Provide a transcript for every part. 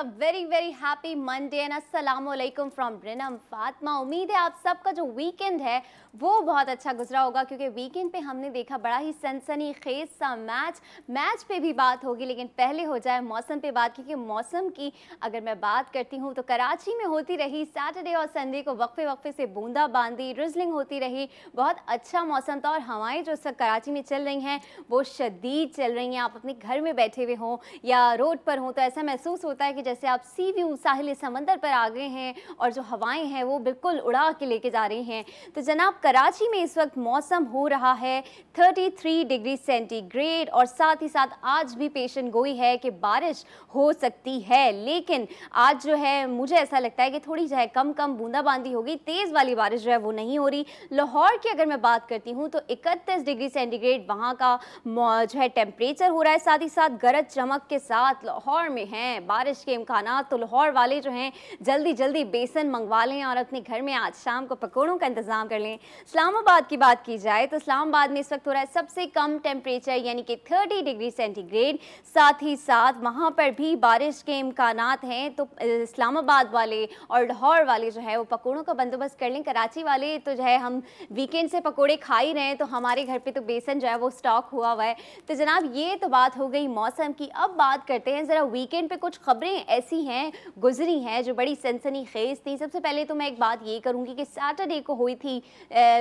a very very happy Monday and Assalamualaikum from Brinam Fatma. उम्मीद है आप सबका जो वीकेंड है वो बहुत अच्छा गुजरा होगा क्योंकि वीकेंड पे हमने देखा बड़ा ही सनसनी खेज सा मैच मैच पे भी बात होगी लेकिन पहले हो जाए मौसम पे बात क्योंकि मौसम की अगर मैं बात करती हूँ तो कराची में होती रही सैटरडे और संडे को वक्फे वक्फे से बूंदा बांदी रिजलिंग होती रही बहुत अच्छा मौसम था और हवाएं जो सब कराची में चल रही हैं वो शदीद चल रही हैं आप अपने घर में बैठे हुए हों या रोड पर हों तो ऐसा महसूस होता है कि जैसे आप सी व्यू साहिल समंदर पर आ गए हैं और जो हवाएं हैं वो बिल्कुल उड़ा के लेके जा रही हैं तो जनाब कराची में इस वक्त मौसम हो रहा है 33 डिग्री सेंटीग्रेड और साथ ही साथ आज भी पेशन गोई है कि बारिश हो सकती है लेकिन आज जो है मुझे ऐसा लगता है कि थोड़ी जो है कम कम बूंदाबांदी होगी तेज़ वाली बारिश जो है वो नहीं हो रही लाहौर की अगर मैं बात करती हूँ तो इकतीस डिग्री सेंटीग्रेड वहाँ का जो है टेम्परेचर हो रहा है साथ ही साथ गरज चमक के साथ लाहौर में है बारिश के इम्कान तो लाहौर वाले जो हैं जल्दी जल्दी बेसन मंगवा लें और अपने घर में आज शाम को पकौड़ों का इंतज़ाम कर लें इस्लामाबाद की बात की जाए तो इस्लामाबाद में इस वक्त हो रहा है सबसे कम टेम्परेचर यानी कि थर्टी डिग्री सेंटीग्रेड साथ ही साथ वहाँ पर भी बारिश के इम्कान हैं तो इस्लामाबाद वाले और लाहौर वाले जो है वो पकौड़ों का बंदोबस्त कर लें कराची वाले तो जो है हम वीकेंड से पकौड़े खा ही रहे हैं तो हमारे घर पे तो बेसन जो है वो स्टॉक हुआ हुआ है तो जनाब ये तो बात हो गई मौसम की अब बात करते हैं ज़रा वीकेंड पे कुछ खबरें ऐसी हैं गुजरी हैं जो बड़ी सनसनी खेज थी सबसे पहले तो मैं एक बात ये करूँगी कि सैटरडे को हुई थी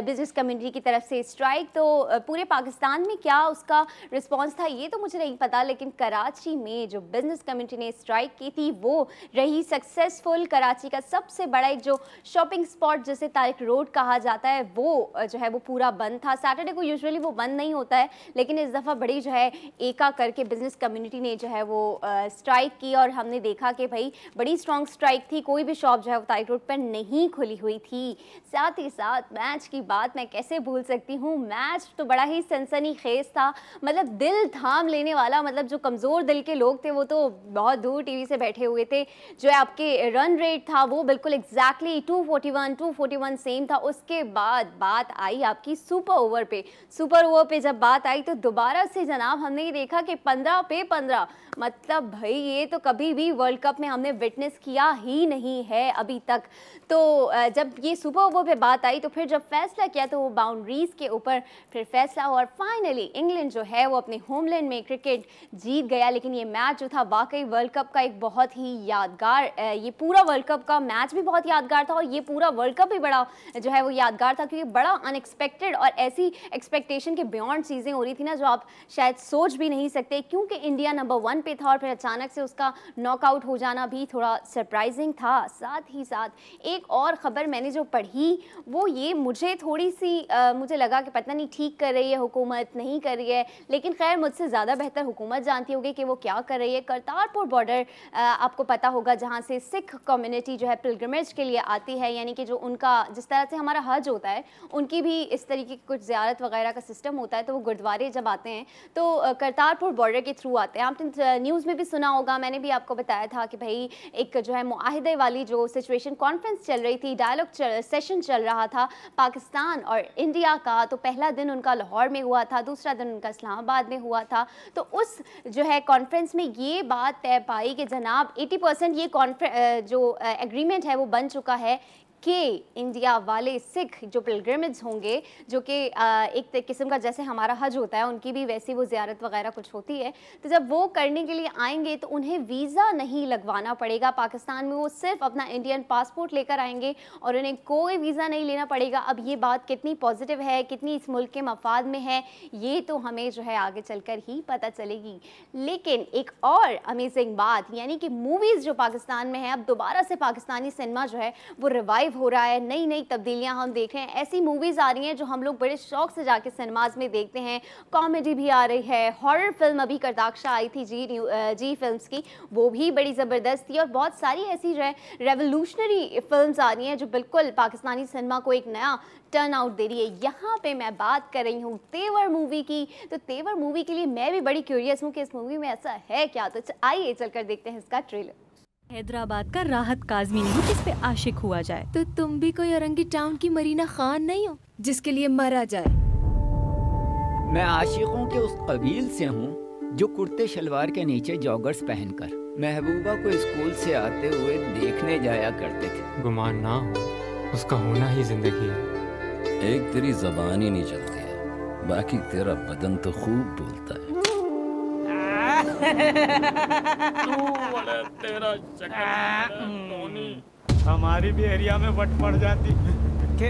बिजनेस कम्यूनिटी की तरफ से स्ट्राइक तो पूरे पाकिस्तान में क्या उसका रिस्पॉन्स था ये तो मुझे नहीं पता लेकिन कराची में जो बिजनेस कम्युनिटी ने स्ट्राइक की थी वो रही सक्सेसफुल कराची का सबसे बड़ा एक जो शॉपिंग स्पॉट जैसे तारिक रोड कहा जाता है वो जो है वो पूरा बंद था सैटरडे को यूजुअली वो बंद नहीं होता है लेकिन इस दफ़ा बड़ी जो है एका करके बिजनेस कम्युनिटी ने जो है वो स्ट्राइक की और हमने देखा देखा कि भाई बड़ी स्ट्रॉन्ग स्ट्राइक थी कोई भी शॉप जो है वो टाइट रोड पर नहीं खुली हुई थी साथ ही साथ मैच की बात मैं कैसे भूल सकती हूँ मैच तो बड़ा ही सनसनी खेज था मतलब दिल थाम लेने वाला मतलब जो कमज़ोर दिल के लोग थे वो तो बहुत दूर टी से बैठे हुए थे जो है आपके रन रेट था वो बिल्कुल एग्जैक्टली टू फोर्टी सेम था उसके बाद बात आई आपकी सुपर ओवर पे सुपर ओवर पे जब बात आई तो दोबारा से जनाब हमने ये देखा कि 15 पे 15 मतलब भाई ये तो कभी भी वर्ल्ड वर्ल्ड कप में हमने विटनेस किया ही नहीं है अभी तक तो जब ये सुपर ओवर पे बात आई तो फिर जब फैसला किया तो वो बाउंड्रीज के ऊपर फिर फैसला हुआ और फाइनली इंग्लैंड जो है वो अपने होमलैंड में क्रिकेट जीत गया लेकिन ये मैच जो था वाकई वर्ल्ड कप का एक बहुत ही यादगार ये पूरा वर्ल्ड कप का मैच भी बहुत यादगार था और ये पूरा वर्ल्ड कप भी बड़ा जो है वो यादगार था क्योंकि बड़ा अनएक्सपेक्टेड और ऐसी एक्सपेक्टेशन के बियॉन्ड चीज़ें हो रही थी ना जो आप शायद सोच भी नहीं सकते क्योंकि इंडिया नंबर वन पे था और फिर अचानक से उसका नॉकआउट आउट हो जाना भी थोड़ा सरप्राइजिंग था साथ ही साथ एक और ख़बर मैंने जो पढ़ी वो ये मुझे थोड़ी सी आ, मुझे लगा कि पता नहीं ठीक कर रही है हुकूमत नहीं कर रही है लेकिन खैर मुझसे ज़्यादा बेहतर हुकूमत जानती होगी कि वो क्या कर रही है करतारपुर बॉर्डर आपको पता होगा जहाँ से सिख कम्यूनिटी जो है पिलग्रमेज के लिए आती है यानी कि जो उनका जिस तरह से हमारा हज होता है उनकी भी इस तरीके की कुछ ज़्यारत वगैरह का सिस्टम होता है तो वो गुरुद्वारे जब आते हैं तो करतारपुर बॉर्डर के थ्रू आते हैं आपने न्यूज़ में भी सुना होगा मैंने भी आपको बताया बताया था कि भाई एक जो है माहदे वाली जो सिचुएशन कॉन्फ्रेंस चल रही थी डायलॉग सेशन चल रहा था पाकिस्तान और इंडिया का तो पहला दिन उनका लाहौर में हुआ था दूसरा दिन उनका इस्लामाबाद में हुआ था तो उस जो है कॉन्फ्रेंस में ये बात तय पाई कि जनाब 80 परसेंट ये जो एग्रीमेंट है वो बन चुका है के इंडिया वाले सिख जो पिलग्रमेज होंगे जो कि एक किस्म का जैसे हमारा हज होता है उनकी भी वैसी वो ज़्यारत वगैरह कुछ होती है तो जब वो करने के लिए आएंगे तो उन्हें वीज़ा नहीं लगवाना पड़ेगा पाकिस्तान में वो सिर्फ अपना इंडियन पासपोर्ट लेकर आएंगे और उन्हें कोई वीज़ा नहीं लेना पड़ेगा अब ये बात कितनी पॉजिटिव है कितनी इस मुल्क के मफाद में है ये तो हमें जो है आगे चल ही पता चलेगी लेकिन एक और अमेजिंग बात यानी कि मूवीज़ जो पाकिस्तान में है अब दोबारा से पाकिस्तानी सिनेमा जो है वो रिवाइव रिवाइव हो रहा है नई नई तब्दीलियां हम देख रहे हैं ऐसी मूवीज़ आ रही हैं जो हम लोग बड़े शौक से जाके सिनेमाज में देखते हैं कॉमेडी भी आ रही है हॉरर फिल्म अभी करदाक्षा आई थी जी जी फिल्म्स की वो भी बड़ी ज़बरदस्त थी और बहुत सारी ऐसी रे, रेवोल्यूशनरी फिल्म आ रही हैं जो बिल्कुल पाकिस्तानी सिनेमा को एक नया टर्न आउट दे रही है यहाँ पे मैं बात कर रही हूँ तेवर मूवी की तो तेवर मूवी के लिए मैं भी बड़ी क्यूरियस हूँ कि इस मूवी में ऐसा है क्या तो आइए चलकर देखते हैं इसका ट्रेलर हैदराबाद का राहत काजमी नहीं जिस पे आशिक हुआ जाए तो तुम भी कोई औरंगी टाउन की मरीना खान नहीं हो जिसके लिए मरा जाए मैं आशिकों के उस कबील से हूँ जो कुर्ते शलवार के नीचे जॉगर्स पहनकर महबूबा को स्कूल से आते हुए देखने जाया करते थे गुमान ना हो उसका होना ही जिंदगी है एक तेरी जबान ही नहीं चलती है बाकी तेरा बदन तो खूब बोलता है हमारी भी एरिया में बट पड़ जाती के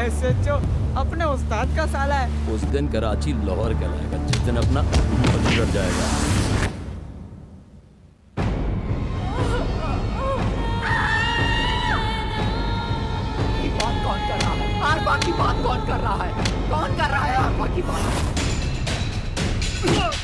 एसएचओ अपने उस्ताद का साला है उस दिन कराची लाहौर कहलाएगा जिस दिन अपना कर जाएगा की बात कौन कर रहा है कौन कर रहा है आरपा बात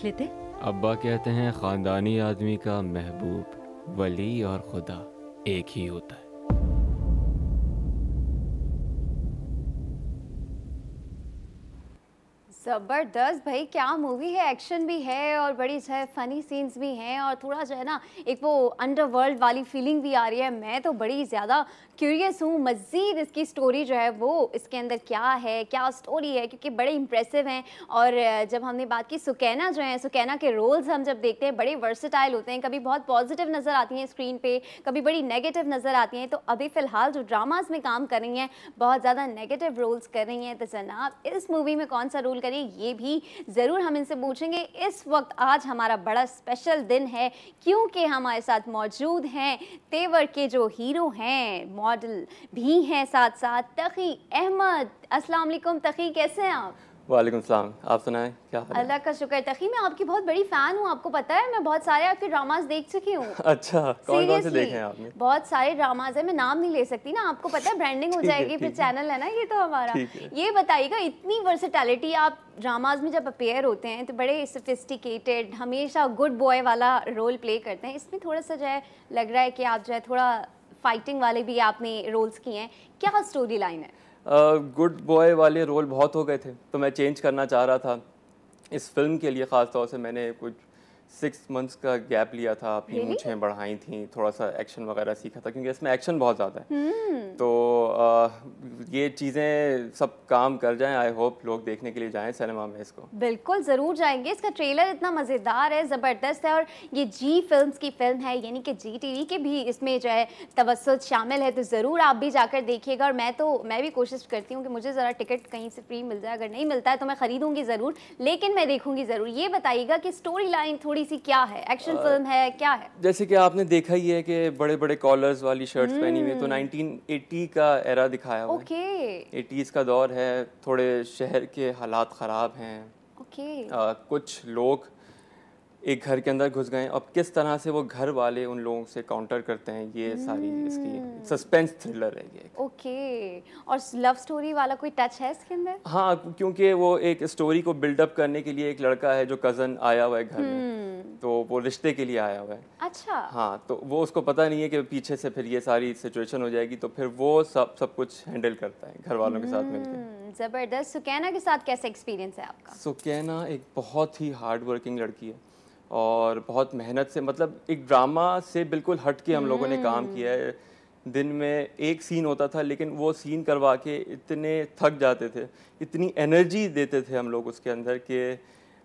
रख लेते अब्बा कहते हैं खानदानी आदमी का महबूब वली और खुदा एक ही होता है ज़बरदस्त भाई क्या मूवी है एक्शन भी है और बड़ी जो है फ़नी सीन्स भी हैं और थोड़ा जो है ना एक वो अंडरवर्ल्ड वाली फीलिंग भी आ रही है मैं तो बड़ी ज़्यादा क्यूरियस हूँ मज़ीद इसकी स्टोरी जो है वो इसके अंदर क्या है क्या स्टोरी है क्योंकि बड़े इंप्रेसिव हैं और जब हमने बात की सुकैना जो है सुकैना के रोल्स हम जब देखते हैं बड़े वर्सटाइल होते हैं कभी बहुत पॉजिटिव नज़र आती हैं स्क्रीन पर कभी बड़ी नेगेटिव नज़र आती हैं तो अभी फ़िलहाल जो ड्रामाज में काम कर रही हैं बहुत ज़्यादा नेगेटिव रोल्स कर रही हैं तो जनाब इस मूवी में कौन सा रोल करें ये भी ज़रूर हम इनसे पूछेंगे इस वक्त आज हमारा बड़ा स्पेशल दिन है क्योंकि हमारे साथ मौजूद हैं तेवर के जो हीरो हैं मॉडल भी हैं साथ साथ तखी अहमद अस्सलाम वालेकुम तखी कैसे हैं आप वालेकुम सलाम आप सुनाएं क्या हाल अल्लाह का शुक्र तखी मैं आपकी बहुत बड़ी फ़ैन हूँ आपको पता है मैं बहुत सारे आपके ड्रामास देख चुकी हूँ अच्छा कौन कौन से देखे हैं आपने बहुत सारे ड्रामास है मैं नाम नहीं ले सकती ना आपको पता है ब्रांडिंग हो जाएगी फिर चैनल है ना ये तो हमारा ये बताइएगा इतनी वर्सिटैलिटी आप ड्रामाज में जब अपेयर होते हैं तो बड़े सोफिस्टिकेटेड हमेशा गुड बॉय वाला रोल प्ले करते हैं इसमें थोड़ा सा जो है लग रहा है कि आप जो है थोड़ा फाइटिंग वाले भी आपने रोल्स किए हैं क्या स्टोरी लाइन है गुड uh, बॉय वाले रोल बहुत हो गए थे तो मैं चेंज करना चाह रहा था इस फिल्म के लिए ख़ास तौर से मैंने कुछ सिक्स मंथ्स का गैप लिया था अपनी really? बढ़ाई थी थोड़ा सा एक्शन वगैरह सीखा था क्योंकि इसमें एक्शन बहुत ज़्यादा है hmm. तो आ, ये चीज़ें सब काम कर जाएं आई होप लोग देखने के लिए जाएं सिनेमा में इसको बिल्कुल ज़रूर जाएंगे इसका ट्रेलर इतना मज़ेदार है ज़बरदस्त है और ये जी फिल्म की फिल्म है यानी कि जी टी के भी इसमें जो है तवसत शामिल है तो ज़रूर आप भी जाकर देखिएगा और मैं तो मैं भी कोशिश करती हूँ कि मुझे ज़रा टिकट कहीं से फ्री मिल जाए अगर नहीं मिलता है तो मैं ख़रीदूँगी ज़रूर लेकिन मैं देखूँगी ज़रूर ये बताइएगा कि स्टोरी लाइन थोड़ी सी क्या है एक्शन फिल्म uh, है क्या है जैसे कि आपने देखा ही है कि बड़े बड़े कॉलर्स वाली शर्ट्स hmm. पहनी हुई तो 1980 hmm. का एरा दिखाया हुआ ओके okay. 80s का दौर है थोड़े शहर के हालात ख़राब हैं ओके okay. Uh, कुछ लोग एक घर के अंदर घुस गए अब किस तरह से वो घर वाले उन लोगों से काउंटर करते हैं ये सारी इसकी सस्पेंस hmm. थ्रिलर है ये ओके और लव स्टोरी वाला कोई टच है इसके अंदर हाँ क्योंकि वो एक स्टोरी को बिल्डअप करने के लिए एक लड़का है जो कज़न आया हुआ है घर में hmm. तो वो रिश्ते के लिए आया हुआ है अच्छा हाँ तो वो उसको पता नहीं है कि पीछे से फिर ये सारी सिचुएशन हो जाएगी तो फिर वो सब सब कुछ हैंडल करता है घर वालों के साथ hmm. मिलकर जबरदस्त सुकैना के साथ कैसा एक्सपीरियंस है आपका सुकैना एक बहुत ही हार्ड वर्किंग लड़की है और बहुत मेहनत से मतलब एक ड्रामा से बिल्कुल हट के हम लोगों ने काम hmm. किया है दिन में एक सीन होता था लेकिन वो सीन करवा के इतने थक जाते थे इतनी एनर्जी देते थे हम लोग उसके अंदर कि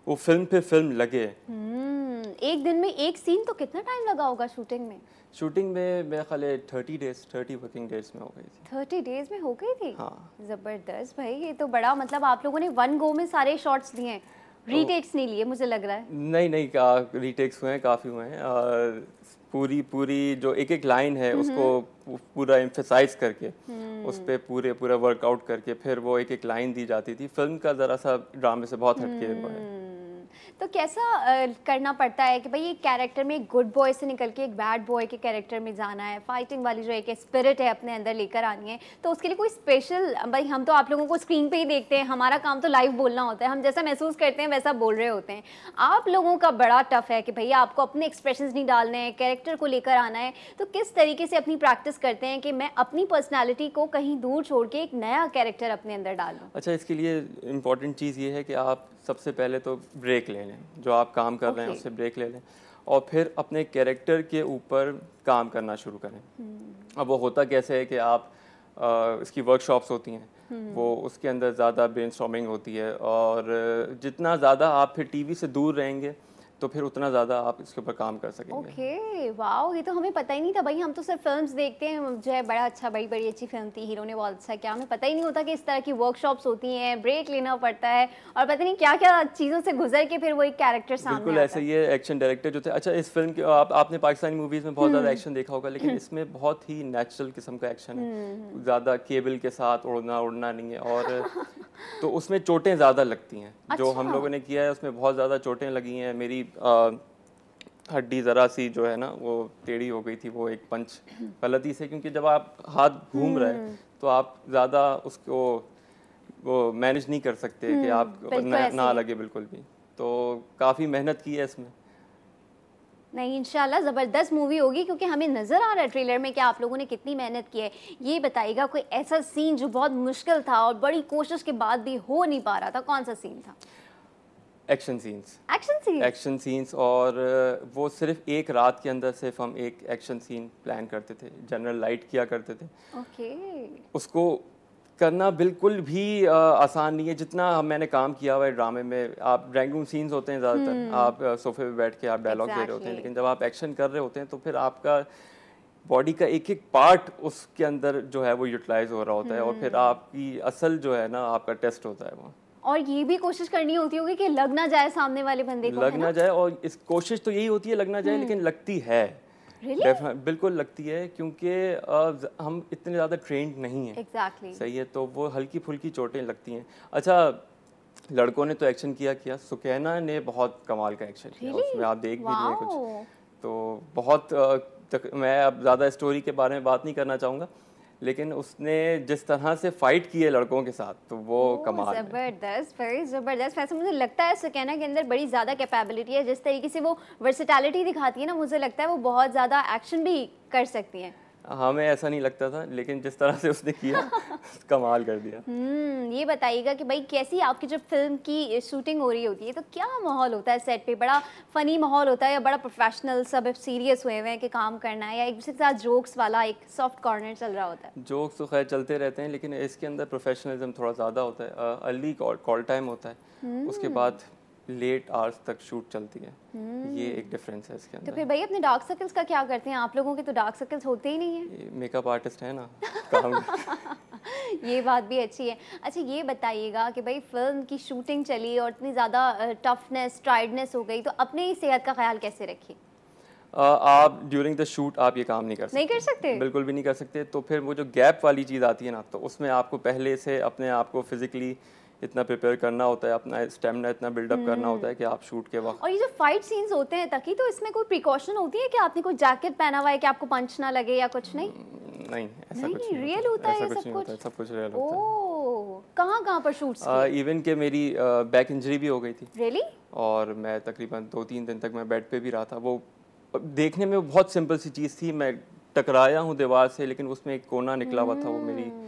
वो फिल्म पे फिल्म लगे hmm. एक दिन में एक सीन तो कितना टाइम लगा होगा शूटिंग में शूटिंग में मेरे ख्याल thirty days thirty working days में हो गई थी थर्टी डेज में हो गई थी हाँ जबरदस्त भाई ये तो बड़ा मतलब आप लोगों ने वन गो में सारे शॉट्स दिए रीटेक्स तो- नहीं लिए मुझे लग रहा है नहीं नहीं का, रीटेक्स हुए हैं काफ़ी हुए हैं और पूरी पूरी जो एक एक लाइन है उसको हम्म। पूरा एम्फेसाइज करके हम्म। उस पर पूरे पूरा वर्कआउट करके फिर वो एक एक लाइन दी जाती थी फिल्म का ज़रा सा ड्रामे से बहुत हटके हम्म। है तो कैसा करना पड़ता है कि भाई एक कैरेक्टर में एक गुड बॉय से निकल के एक बैड बॉय के कैरेक्टर में जाना है फाइटिंग वाली जो एक स्पिरिट है अपने अंदर लेकर आनी है तो उसके लिए कोई स्पेशल भाई हम तो आप लोगों को स्क्रीन पर ही देखते हैं हमारा काम तो लाइव बोलना होता है हम जैसा महसूस करते हैं वैसा बोल रहे होते हैं आप लोगों का बड़ा टफ है कि भाई आपको अपने एक्सप्रेशन नहीं डालने हैं कैरेक्टर को लेकर आना है तो किस तरीके से अपनी प्रैक्टिस करते हैं कि मैं अपनी पर्सनैलिटी को कहीं दूर छोड़ के एक नया कैरेक्टर अपने अंदर डालूँ अच्छा इसके लिए इम्पोर्टेंट चीज़ ये है कि आप सबसे पहले तो ब्रेक ले लें जो आप काम कर okay. रहे हैं उससे ब्रेक ले लें और फिर अपने कैरेक्टर के ऊपर काम करना शुरू करें hmm. अब वो होता कैसे है कि आप आ, इसकी वर्कशॉप्स होती हैं hmm. वो उसके अंदर ज़्यादा ब्रेन होती है और जितना ज़्यादा आप फिर टीवी से दूर रहेंगे तो फिर उतना ज़्यादा आप इसके ऊपर काम कर सकेंगे ओके वाओ ये तो हमें पता ही नहीं था भाई हम तो सिर्फ फिल्म्स देखते हैं जो है बड़ा अच्छा बड़ी बड़ी अच्छी फिल्म थी हीरो ने बहुत अच्छा क्या हमें पता ही नहीं होता कि इस तरह की वर्कशॉप्स होती हैं ब्रेक लेना पड़ता है और पता नहीं क्या क्या चीज़ों से गुजर के फिर वो एक कैरेक्टर सामने बिल्कुल ऐसे ये एक्शन डायरेक्टर जो थे अच्छा इस फिल्म के आप, आपने पाकिस्तानी मूवीज़ में बहुत ज़्यादा एक्शन हम्म। देखा होगा लेकिन हम्म। इसमें बहुत ही नेचुरल किस्म का एक्शन है हम्म, ज़्यादा केबल के साथ उड़ना उड़ना नहीं है और तो उसमें चोटें ज़्यादा लगती हैं जो हम अच्छा। लोगों ने किया है उसमें बहुत ज़्यादा चोटें लगी हैं मेरी हड्डी ज़रा सी जो है ना वो टेढ़ी हो गई थी वो एक पंच गलती से क्योंकि जब आप हाथ घूम रहे हैं हम्म। तो आप ज़्यादा उसको वो मैनेज नहीं कर सकते कि हम्म, आप न, ना लगे बिल्कुल भी तो काफ़ी मेहनत की है इसमें नहीं इंशाल्लाह ज़बरदस्त मूवी होगी क्योंकि हमें नज़र आ रहा है ट्रेलर में कि आप लोगों ने कितनी मेहनत की है ये बताइएगा कोई ऐसा सीन जो बहुत मुश्किल था और बड़ी कोशिश के बाद भी हो नहीं पा रहा था कौन सा सीन था action scenes action scenes action scenes और uh, वो सिर्फ एक रात के अंदर सिर्फ हम एक एक्शन सीन प्लान करते थे जनरल लाइट किया करते थे ओके okay. उसको करना बिल्कुल भी आ, uh, आसान नहीं है जितना मैंने काम किया हुआ है ड्रामे में आप ड्राइंग रूम सीन्स होते हैं ज़्यादातर hmm. हम्म। आप सोफे uh, पे बैठ के आप डायलॉग exactly. दे रहे होते हैं लेकिन जब आप एक्शन कर रहे होते हैं तो फिर आपका बॉडी का एक एक पार्ट उसके अंदर जो है वो यूटिलाइज हो रहा होता hmm. है हम्म। और फिर आपकी असल जो है ना आपका टेस्ट होता है वहाँ और ये भी कोशिश करनी होती होगी कि लग ना जाए सामने वाले बंदे को लग ना जाए और इस कोशिश तो यही होती है लग ना जाए हम्म। लेकिन लगती है Really? बिल्कुल लगती है क्योंकि हम इतने ज़्यादा ट्रेंड नहीं हैं exactly. सही है तो वो हल्की फुल्की चोटें लगती हैं अच्छा लड़कों ने तो एक्शन किया किया सुकैना ने बहुत कमाल का एक्शन really? किया उसमें आप देख wow. भी रहे कुछ तो बहुत तक, मैं अब ज़्यादा स्टोरी के बारे में बात नहीं करना चाहूँगा लेकिन उसने जिस तरह से फाइट की है लड़कों के साथ तो वो कमाल जबरदस्त वेरी जबरदस्त वैसे मुझे लगता है सुकैना के अंदर बड़ी ज़्यादा कैपेबिलिटी है जिस तरीके से वो वर्सिटैलिटी दिखाती है ना मुझे लगता है वो बहुत ज़्यादा एक्शन भी कर सकती हैं हमें ऐसा नहीं लगता था लेकिन जिस तरह से उसने किया कमाल कर दिया हम्म ये बताइएगा कि भाई कैसी आपकी जब फिल्म की शूटिंग हो रही होती है तो क्या माहौल होता है सेट पे बड़ा फनी माहौल होता है या बड़ा प्रोफेशनल सब सीरियस हुए हुए हैं कि काम करना है या एक दूसरे के साथ जोक्स वाला एक सॉफ्ट कॉर्नर चल रहा होता है जोक्स तो खैर चलते रहते हैं लेकिन इसके अंदर प्रोफेशनलिज्म थोड़ा ज़्यादा होता है अर्ली कॉल टाइम होता है हम्म। उसके बाद लेट आवर्स तक शूट चलती है hmm. ये एक डिफरेंस है इसके तो अंदर तो फिर भाई अपने डार्क सर्कल्स का क्या करते हैं आप लोगों के तो डार्क सर्कल्स होते ही नहीं है मेकअप आर्टिस्ट है ना काम ये बात भी अच्छी है अच्छा ये बताइएगा कि भाई फिल्म की शूटिंग चली और इतनी ज़्यादा टफनेस ट्राइडनेस हो गई तो अपने ही सेहत का ख्याल कैसे रखिए आप ड्यूरिंग द शूट आप ये काम नहीं कर सकते नहीं कर सकते बिल्कुल भी नहीं कर सकते तो फिर वो जो गैप वाली चीज़ आती है ना तो उसमें आपको पहले से अपने आप को फिज़िकली इतना प्रिपेयर करना होता है अपना स्टेमिना इतना बिल्डअप करना होता है कि आप शूट के वक्त और ये जो फाइट सीन्स होते हैं तकी तो इसमें कोई प्रिकॉशन होती है कि आपने कोई जैकेट पहना हुआ है कि आपको पंच ना लगे या कुछ नहीं hmm, नहीं ऐसा नहीं, कुछ नहीं रियल होता है सब कुछ सब कुछ रियल होता है कहाँ कहाँ पर शूट इवन के मेरी बैक uh, इंजरी भी हो गई थी रियली और मैं तकरीबन दो तीन दिन तक मैं बेड पे भी रहा था वो देखने में बहुत सिंपल सी चीज़ थी मैं टकराया हूँ दीवार से लेकिन उसमें एक कोना निकला हुआ था वो मेरी hmm.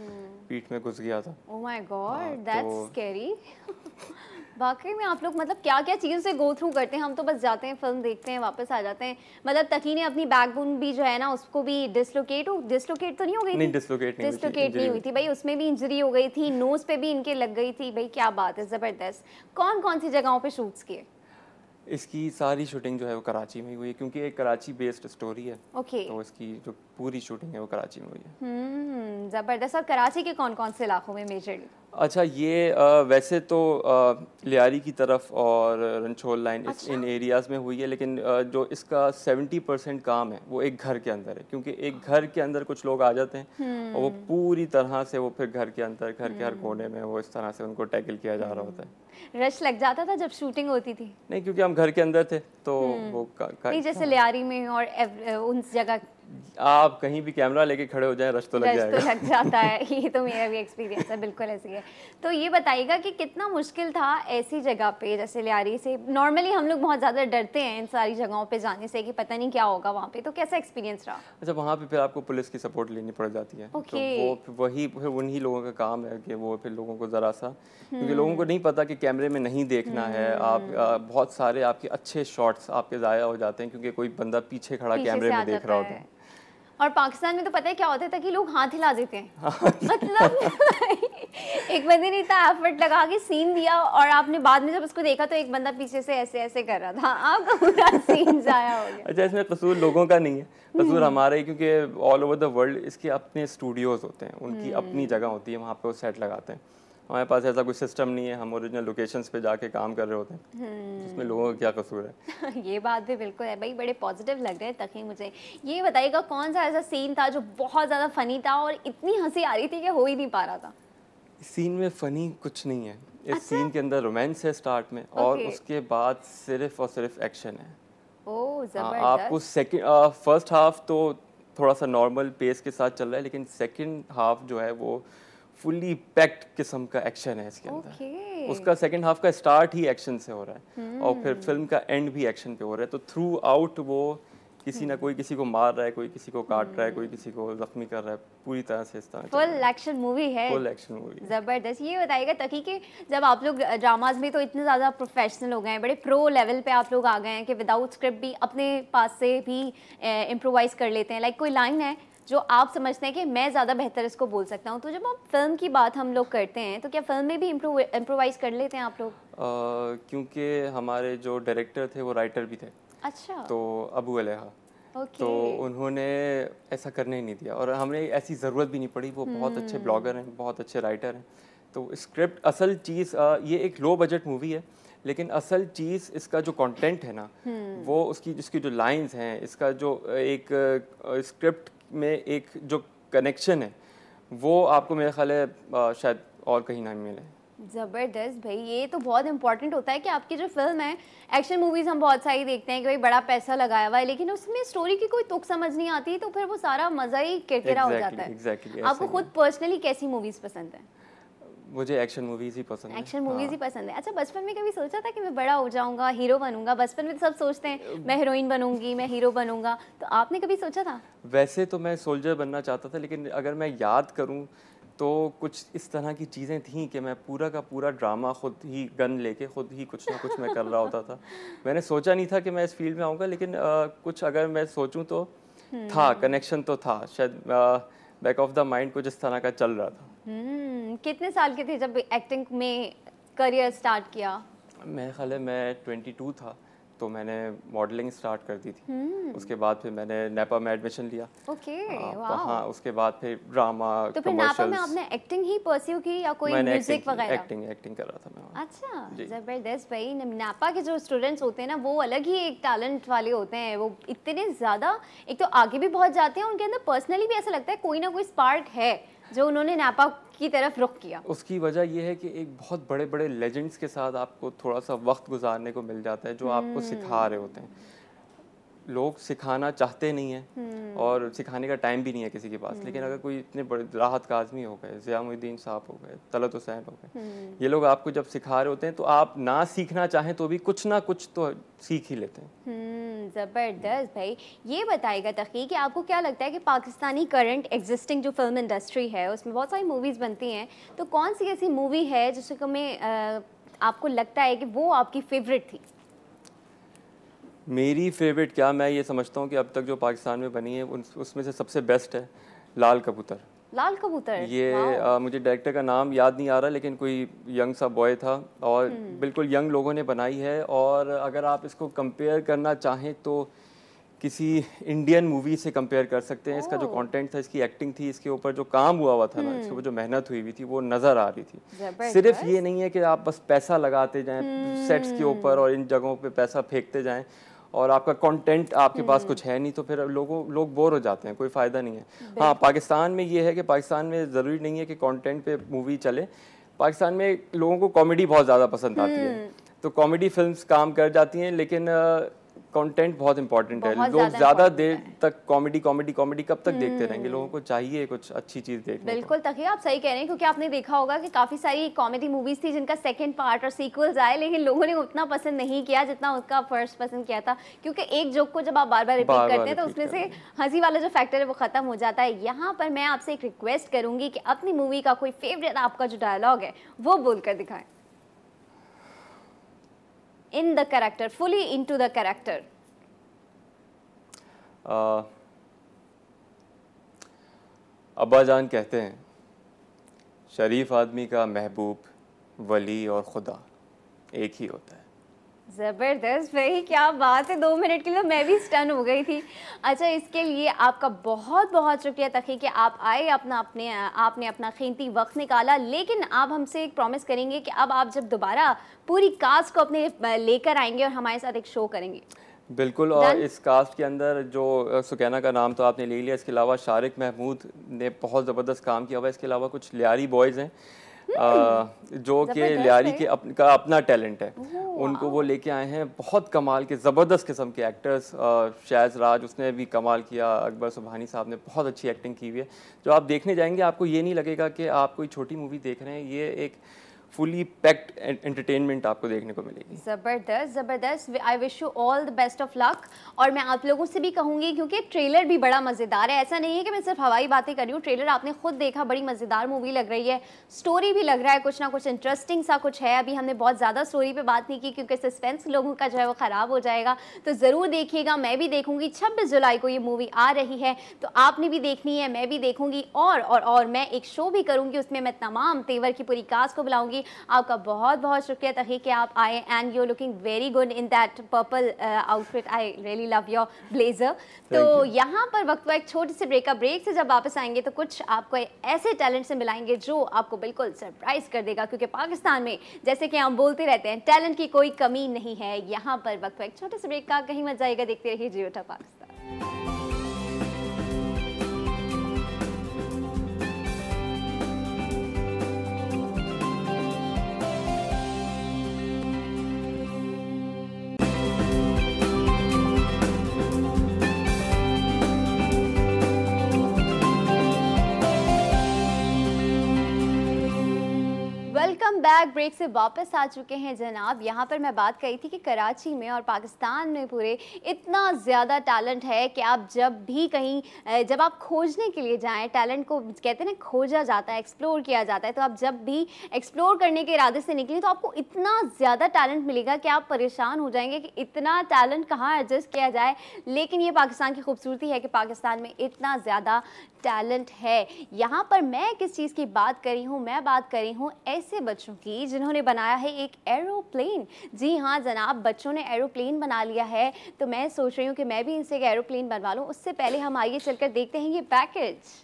पीठ में घुस गया था oh my god that's scary वाकई में आप लोग मतलब क्या क्या चीज़ों से गो थ्रू करते हैं हम तो बस जाते हैं फिल्म देखते हैं वापस आ जाते हैं मतलब तकी ने अपनी बैकबोन भी जो है ना उसको भी डिसलोकेट हो डिसलोकेट तो नहीं हो गई नहीं डिसलोकेट नहीं डिसलोकेट नहीं हुई थी भाई उसमें भी इंजरी हो गई थी नोज पे भी इनके लग गई थी भाई क्या बात है ज़बरदस्त कौन कौन सी जगहों पर शूट्स किए इसकी सारी शूटिंग जो है वो कराची में हुई है क्योंकि एक कराची बेस्ड स्टोरी है ओके okay. तो इसकी जो पूरी शूटिंग है वो कराची में हुई है हम्म ज़बरदस्त और कराची के कौन कौन से इलाकों में मेजरली अच्छा ये आ, वैसे तो आ, लियारी की तरफ और रनछोल लाइन अच्छा? इन एरियाज में हुई है लेकिन आ, जो इसका सेवेंटी परसेंट काम है वो एक घर के अंदर है क्योंकि एक घर के अंदर कुछ लोग आ जाते हैं हम्म। और वो पूरी तरह से वो फिर घर के अंदर घर के हर हम्म। कोने में वो इस तरह से उनको टैकल किया जा रहा होता है रश लग जाता था जब शूटिंग होती थी नहीं क्योंकि हम घर के अंदर थे तो हम्म। वो का, का, नहीं जैसे हाँ। लियारी में और उन जगह आप कहीं भी कैमरा लेके खड़े हो जाए रश तो लग तो जाएगा तो लग जाता है ये तो मेरा भी एक्सपीरियंस है बिल्कुल ऐसी है तो ये बताइएगा कि कितना मुश्किल था ऐसी जगह पे जैसे लियारी से नॉर्मली हम लोग बहुत ज़्यादा डरते हैं इन सारी जगहों पे जाने से कि पता नहीं क्या होगा वहाँ पे तो कैसा एक्सपीरियंस रहा अच्छा वहाँ पे फिर आपको पुलिस की सपोर्ट लेनी पड़ जाती है तो वही फिर वो उन्हीं लोगों का काम है कि वो फिर लोगों को ज़रा सा क्योंकि लोगों को हम्म। नहीं पता कि कैमरे में नहीं देखना है आप हम्म। बहुत सारे आपके अच्छे शॉट्स आपके ज़ाया हो जाते हैं क्योंकि कोई बंदा पीछे खड़ा कैमरे में देख रहा होता है और पाकिस्तान में तो पता है क्या होता था कि लोग हाथ हिला देते हैं हाँ। मतलब एक बंदे ने इतना एफर्ट लगा के सीन दिया और आपने बाद में जब उसको देखा तो एक बंदा पीछे से ऐसे ऐसे कर रहा था आपका पूरा सीन जाया हो गया अच्छा इसमें कसूर लोगों का नहीं है कसूर हम्म। हमारा ही क्योंकि ऑल ओवर द वर्ल्ड इसके अपने स्टूडियोज होते हैं उनकी हम्म। अपनी जगह होती है वहाँ पे वो सेट लगाते हैं हमारे पास ऐसा कोई सिस्टम नहीं है हम ओरिजिनल लोकेशंस पे जाके काम कर रहे होते हैं इसमें हम्म। लोगों का क्या कसूर है ये बात भी बिल्कुल है भाई बड़े पॉजिटिव लग रहे हैं तकी मुझे ये बताइएगा कौन सा ऐसा सीन था जो बहुत ज़्यादा फ़नी था और इतनी हंसी आ रही थी कि हो ही नहीं पा रहा था सीन में फ़नी कुछ नहीं है इस अच्छा? सीन के अंदर रोमांस है स्टार्ट में और उसके बाद सिर्फ और सिर्फ एक्शन है हाँ, आपको सेकंड फर्स्ट हाफ तो थोड़ा सा नॉर्मल पेस के साथ चल रहा है लेकिन सेकंड हाफ जो है वो फुली पैक्ड किस्म का एक्शन है इसके अंदर okay. उसका सेकंड हाफ का स्टार्ट ही एक्शन से हो रहा है hmm. और फिर फिल्म का एंड भी एक्शन पे हो रहा है तो थ्रू आउट वो किसी ना हम्म। कोई किसी को मार रहा है कोई किसी को काट रहा है कोई हम्म। किसी को जख्मी कर रहा है पूरी तरह से इस तरह फुल एक्शन मूवी है फुल एक्शन मूवी जबरदस्त ये बताइएगा तकी कि जब आप लोग ड्रामाज में तो इतने ज़्यादा प्रोफेशनल हो गए हैं बड़े प्रो लेवल पे आप लोग आ गए हैं कि विदाउट स्क्रिप्ट भी अपने पास से भी इम्प्रोवाइज कर लेते हैं लाइक कोई लाइन है जो आप समझते हैं कि मैं ज़्यादा बेहतर इसको बोल सकता हूँ तो जब आप फिल्म की बात हम लोग करते हैं तो क्या फिल्म में भी इम्प्रोवाइज कर लेते हैं आप लोग क्योंकि हमारे जो डायरेक्टर थे वो राइटर भी थे अच्छा तो अबू अलहा Okay. तो उन्होंने ऐसा करने ही नहीं दिया और हमें ऐसी ज़रूरत भी नहीं पड़ी वो बहुत अच्छे ब्लॉगर हम्म। हैं बहुत अच्छे राइटर हैं तो स्क्रिप्ट असल चीज़ ये एक लो बजट मूवी है लेकिन असल चीज़ इसका जो कंटेंट है ना हम्म। वो उसकी जिसकी जो लाइंस हैं इसका जो एक स्क्रिप्ट में एक जो कनेक्शन है वो आपको मेरे ख्याल है शायद और कहीं ना मिले ज़बरदस्त भाई ये तो बहुत इंपॉर्टेंट होता है कि आपकी जो फिल्म है एक्शन मूवीज़ हम बहुत सारी देखते हैं कि भाई बड़ा पैसा लगाया हुआ है लेकिन उसमें स्टोरी की कोई तुक समझ नहीं आती तो फिर वो सारा मज़ा ही किरकिरा exactly, हो जाता है exactly, आपको खुद पर्सनली कैसी मूवीज़ पसंद है मुझे एक्शन मूवीज ही पसंद है एक्शन मूवीज ही पसंद है अच्छा बचपन में कभी सोचा था कि मैं बड़ा हो जाऊंगा हीरो बनूंगा बचपन में तो सब सोचते हैं मैं हीरोइन बनूंगी मैं हीरो बनूंगा तो आपने कभी सोचा था वैसे तो मैं सोल्जर बनना चाहता था लेकिन अगर मैं याद करूँ तो कुछ इस तरह की चीज़ें थी कि मैं पूरा का पूरा ड्रामा खुद ही गन लेके खुद ही कुछ ना कुछ मैं कर रहा होता था मैंने सोचा नहीं था कि मैं इस फील्ड में आऊँगा लेकिन आ, कुछ अगर मैं सोचूँ तो था कनेक्शन हम्म। तो था शायद बैक ऑफ द माइंड कुछ इस तरह का चल रहा था हम्म, कितने साल के थे जब एक्टिंग में करियर स्टार्ट किया मेरे ख्याल मैं 22 था तो मैंने मॉडलिंग स्टार्ट कर दी थी hmm. उसके बाद फिर मैंने नेपा में एडमिशन लिया ओके okay, वहाँ तो हाँ, उसके बाद फिर ड्रामा तो फिर नेपा में आपने एक्टिंग ही परस्यू की या कोई म्यूजिक वगैरह एक्टिंग एक्टिंग कर रहा था मैं अच्छा जबरदस्त भाई नेपा के जो स्टूडेंट्स होते हैं ना वो अलग ही एक टैलेंट वाले होते हैं वो इतने ज़्यादा एक तो आगे भी बहुत जाते हैं उनके अंदर पर्सनली भी ऐसा लगता है कोई ना कोई स्पार्क है जो उन्होंने नापा की तरफ रुख किया उसकी वजह यह है कि एक बहुत बड़े बड़े लेजेंड्स के साथ आपको थोड़ा सा वक्त गुजारने को मिल जाता है जो आपको हम्म। सिखा रहे होते हैं लोग सिखाना चाहते नहीं हैं हम्म। और सिखाने का टाइम भी नहीं है किसी के पास लेकिन हम्म। अगर कोई इतने बड़े राहत का आदमी हो गए जयामुद्दीन साहब हो गए तलत हुसैन हो गए हम्म। ये लोग आपको जब सिखा रहे होते हैं तो आप ना सीखना चाहें तो भी कुछ ना कुछ तो सीख ही लेते हैं ज़बरदस्त भाई ये बताएगा तकी कि आपको क्या लगता है कि पाकिस्तानी करंट एग्जिस्टिंग जो फिल्म इंडस्ट्री है उसमें बहुत सारी मूवीज़ बनती हैं तो कौन सी ऐसी मूवी है जिसको मैं आपको लगता है कि वो आपकी फेवरेट थी मेरी फेवरेट क्या मैं ये समझता हूँ कि अब तक जो पाकिस्तान में बनी है उसमें से सबसे बेस्ट है लाल कबूतर लाल कबूतर ये आ, मुझे डायरेक्टर का नाम याद नहीं आ रहा लेकिन कोई यंग सा बॉय था और हम्म। बिल्कुल यंग लोगों ने बनाई है और अगर आप इसको कंपेयर करना चाहें तो किसी इंडियन मूवी से कंपेयर कर सकते हैं इसका जो कंटेंट था इसकी एक्टिंग थी इसके ऊपर जो काम हुआ हुआ था ना हम्म। इसके ऊपर जो मेहनत हुई हुई थी वो नज़र आ रही थी सिर्फ ये नहीं है कि आप बस पैसा लगाते जाएं सेट्स के ऊपर हम्म। और इन जगहों पे पैसा फेंकते जाएं और आपका कंटेंट आपके पास हम्म। कुछ है नहीं तो फिर लोगों लोग बोर हो जाते हैं कोई फ़ायदा नहीं है हाँ पाकिस्तान में ये है कि पाकिस्तान में ज़रूरी नहीं है कि कंटेंट पे मूवी चले पाकिस्तान में लोगों को कॉमेडी बहुत ज़्यादा पसंद आती है हम्म। तो कॉमेडी फिल्म्स काम कर जाती हैं लेकिन कंटेंट बहुत इंपॉर्टेंट है लोग ज्यादा देर तक कॉमेडी कॉमेडी कॉमेडी कब तक देखते रहेंगे हम्म। लोगों को चाहिए कुछ अच्छी चीज देखने बिल्कुल तक आप सही कह रहे हैं क्योंकि आपने देखा होगा कि काफी सारी कॉमेडी मूवीज थी जिनका सेकंड पार्ट और सीक्वल्स आए लेकिन लोगों ने उतना पसंद नहीं किया जितना उसका फर्स्ट पसंद किया था क्योंकि एक जोक को जब आप बार बार रिपीट करते हैं तो उसमें से हंसी वाला जो फैक्टर है वो खत्म हो जाता है यहाँ पर मैं आपसे एक रिक्वेस्ट करूंगी कि अपनी मूवी का कोई फेवरेट आपका जो डायलॉग है वो बोलकर दिखाएं in the character, fully into the character? Uh, Abba जान कहते हैं शरीफ आदमी का महबूब वली और खुदा एक ही होता है ज़बरदस्त भाई क्या बात है दो मिनट के लिए तो मैं भी स्टन हो गई थी अच्छा इसके लिए आपका बहुत बहुत शुक्रिया तखी कि आप आए अपना अपने आपने अपना कीमती वक्त निकाला लेकिन आप हमसे एक प्रॉमिस करेंगे कि अब आप जब दोबारा पूरी कास्ट को अपने लेकर आएंगे और हमारे साथ एक शो करेंगे बिल्कुल और इस कास्ट के अंदर जो सुकैना का नाम तो आपने ले लिया इसके अलावा शारिक महमूद ने बहुत ज़बरदस्त काम किया हुआ है इसके अलावा कुछ लियारी बॉयज़ हैं जो कि लियारी के अप, का अपना टैलेंट है उनको वो लेके आए हैं बहुत कमाल के ज़बरदस्त किस्म के एक्टर्स शायज राज उसने भी कमाल किया अकबर सुबहानी साहब ने बहुत अच्छी एक्टिंग की हुई है जो आप देखने जाएंगे आपको ये नहीं लगेगा कि आप कोई छोटी मूवी देख रहे हैं ये एक फुली पैक्ड एंटरटेनमेंट आपको देखने को मिलेगी ज़बरदस्त ज़बरदस्त I wish you all the best of luck और मैं आप लोगों से भी कहूंगी क्योंकि ट्रेलर भी बड़ा मज़ेदार है ऐसा नहीं है कि मैं सिर्फ हवाई बातें कर रही हूँ ट्रेलर आपने खुद देखा बड़ी मज़ेदार मूवी लग रही है स्टोरी भी लग रहा है कुछ ना कुछ इंटरेस्टिंग सा कुछ है अभी हमने बहुत ज़्यादा स्टोरी पर बात नहीं की क्योंकि सस्पेंस लोगों का जो है वो ख़राब हो जाएगा तो ज़रूर देखिएगा मैं भी देखूंगी छब्बीस जुलाई को ये मूवी आ रही है तो आपने भी देखनी है मैं भी देखूंगी और और मैं एक शो भी करूँगी उसमें मैं तमाम तेवर की पूरी कास्ट को बुलाऊंगी चाहूँगी आपका बहुत बहुत शुक्रिया तही कि आप आए and you looking very good in that purple outfit I really love your blazer तो यहाँ पर वक्त हुआ एक छोटे से ब्रेकअप ब्रेक से जब वापस आएंगे तो कुछ आपको ऐसे टैलेंट से मिलाएंगे जो आपको बिल्कुल सरप्राइज कर देगा क्योंकि पाकिस्तान में जैसे कि हम बोलते रहते हैं टैलेंट की कोई कमी नहीं है यहाँ पर वक्त हुआ एक छोटे से ब्रेक का कहीं मत जाएगा देखते रहिए जियो पाकिस्तान बैक ब्रेक से वापस आ चुके हैं जनाब यहाँ पर मैं बात करी थी कि कराची में और पाकिस्तान में पूरे इतना ज़्यादा टैलेंट है कि आप जब भी कहीं जब आप खोजने के लिए जाएं टैलेंट को कहते हैं ना खोजा जाता है एक्सप्लोर किया जाता है तो आप जब भी एक्सप्लोर करने के इरादे से निकलें तो आपको इतना ज़्यादा टैलेंट मिलेगा कि आप परेशान हो जाएंगे कि इतना टैलेंट कहाँ एडजस्ट किया जाए लेकिन ये पाकिस्तान की खूबसूरती है कि पाकिस्तान में इतना ज़्यादा टैलेंट है यहाँ पर मैं किस चीज़ की बात कर रही हूँ मैं बात कर रही हूँ ऐसे बच्चों की जिन्होंने बनाया है एक एरोप्लेन जी हाँ जनाब बच्चों ने एरोप्लेन बना लिया है तो मैं सोच रही हूँ कि मैं भी इनसे एक एरोप्लेन बनवा लूँ उससे पहले हम आइए चलकर देखते हैं ये पैकेज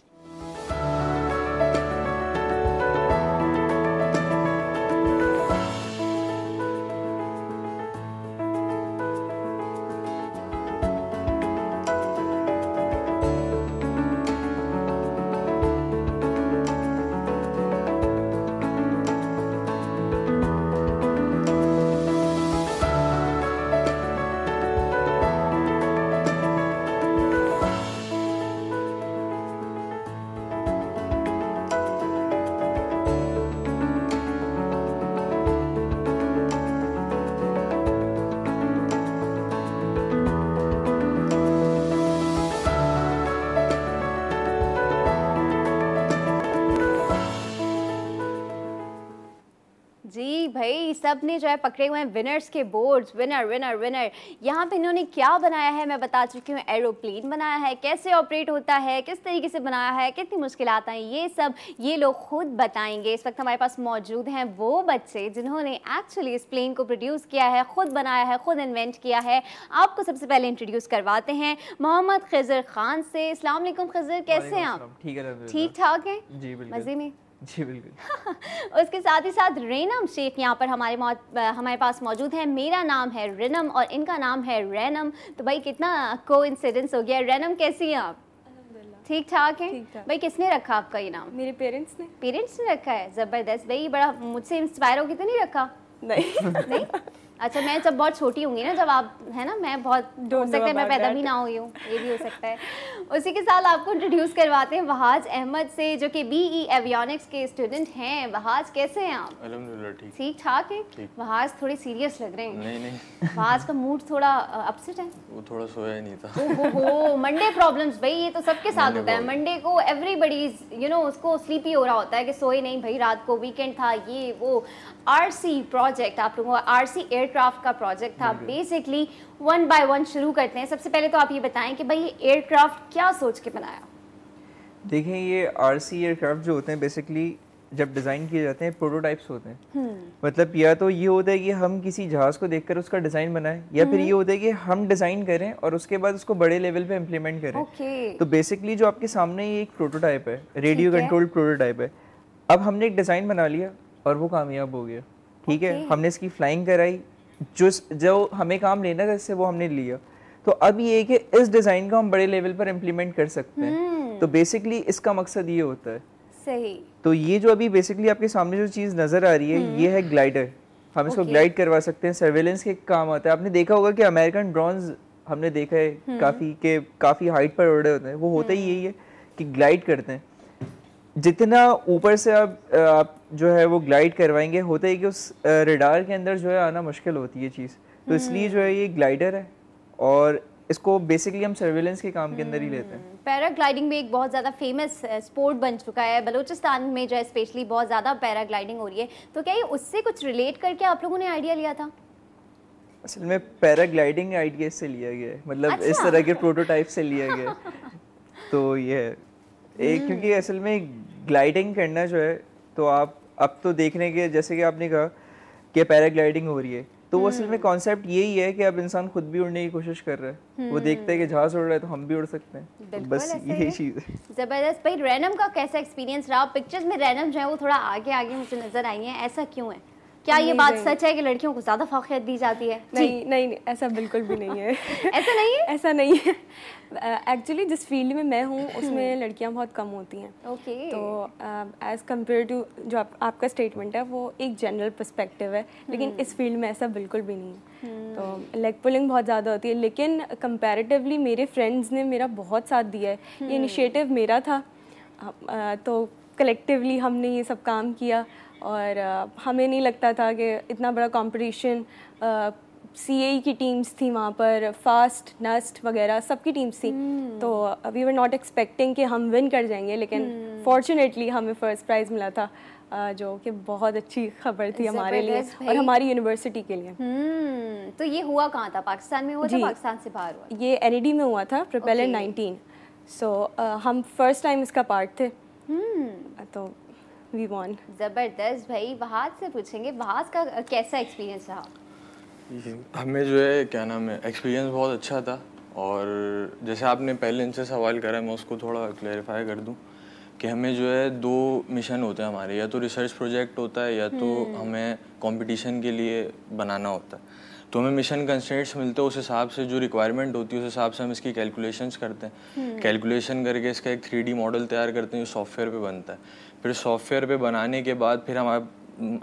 सब ने जो है पकड़े हुए हैं विनर्स के बोर्ड्स विनर विनर विनर यहाँ पे इन्होंने क्या बनाया है मैं बता चुकी हूँ एरोप्लेन बनाया है कैसे ऑपरेट होता है किस तरीके से बनाया है कितनी मुश्किल आता है ये सब ये लोग खुद बताएंगे इस वक्त हमारे पास मौजूद हैं वो बच्चे जिन्होंने एक्चुअली इस प्लेन को प्रोड्यूस किया है खुद बनाया है खुद इन्वेंट किया है आपको सबसे पहले इंट्रोड्यूस करवाते हैं मोहम्मद खजर खान से इस्लाम खजर कैसे हैं आप ठीक ठाक है मज़े में जी बिल्कुल उसके साथ ही साथ रेनम शेख यहाँ पर हमारे हमारे पास मौजूद है मेरा नाम है रेनम और इनका नाम है रैनम तो भाई कितना को हो गया रैनम कैसी हैं आप ठीक ठाक है भाई किसने रखा आपका ये नाम मेरे पेरेंट्स ने पेरेंट्स ने रखा है ज़बरदस्त भाई बड़ा मुझसे इंस्पायर हो कितने रखा नहीं नहीं अच्छा मैं जब बहुत छोटी होंगी ना जब आप है ना मैं बहुत हो सकता है मैं पैदा भी ना हुई हूँ ये भी हो सकता है उसी के साथ आपको इंट्रोड्यूस करवाते हैं वहाज अहमद से जो कि बीई एवियोनिक्स e के स्टूडेंट हैं वहाज कैसे हैं आप ठीक ठीक ठाक है वहाज थोड़ी सीरियस लग रहे हैं नहीं नहीं वहाज का मूड थोड़ा अपसेट है वो थोड़ा सोया ही नहीं था ओहो मंडे प्रॉब्लम्स भाई ये तो सबके साथ होता है मंडे को एवरीबडी यू नो उसको स्लीपी हो रहा होता है कि सोए नहीं भाई रात को वीकेंड था ये वो आरसी प्रोजेक्ट आप लोगों का आरसी एयरक्राफ्ट का प्रोजेक्ट था बेसिकली वन बाय वन शुरू करते हैं सबसे पहले तो आप ये बताएं कि भाई ये एयरक्राफ्ट क्या सोच के बनाया देखें ये आर एयरक्राफ्ट जो होते हैं बेसिकली जब डिज़ाइन किए जाते हैं प्रोटोटाइप्स होते हैं हम्म। मतलब या तो ये होता है कि हम किसी जहाज़ को देखकर उसका डिज़ाइन बनाएं या फिर हम्म। ये होता है कि हम डिज़ाइन करें और उसके बाद उसको बड़े लेवल पे इम्प्लीमेंट करें ओके। तो बेसिकली जो आपके सामने ये एक प्रोटोटाइप है रेडियो कंट्रोल्ड प्रोटोटाइप है अब हमने एक डिज़ाइन बना लिया और वो कामयाब हो गया ठीक है हमने इसकी फ्लाइंग कराई जो जो हमें काम लेना था इससे वो हमने लिया तो अब ये कि इस डिज़ाइन को हम बड़े लेवल पर इम्प्लीमेंट कर सकते हैं हम्म। तो बेसिकली इसका मकसद ये होता है सही तो ये जो अभी बेसिकली आपके सामने जो चीज़ नज़र आ रही है हम्म। ये है ग्लाइडर हम इसको ग्लाइड करवा सकते हैं सर्वेलेंस के काम आता है आपने देखा होगा कि अमेरिकन ड्रोन हमने देखा है हम्म। काफ़ी के काफ़ी हाइट पर उड़े होते हैं वो होता ही यही है कि ग्लाइड करते हैं जितना ऊपर से आप आप जो है वो ग्लाइड करवाएंगे होता है कि उस रेडार के अंदर जो है आना मुश्किल होती है चीज़ तो इसलिए जो है ये ग्लाइडर है और इसको बेसिकली हम सर्वेलेंस के काम के अंदर ही लेते हैं पैराग्लाइडिंग हम्म, भी एक बहुत ज़्यादा फेमस स्पोर्ट बन चुका है बलूचिस्तान में जो है स्पेशली बहुत ज़्यादा पैराग्लाइडिंग हो रही है तो क्या ये उससे कुछ रिलेट करके आप लोगों ने आइडिया लिया था असल में पैराग्लाइडिंग आइडिया से लिया गया है मतलब अच्छा? इस तरह के प्रोटोटाइप से लिया गया तो ये है एक हम्म। क्योंकि असल में ग्लाइडिंग करना जो है तो आप अब तो देखने के जैसे कि आपने कहा कि पैराग्लाइडिंग हो रही है तो वो असल में कॉन्सेप्ट हम्म। यही है कि अब इंसान खुद भी उड़ने की कोशिश कर रहा है वो देखता है कि हम्म। जहाज उड़ रहा है तो हम भी उड़ सकते हैं तो बस यही चीज़ है जबरदस्त भाई रैनम का कैसा एक्सपीरियंस रहा पिक्चर्स में रैनम जो है वो थोड़ा आगे आगे मुझे नजर आई है ऐसा क्यों है क्या ये बात सच है कि लड़कियों को ज़्यादा फाखियत दी जाती है नहीं नहीं नहीं ऐसा बिल्कुल भी नहीं है ऐसा नहीं है ऐसा नहीं है एक्चुअली जिस फील्ड में मैं हूँ उसमें हम्म। लड़कियाँ बहुत कम होती हैं ओके okay. तो एज़ कम्पेयर टू जो आप, आपका स्टेटमेंट है वो एक जनरल परस्पेक्टिव है लेकिन हम्म। इस फील्ड में ऐसा बिल्कुल भी नहीं है हम्म। तो लेग पुलिंग बहुत ज़्यादा होती है लेकिन कंपेरेटिवली मेरे फ्रेंड्स ने मेरा बहुत साथ दिया है ये इनिशिएटिव मेरा था तो कलेक्टिवली हमने ये सब काम किया और हमें नहीं लगता था कि इतना बड़ा कंपटीशन सी e की टीम्स थी वहाँ पर फास्ट नस्ट वगैरह सबकी टीम्स थी hmm. तो वी वर नॉट एक्सपेक्टिंग कि हम विन कर जाएंगे लेकिन फॉर्चुनेटली हम्म। hmm. हमें फ़र्स्ट प्राइज़ मिला था जो कि बहुत अच्छी खबर थी हमारे लिए और हमारी यूनिवर्सिटी के लिए हम्म, तो ये हुआ कहाँ था पाकिस्तान में हुआ था पाकिस्तान से बाहर हुआ ये एन में हुआ था प्रोपेलर नाइनटीन सो हम फर्स्ट टाइम इसका पार्ट थे तो वी वॉन ज़बरदस्त भाई वहाज से पूछेंगे वहाज का कैसा एक्सपीरियंस रहा हमें जो है क्या नाम है एक्सपीरियंस बहुत अच्छा था और जैसे आपने पहले इनसे सवाल करा मैं उसको थोड़ा क्लैरिफाई कर दूं कि हमें जो है दो मिशन होते हैं हमारे या तो रिसर्च प्रोजेक्ट होता है या तो हम्म। हमें कंपटीशन के लिए बनाना होता है तो हमें मिशन कंस्टेंट्स मिलते हैं उस हिसाब से जो रिक्वायरमेंट होती है उस हिसाब से हम इसकी कैलकुलेशंस करते हैं कैलकुलेशन हम्म। करके इसका एक थ्री मॉडल तैयार करते हैं जो सॉफ्टवेयर पे बनता है फिर सॉफ्टवेयर पे बनाने के बाद फिर हमारे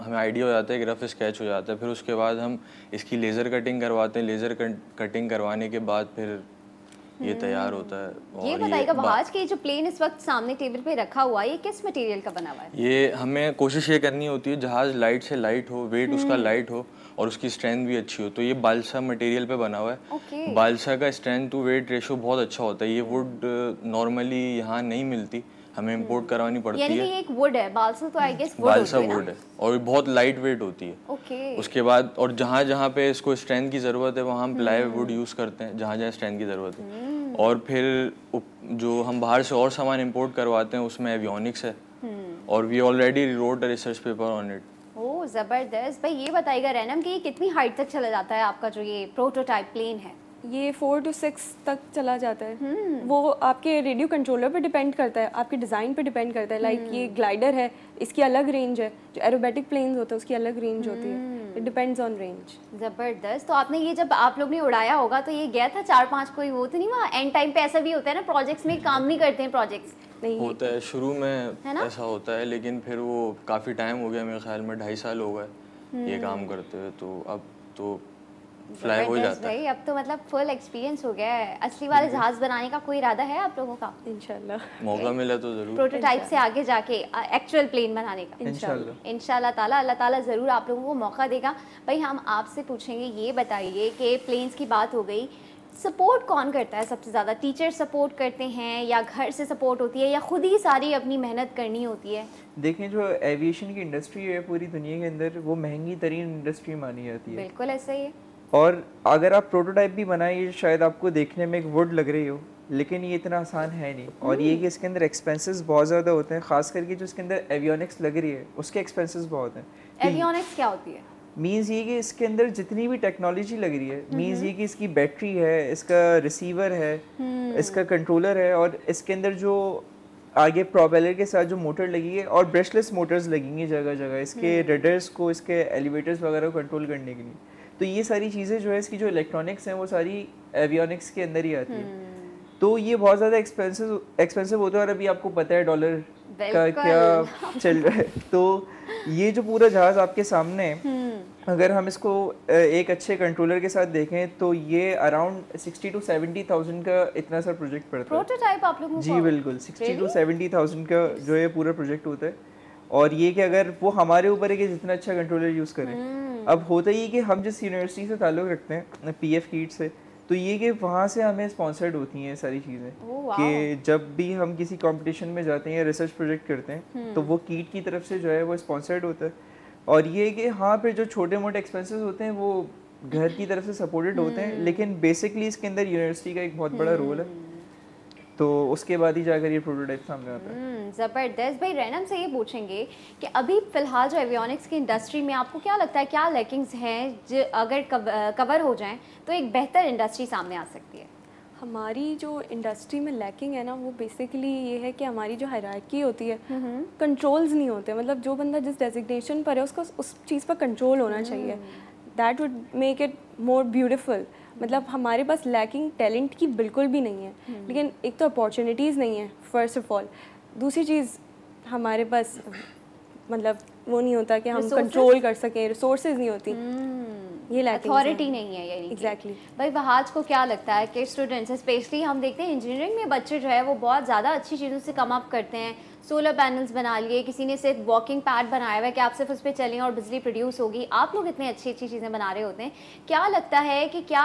हमें आइडिया हो जाता है रफ स्केच हो जाता है फिर उसके बाद हम इसकी लेज़र कटिंग करवाते हैं लेज़र कटिंग करवाने के बाद फिर ये हम्म। तैयार होता है ये बताइएगा वहाज के जो प्लेन इस वक्त सामने टेबल पे रखा हुआ है ये किस मटेरियल का बना हुआ है ये हमें कोशिश ये करनी होती है जहाज लाइट से लाइट हो वेट उसका लाइट हम्म। हो और उसकी स्ट्रेंथ भी अच्छी हो तो ये बालसा मटेरियल पे बना हुआ है बालसा का स्ट्रेंथ टू वेट रेशो बहुत अच्छा होता है ये वुड नॉर्मली uh, यहाँ नहीं मिलती हमें इम्पोर्ट करवानी पड़ती है यानी एक वुड है बालसा तो I guess wood balsa wood है और ये बहुत लाइट वेट होती है ओके okay. उसके बाद और जहाँ जहाँ पे इसको स्ट्रेंथ की ज़रूरत है वहाँ हम प्लाई वुड यूज़ करते हैं जहाँ जहाँ स्ट्रेंथ की ज़रूरत है hmm। और फिर जो हम बाहर से और सामान इम्पोर्ट करवाते हैं उसमें एवियोनिक्स है hmm। और we already wrote research paper on it oh जबरदस्त भाई ये बताइएगा रैनम कि ये कितनी हाइट तक चला जाता है आपका जो ये प्रोटोटाइप प्लेन है ये फोर टू सिक्स तक चला जाता है hmm. वो आपके रेडियो कंट्रोलर पे डिपेंड करता है आपके डिज़ाइन पे डिपेंड करता है लाइक like hmm. ये ग्लाइडर है इसकी अलग रेंज है जो एरोबेटिक प्लेन्स होते हैं उसकी अलग रेंज hmm. होती है इट डिपेंड्स ऑन रेंज ज़बरदस्त तो आपने ये जब आप लोग ने उड़ाया होगा तो ये गया था चार पाँच कोई वो तो नहीं वहाँ एंड टाइम पे ऐसा भी होता है ना प्रोजेक्ट्स में काम नहीं करते हैं प्रोजेक्ट्स नहीं होता है शुरू में ऐसा होता है लेकिन फिर वो काफ़ी टाइम हो गया मेरे ख्याल में ढाई साल हो गए हम्म। ये काम करते हुए तो अब तो फ्लाई हो जाता है अब तो मतलब फुल एक्सपीरियंस हो गया है असली वाले हम्म। जहाज बनाने का कोई इरादा है आप लोगों का इंशाल्लाह मौका मिला तो जरूर प्रोटोटाइप से आगे जाके एक्चुअल प्लेन बनाने का इंशाल्लाह इंशाल्लाह ताला अल्लाह ताला जरूर आप लोगों को मौका देगा भाई हम आपसे पूछेंगे ये बताइए कि प्लेन्स की बात हो गई सपोर्ट कौन करता है सबसे ज़्यादा टीचर सपोर्ट करते हैं या घर से सपोर्ट होती है या खुद ही सारी अपनी मेहनत करनी होती है देखें जो एविएशन की इंडस्ट्री है पूरी दुनिया के अंदर वो महंगी तरीन इंडस्ट्री मानी जाती है बिल्कुल ऐसा ही है और अगर आप प्रोटोटाइप भी बनाए शायद आपको देखने में एक वुड लग रही हो लेकिन ये इतना आसान है नहीं और ये hmm. कि इसके अंदर एक्सपेंसेस बहुत ज़्यादा होते हैं खास करके जो इसके अंदर एवियोनिक्स लग रही है उसके एक्सपेंसेस बहुत हैं एवियोनिक्स क्या होती है मीन्स ये कि इसके अंदर जितनी भी टेक्नोलॉजी लग रही है मीन्स hmm. ये कि इसकी बैटरी है इसका रिसीवर है hmm. इसका कंट्रोलर है और इसके अंदर जो आगे प्रोपेलर के साथ जो मोटर लगी है और ब्रशलेस मोटर्स लगेंगी जगह जगह इसके रडर्स को इसके एलिवेटर्स वगैरह को कंट्रोल करने के लिए तो ये सारी चीज़ें जो है इसकी जो इलेक्ट्रॉनिक्स हैं वो सारी एवियोनिक्स के अंदर ही आती है हम्म। तो ये बहुत ज़्यादा एक्सपेंसिव एक्सपेंसिव होते हैं और अभी आपको पता है डॉलर का क्या चल रहा है तो ये जो पूरा जहाज़ आपके सामने हम्म। अगर हम इसको एक अच्छे कंट्रोलर के साथ देखें तो ये around sixty two seventy thousand का इतना सा प्रोजेक्ट पड़ता है प्रोटोटाइप आप लोगों जी बिल्कुल सिक्सटी टू सेवेंटी थाउजेंड का जो है पूरा प्रोजेक्ट होता है और ये कि अगर वो हमारे ऊपर है कि जितना अच्छा कंट्रोलर यूज़ करें अब होता ही है कि हम जिस यूनिवर्सिटी से ताल्लुक़ रखते हैं पी एफ कीट से तो ये कि वहाँ से हमें स्पॉन्सर्ड होती हैं सारी चीज़ें कि जब भी हम किसी कंपटीशन में जाते हैं या रिसर्च प्रोजेक्ट करते हैं तो हम्म। वो कीट की तरफ से जो है वो स्पॉन्सर्ड होता है और ये कि हाँ फिर जो छोटे मोटे एक्सपेंसेस होते हैं वो घर की तरफ से सपोर्टेड होते हैं हम्म। लेकिन बेसिकली इसके अंदर यूनिवर्सिटी का एक बहुत बड़ा रोल हम्म। है तो उसके बाद ही जाकर ये प्रोटोटाइप सामने आता है हम्म, ज़बरदस्त भाई रैनम से ये पूछेंगे कि अभी फ़िलहाल जो एवियोनिक्स की इंडस्ट्री में आपको क्या लगता है क्या लैकिंग्स हैं जो अगर कवर हो जाएं तो एक बेहतर इंडस्ट्री सामने आ सकती है हमारी जो इंडस्ट्री में लैकिंग है ना वो बेसिकली ये है कि हमारी जो हराकी होती है कंट्रोल्स हम्म, हम्म। नहीं होते मतलब जो बंदा जिस डेजिग्नेशन पर है उसको उस चीज़ पर कंट्रोल होना चाहिए that would make it more beautiful मतलब हमारे पास लैकिंग टैलेंट की बिल्कुल भी नहीं है हम्म। लेकिन एक तो अपॉर्चुनिटीज़ नहीं है फर्स्ट ऑफ ऑल दूसरी चीज़ हमारे पास मतलब वो नहीं होता कि हम कंट्रोल कर सकें रिसोर्सेज नहीं होती हम्म। ये अथॉरिटी नहीं है यानी एग्जैक्टली exactly. भाई बहाज को क्या लगता है कि स्टूडेंट्स स्पेशली हम देखते हैं इंजीनियरिंग में बच्चे जो है वो बहुत ज़्यादा अच्छी चीज़ों से कम अप करते हैं सोलर पैनल्स बना लिए किसी ने सिर्फ वॉकिंग पैड बनाया हुआ है कि आप सिर्फ उस पर चलें और बिजली प्रोड्यूस होगी आप लोग इतनी अच्छी अच्छी चीज़ें बना रहे होते हैं क्या लगता है कि क्या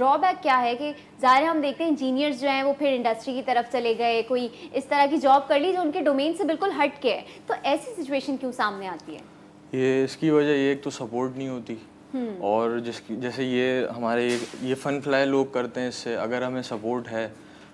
ड्रॉबैक क्या है कि ज़ाहिर हम देखते हैं इंजीनियर्स जो हैं वो फिर इंडस्ट्री की तरफ चले गए कोई इस तरह की जॉब कर ली जो उनके डोमेन से बिल्कुल हट के है तो ऐसी सिचुएशन क्यों सामने आती है ये इसकी वजह ये एक तो सपोर्ट नहीं होती हम्म। और जिसकी जैसे ये हमारे ये फ़न फ्लाई लोग करते हैं इससे अगर हमें सपोर्ट है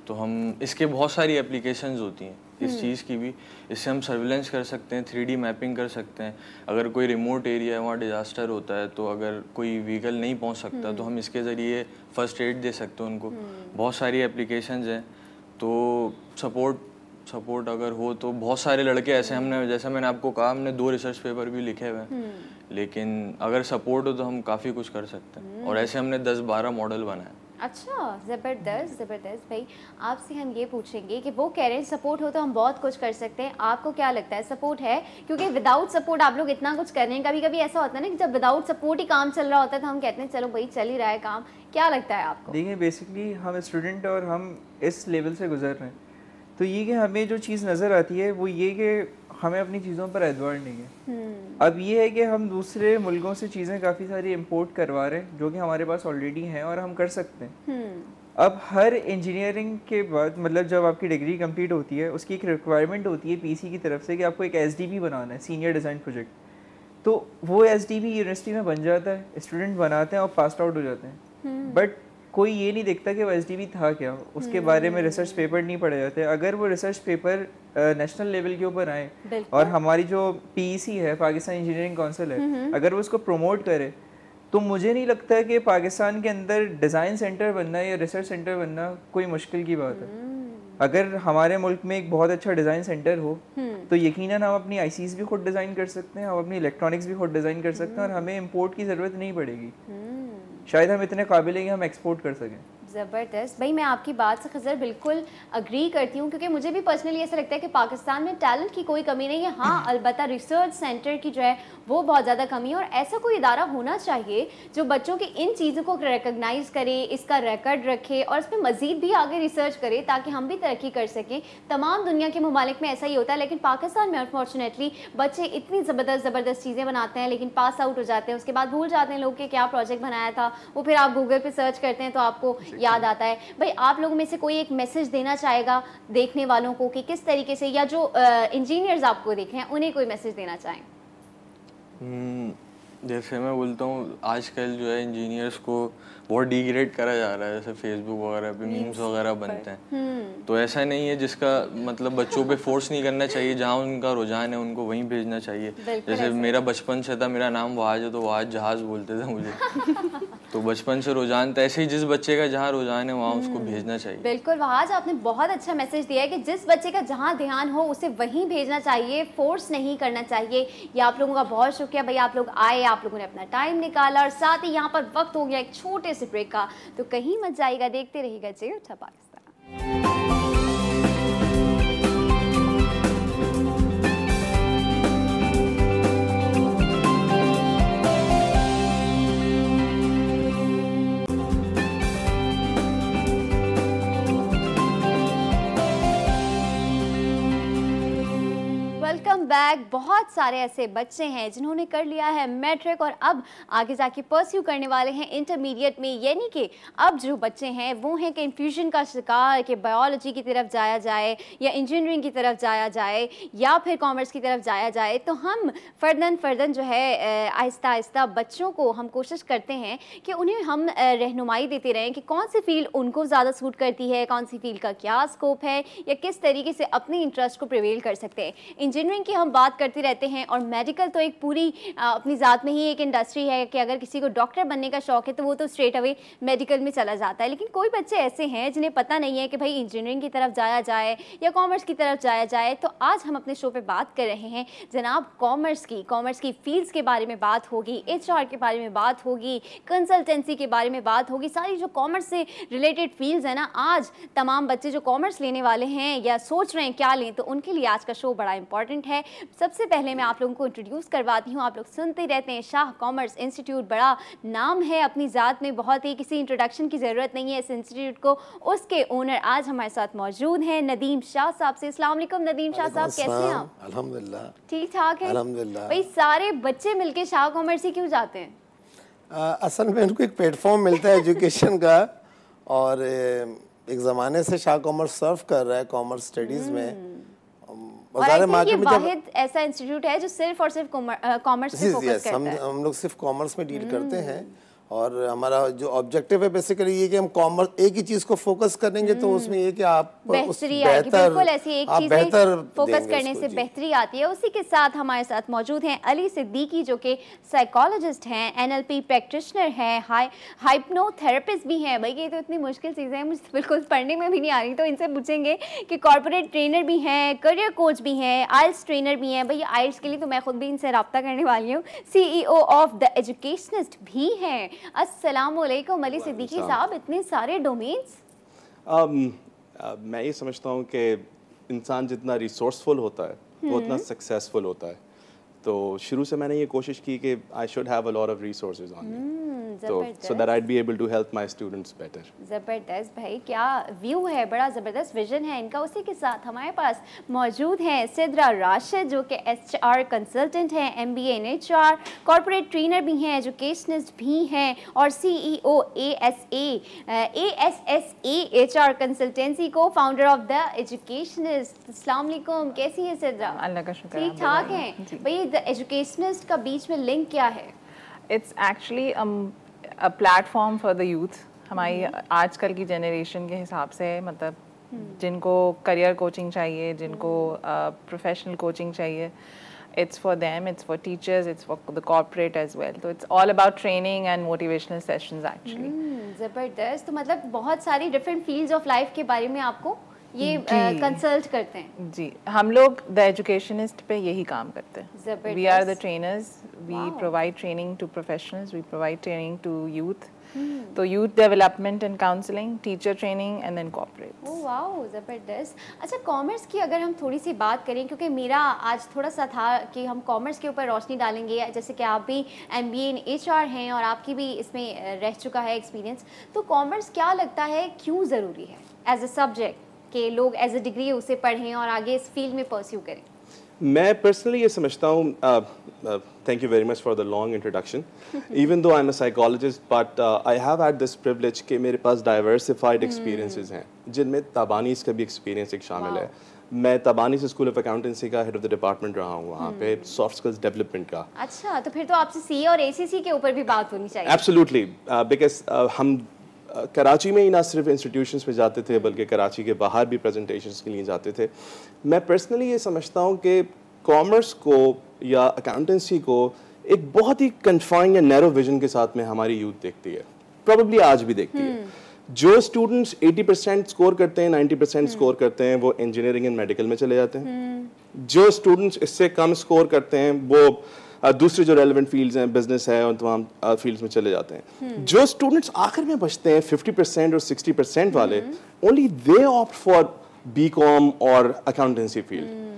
तो हम इसके बहुत सारी एप्लीकेशंस होती हैं इस हम्म। चीज़ की भी इससे हम सर्विलेंस कर सकते हैं थ्री मैपिंग कर सकते हैं अगर कोई रिमोट एरिया है वहाँ डिज़ास्टर होता है तो अगर कोई व्हीकल नहीं पहुँच सकता तो हम्म। हम इसके ज़रिए फर्स्ट एड दे सकते हैं उनको हम्म। बहुत सारी एप्लीकेशन हैं तो सपोर्ट सपोर्ट अगर हो तो बहुत सारे लड़के ऐसे हमने जैसे मैंने आपको कहा हमने दो रिसर्च पेपर भी लिखे हुए हैं लेकिन अगर सपोर्ट हो तो हम काफ़ी कुछ कर सकते हैं और ऐसे हमने दस बारह मॉडल बनाए अच्छा ज़बरदस्त ज़बरदस्त भाई आपसे हम ये पूछेंगे कि वो कह रहे हैं सपोर्ट हो तो हम बहुत कुछ कर सकते हैं आपको क्या लगता है सपोर्ट है क्योंकि विदाउट सपोर्ट आप लोग इतना कुछ कर रहे हैं कभी कभी ऐसा होता है ना कि जब विदाउट सपोर्ट ही काम चल रहा होता है तो हम कहते हैं चलो भाई चल ही रहा है काम क्या लगता है आपको देखिए बेसिकली हम स्टूडेंट और हम इस लेवल से गुजर रहे हैं तो ये कि हमें जो चीज़ नज़र आती है वो ये कि हमें अपनी चीज़ों पर एतवार नहीं है हम्म। अब ये है कि हम दूसरे मुल्कों से चीज़ें काफ़ी सारी इम्पोर्ट करवा रहे हैं जो कि हमारे पास ऑलरेडी हैं और हम कर सकते हैं हम्म। अब हर इंजीनियरिंग के बाद मतलब जब आपकी डिग्री कंप्लीट होती है उसकी एक रिक्वायरमेंट होती है पीसी की तरफ से कि आपको एक एस बनाना है सीनियर डिज़ाइन प्रोजेक्ट तो वो एस यूनिवर्सिटी में बन जाता है स्टूडेंट बनाते हैं और पास आउट हो जाते हैं बट हम्म। कोई ये नहीं देखता कि वो एस था क्या उसके बारे में रिसर्च हम्म। पेपर नहीं पढ़े जाते अगर वो रिसर्च पेपर नेशनल लेवल के ऊपर आए और हमारी जो पी e है पाकिस्तान इंजीनियरिंग काउंसिल है हम्म, हम्म। अगर वो उसको प्रमोट करे तो मुझे नहीं लगता है कि पाकिस्तान के अंदर डिज़ाइन सेंटर बनना या रिसर्च सेंटर बनना कोई मुश्किल की बात है अगर हमारे मुल्क में एक बहुत अच्छा डिज़ाइन सेंटर हो तो यकीनन हम अपनी आई भी खुद डिज़ाइन कर सकते हैं हम अपनी इलेक्ट्रॉनिक्स भी खुद डिज़ाइन कर सकते हैं और हमें इम्पोर्ट की ज़रूरत नहीं पड़ेगी शायद हम इतने काबिल हैं कि हम एक्सपोर्ट कर सकें ज़बरदस्त भाई मैं आपकी बात से खजर बिल्कुल अग्री करती हूँ क्योंकि मुझे भी पर्सनली ऐसा लगता है कि पाकिस्तान में टैलेंट की कोई कमी नहीं है हाँ अलबत् रिसर्च सेंटर की जो है वो बहुत ज़्यादा कमी है और ऐसा कोई इदारा होना चाहिए जो बच्चों की इन चीज़ों को रिकगनाइज करे इसका रिकॉर्ड रखे और इसमें मज़ीद भी आगे रिसर्च करे ताकि हम भी तरक्की कर सकें तमाम दुनिया के ममालिक में ऐसा ही होता है लेकिन पाकिस्तान में अनफॉर्चुनेटली बच्चे इतनी ज़बरदस्त ज़बरदस्त चीज़ें बनाते हैं लेकिन पास आउट हो जाते हैं उसके बाद भूल जाते हैं लोग के क्या प्रोजेक्ट बनाया था वो फिर आप गूगल पे सर्च करते हैं तो आपको याद आता है भाई आप लोगों में से कोई एक मैसेज देना चाहेगा देखने वालों को कि किस तरीके से या जो इंजीनियर्स आपको देख रहे हैं उन्हें कोई मैसेज देना चाहें हम्म, जैसे मैं बोलता हूँ आजकल जो है इंजीनियर्स को बहुत डिग्रेड करा जा रहा है जैसे फेसबुक वगैरह पे मीम्स वगैरह बनते हैं हम्म। तो ऐसा नहीं है जिसका मतलब बच्चों पे फोर्स नहीं करना चाहिए जहाँ उनका रुझान है उनको वहीं भेजना चाहिए जैसे मेरा बचपन से था मेरा नाम वहाज है तो वहाज जहाज बोलते थे मुझे तो बचपन से रुझान था तो ऐसे ही जिस बच्चे का जहाँ रुझान है वहाँ उसको हम्म। भेजना चाहिए बिल्कुल वहाज आपने बहुत अच्छा मैसेज दिया है कि जिस बच्चे का जहाँ ध्यान हो उसे वहीं भेजना चाहिए फोर्स नहीं करना चाहिए ये आप लोगों का बहुत शुक्रिया भाई आप लोग आए आप लोगों ने अपना टाइम निकाला और साथ ही यहाँ पर वक्त हो गया एक छोटे से ब्रेक का तो कहीं मत जाएगा देखते रहिएगा जय उठा पाकिस्तान वेलकम बैक बहुत सारे ऐसे बच्चे हैं जिन्होंने कर लिया है मैट्रिक और अब आगे जाके परस्यू करने वाले हैं इंटरमीडिएट में यानी कि अब जो बच्चे हैं वो हैं कन्फ्यूजन का शिकार कि बायोलॉजी की तरफ जाया जाए या इंजीनियरिंग की तरफ जाया जाए या फिर कॉमर्स की तरफ जाया जाए तो हम फर्दन फर्दन जो है आहिस्ता आहिस्ता बच्चों को हम कोशिश करते हैं कि उन्हें हम रहनुमाई देते रहें कि कौन सी फील्ड उनको ज़्यादा सूट करती है कौन सी फील्ड का क्या स्कोप है या किस तरीके से अपने इंटरेस्ट को प्रिवेल कर सकते हैं इंजीनियर इंजीनियरिंग की हम बात करते रहते हैं और मेडिकल तो एक पूरी अपनी ज़ात में ही एक इंडस्ट्री है कि अगर किसी को डॉक्टर बनने का शौक है तो वो तो स्ट्रेट अवे मेडिकल में चला जाता है लेकिन कोई बच्चे ऐसे हैं जिन्हें पता नहीं है कि भाई इंजीनियरिंग की तरफ जाया जाए या कॉमर्स की तरफ जाया जाए तो आज हम अपने शो पर बात कर रहे हैं जनाब कॉमर्स की कॉमर्स की फील्ड्स के बारे में बात होगी एच के बारे में बात होगी कंसल्टेंसी के बारे में बात होगी सारी जो कॉमर्स से रिलेटेड फील्ड्स हैं ना आज तमाम बच्चे जो कॉमर्स लेने वाले हैं या सोच रहे हैं क्या लें तो उनके लिए आज का शो बड़ा इंपॉर्टेंट स्टूडेंट है सबसे पहले मैं आप लोगों को इंट्रोड्यूस करवाती हूँ आप लोग सुनते रहते हैं शाह कॉमर्स इंस्टीट्यूट बड़ा नाम है अपनी ज़ात में बहुत ही किसी इंट्रोडक्शन की ज़रूरत नहीं है इस इंस्टीट्यूट को उसके ओनर आज हमारे साथ मौजूद हैं नदीम शाह साहब से अस्सलाम नदीम शाह साहब कैसे हैं आप अल्हम्दुलिल्लाह ठीक ठाक है भाई सारे बच्चे मिल शाह कॉमर्स ही क्यों जाते हैं आ, असल में उनको एक प्लेटफॉर्म मिलता है एजुकेशन का और एक ज़माने से शाह कॉमर्स सर्व कर रहा है कॉमर्स स्टडीज़ में हम्म। और मार्केट में ऐसा इंस्टीट्यूट है जो सिर्फ और सिर्फ कॉमर्स हम लोग सिर्फ कॉमर्स में डील हम्म। करते हैं और हमारा जो ऑब्जेक्टिव है बेसिकली ये कि हम कॉमर्स एक ही चीज को फोकस करेंगे तो हम्म। उसमें ये कि आप बेहतरी बिल्कुल ऐसी एक चीज बेहतर फोकस करने से बेहतरी आती है उसी के साथ हमारे साथ मौजूद हैं अली सिद्दीकी जो कि साइकोलॉजिस्ट हैं एनएलपी प्रैक्टिशनर हैं हाई हाइपनोथेरेपिस्ट भी हैं भाई ये तो इतनी मुश्किल चीज़ें हैं मुझे तो बिल्कुल पढ़ने में भी नहीं आ रही तो इनसे पूछेंगे कि कॉरपोरेट ट्रेनर भी हैं करियर कोच भी हैं आइल्स ट्रेनर भी हैं भाई आइल्स के लिए तो मैं खुद भी इनसे रबता करने वाली हूँ सी ऑफ द एजुकेशनिस्ट भी हैं असलकम अली सिद्दीकी साहब इतने सारे डोमेन्स um, uh, मैं ये समझता हूँ कि इंसान जितना रिसोर्सफुल होता है वो हम्म। उतना सक्सेसफुल होता है तो शुरू से मैंने ये कोशिश की कि I should have a lot of resources on तो so that I'd be able to help my students better जबरदस्त भाई क्या व्यू है बड़ा जबरदस्त विजन है इनका उसी के साथ हमारे पास मौजूद हैं सिद्रा राशिद जो कि एचआर आर कंसल्टेंट हैं MBA in HR corporate trainer भी हैं एजुकेशनिस्ट भी हैं और CEO ASA O A S A consultancy को फाउंडर ऑफ द एजुकेशनिस्ट अस्सलाम वालेकुम कैसी हैं सिद्रा अल्लाह का शुक्र ठीक ठाक हैं भाई द एजुकेशनिस्ट का बीच में लिंक क्या है it's actually platform for the youth हमारी mm-hmm. आजकल की जनरेशन के हिसाब से मतलब mm-hmm. जिनको करियर कोचिंग चाहिए जिनको प्रोफेशनल mm-hmm. कोचिंग uh, चाहिए it's for them it's for teachers it's for the corporate as well तो it's all about training and motivational sessions actually जबरदस्त तो मतलब बहुत सारी डिफरेंट फील्ड्स ऑफ लाइफ के बारे में आपको ये कंसल्ट हम्म, करते हैं जी हम लोग द एजुकेशनिस्ट पे यही काम करते हैं we are the trainers we provide training to professionals we provide training to youth तो youth development and counselling teacher training and then corporate wow ज़बरदस्त अच्छा कॉमर्स की अगर हम थोड़ी सी बात करें क्योंकि मेरा आज थोड़ा सा था कि हम कॉमर्स के ऊपर रोशनी डालेंगे जैसे कि आप भी M B in H R हैं और आपकी भी इसमें रह चुका है एक्सपीरियंस तो कॉमर्स क्या लगता है क्यों ज़रूरी है एज अ सब्जेक्ट कि लोग एज ए डिग्री उसे पढ़ें और आगे इस फील्ड में परस्यू करें मैं पर्सनली ये समझता हूँ thank you very much for the long introduction even though I am a psychologist but I have at this privilege के मेरे पास डाइवर्सिफाइड एक्सपीरियंसेस hmm. हैं जिनमें ताबानीस का भी एक्सपीरियंस एक शामिल है मैं तबानी से स्कूल ऑफ अकाउंटेंसी का हेड ऑफ द डिपार्टमेंट रहा हूँ वहाँ पे सॉफ्ट स्किल्स डेवलपमेंट का अच्छा तो फिर तो आपसे सी और एसीसी के ऊपर भी बात होनी चाहिए एब्सोल्युटली बिकॉज uh, uh, हम कराची में ही ना सिर्फ इंस्टीट्यूशंस में जाते थे बल्कि कराची के बाहर भी प्रेजेंटेशंस के लिए जाते थे मैं पर्सनली ये समझता हूँ कि कॉमर्स को या अकाउंटेंसी को एक बहुत ही कन्फाइन या नैरो विजन के साथ में हमारी यूथ देखती है प्रॉबली आज भी देखती है हम्म। जो स्टूडेंट्स 80 परसेंट स्कोर करते हैं 90 परसेंट स्कोर करते हैं वो इंजीनियरिंग एंड मेडिकल में चले जाते हैं हम्म। जो स्टूडेंट्स इससे कम स्कोर करते हैं वो दूसरे जो रेलिवेंट फील्ड्स हैं बिजनेस है उन तमाम फील्ड्स में चले जाते हैं hmm. जो स्टूडेंट्स आखिर में बचते हैं फिफ्टी परसेंट और सिक्सटी परसेंट वाले only they opt for B com और accountancy field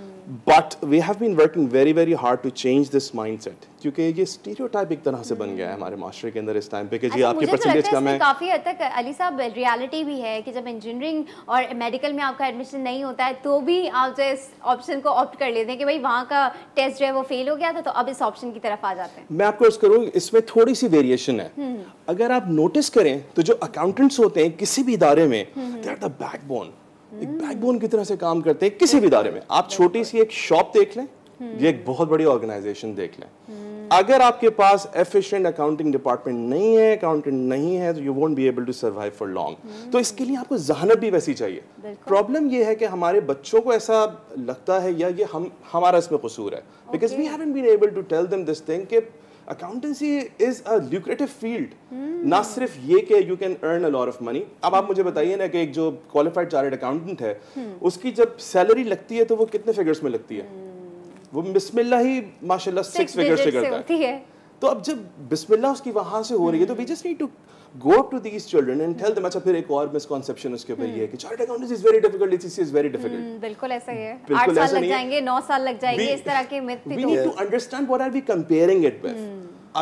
but we have been working very very hard to change this mind set क्योंकि ये स्टीरियोटाइप एक तरह से बन गया है हमारे माशरे के अंदर इस टाइम पे कि जी अच्छा, आपके परसेंटेज तो कम है काफ़ी हद तक अली साहब रियलिटी भी है कि जब इंजीनियरिंग और मेडिकल में आपका एडमिशन नहीं होता है तो भी आप जो इस ऑप्शन को ऑप्ट कर लेते हैं कि भाई वहाँ का टेस्ट जो है वो फेल हो गया था तो अब इस ऑप्शन की तरफ आ जाते हैं मैं आपको अर्ज करूँ इसमें थोड़ी सी वेरिएशन है हम्म। अगर आप नोटिस करें तो जो अकाउंटेंट्स होते हैं किसी भी इदारे में दे आर द बैकबोन एक बैकबोन की तरह से काम करते हैं किसी भी दायरे में आप छोटी सी एक शॉप देख लें हम्म। ये एक बहुत बड़ी ऑर्गेनाइजेशन देख लें हम्म। अगर आपके पास एफिशिएंट अकाउंटिंग डिपार्टमेंट नहीं है अकाउंटेंट नहीं है तो you won't be able to survive for long तो इसके लिए आपको जहानत भी वैसी चाहिए प्रॉब्लम ये है कि हमारे बच्चों को ऐसा लगता है या ये हम हमारा इसमें कसूर है because we haven't been able to tell them this thing कि accountancy is a lucrative field ना सिर्फ ये कि you can earn a lot of money अब आप मुझे बताइए ना कि एक जो क्वालिफाइड चार्टर्ड अकाउंटेंट है hmm. उसकी जब सैलरी लगती है तो वो कितने फिगर्स में लगती है hmm. वो बिस्मिल्ला ही माशाल्लाह सिक्स फिगर्स से करता है।, है तो अब जब बिस्मिल्लाह उसकी वहां से हो रही है तो we just need to go to these children and tell them अच्छा फिर एक और misconception उसके ऊपर ये है कि chartered accountancy is very difficult it's is very difficult बिल्कुल ऐसा ही है आठ साल लग जाएंगे नौ साल लग जाएंगे इस तरह के myth we need to understand what are we comparing it with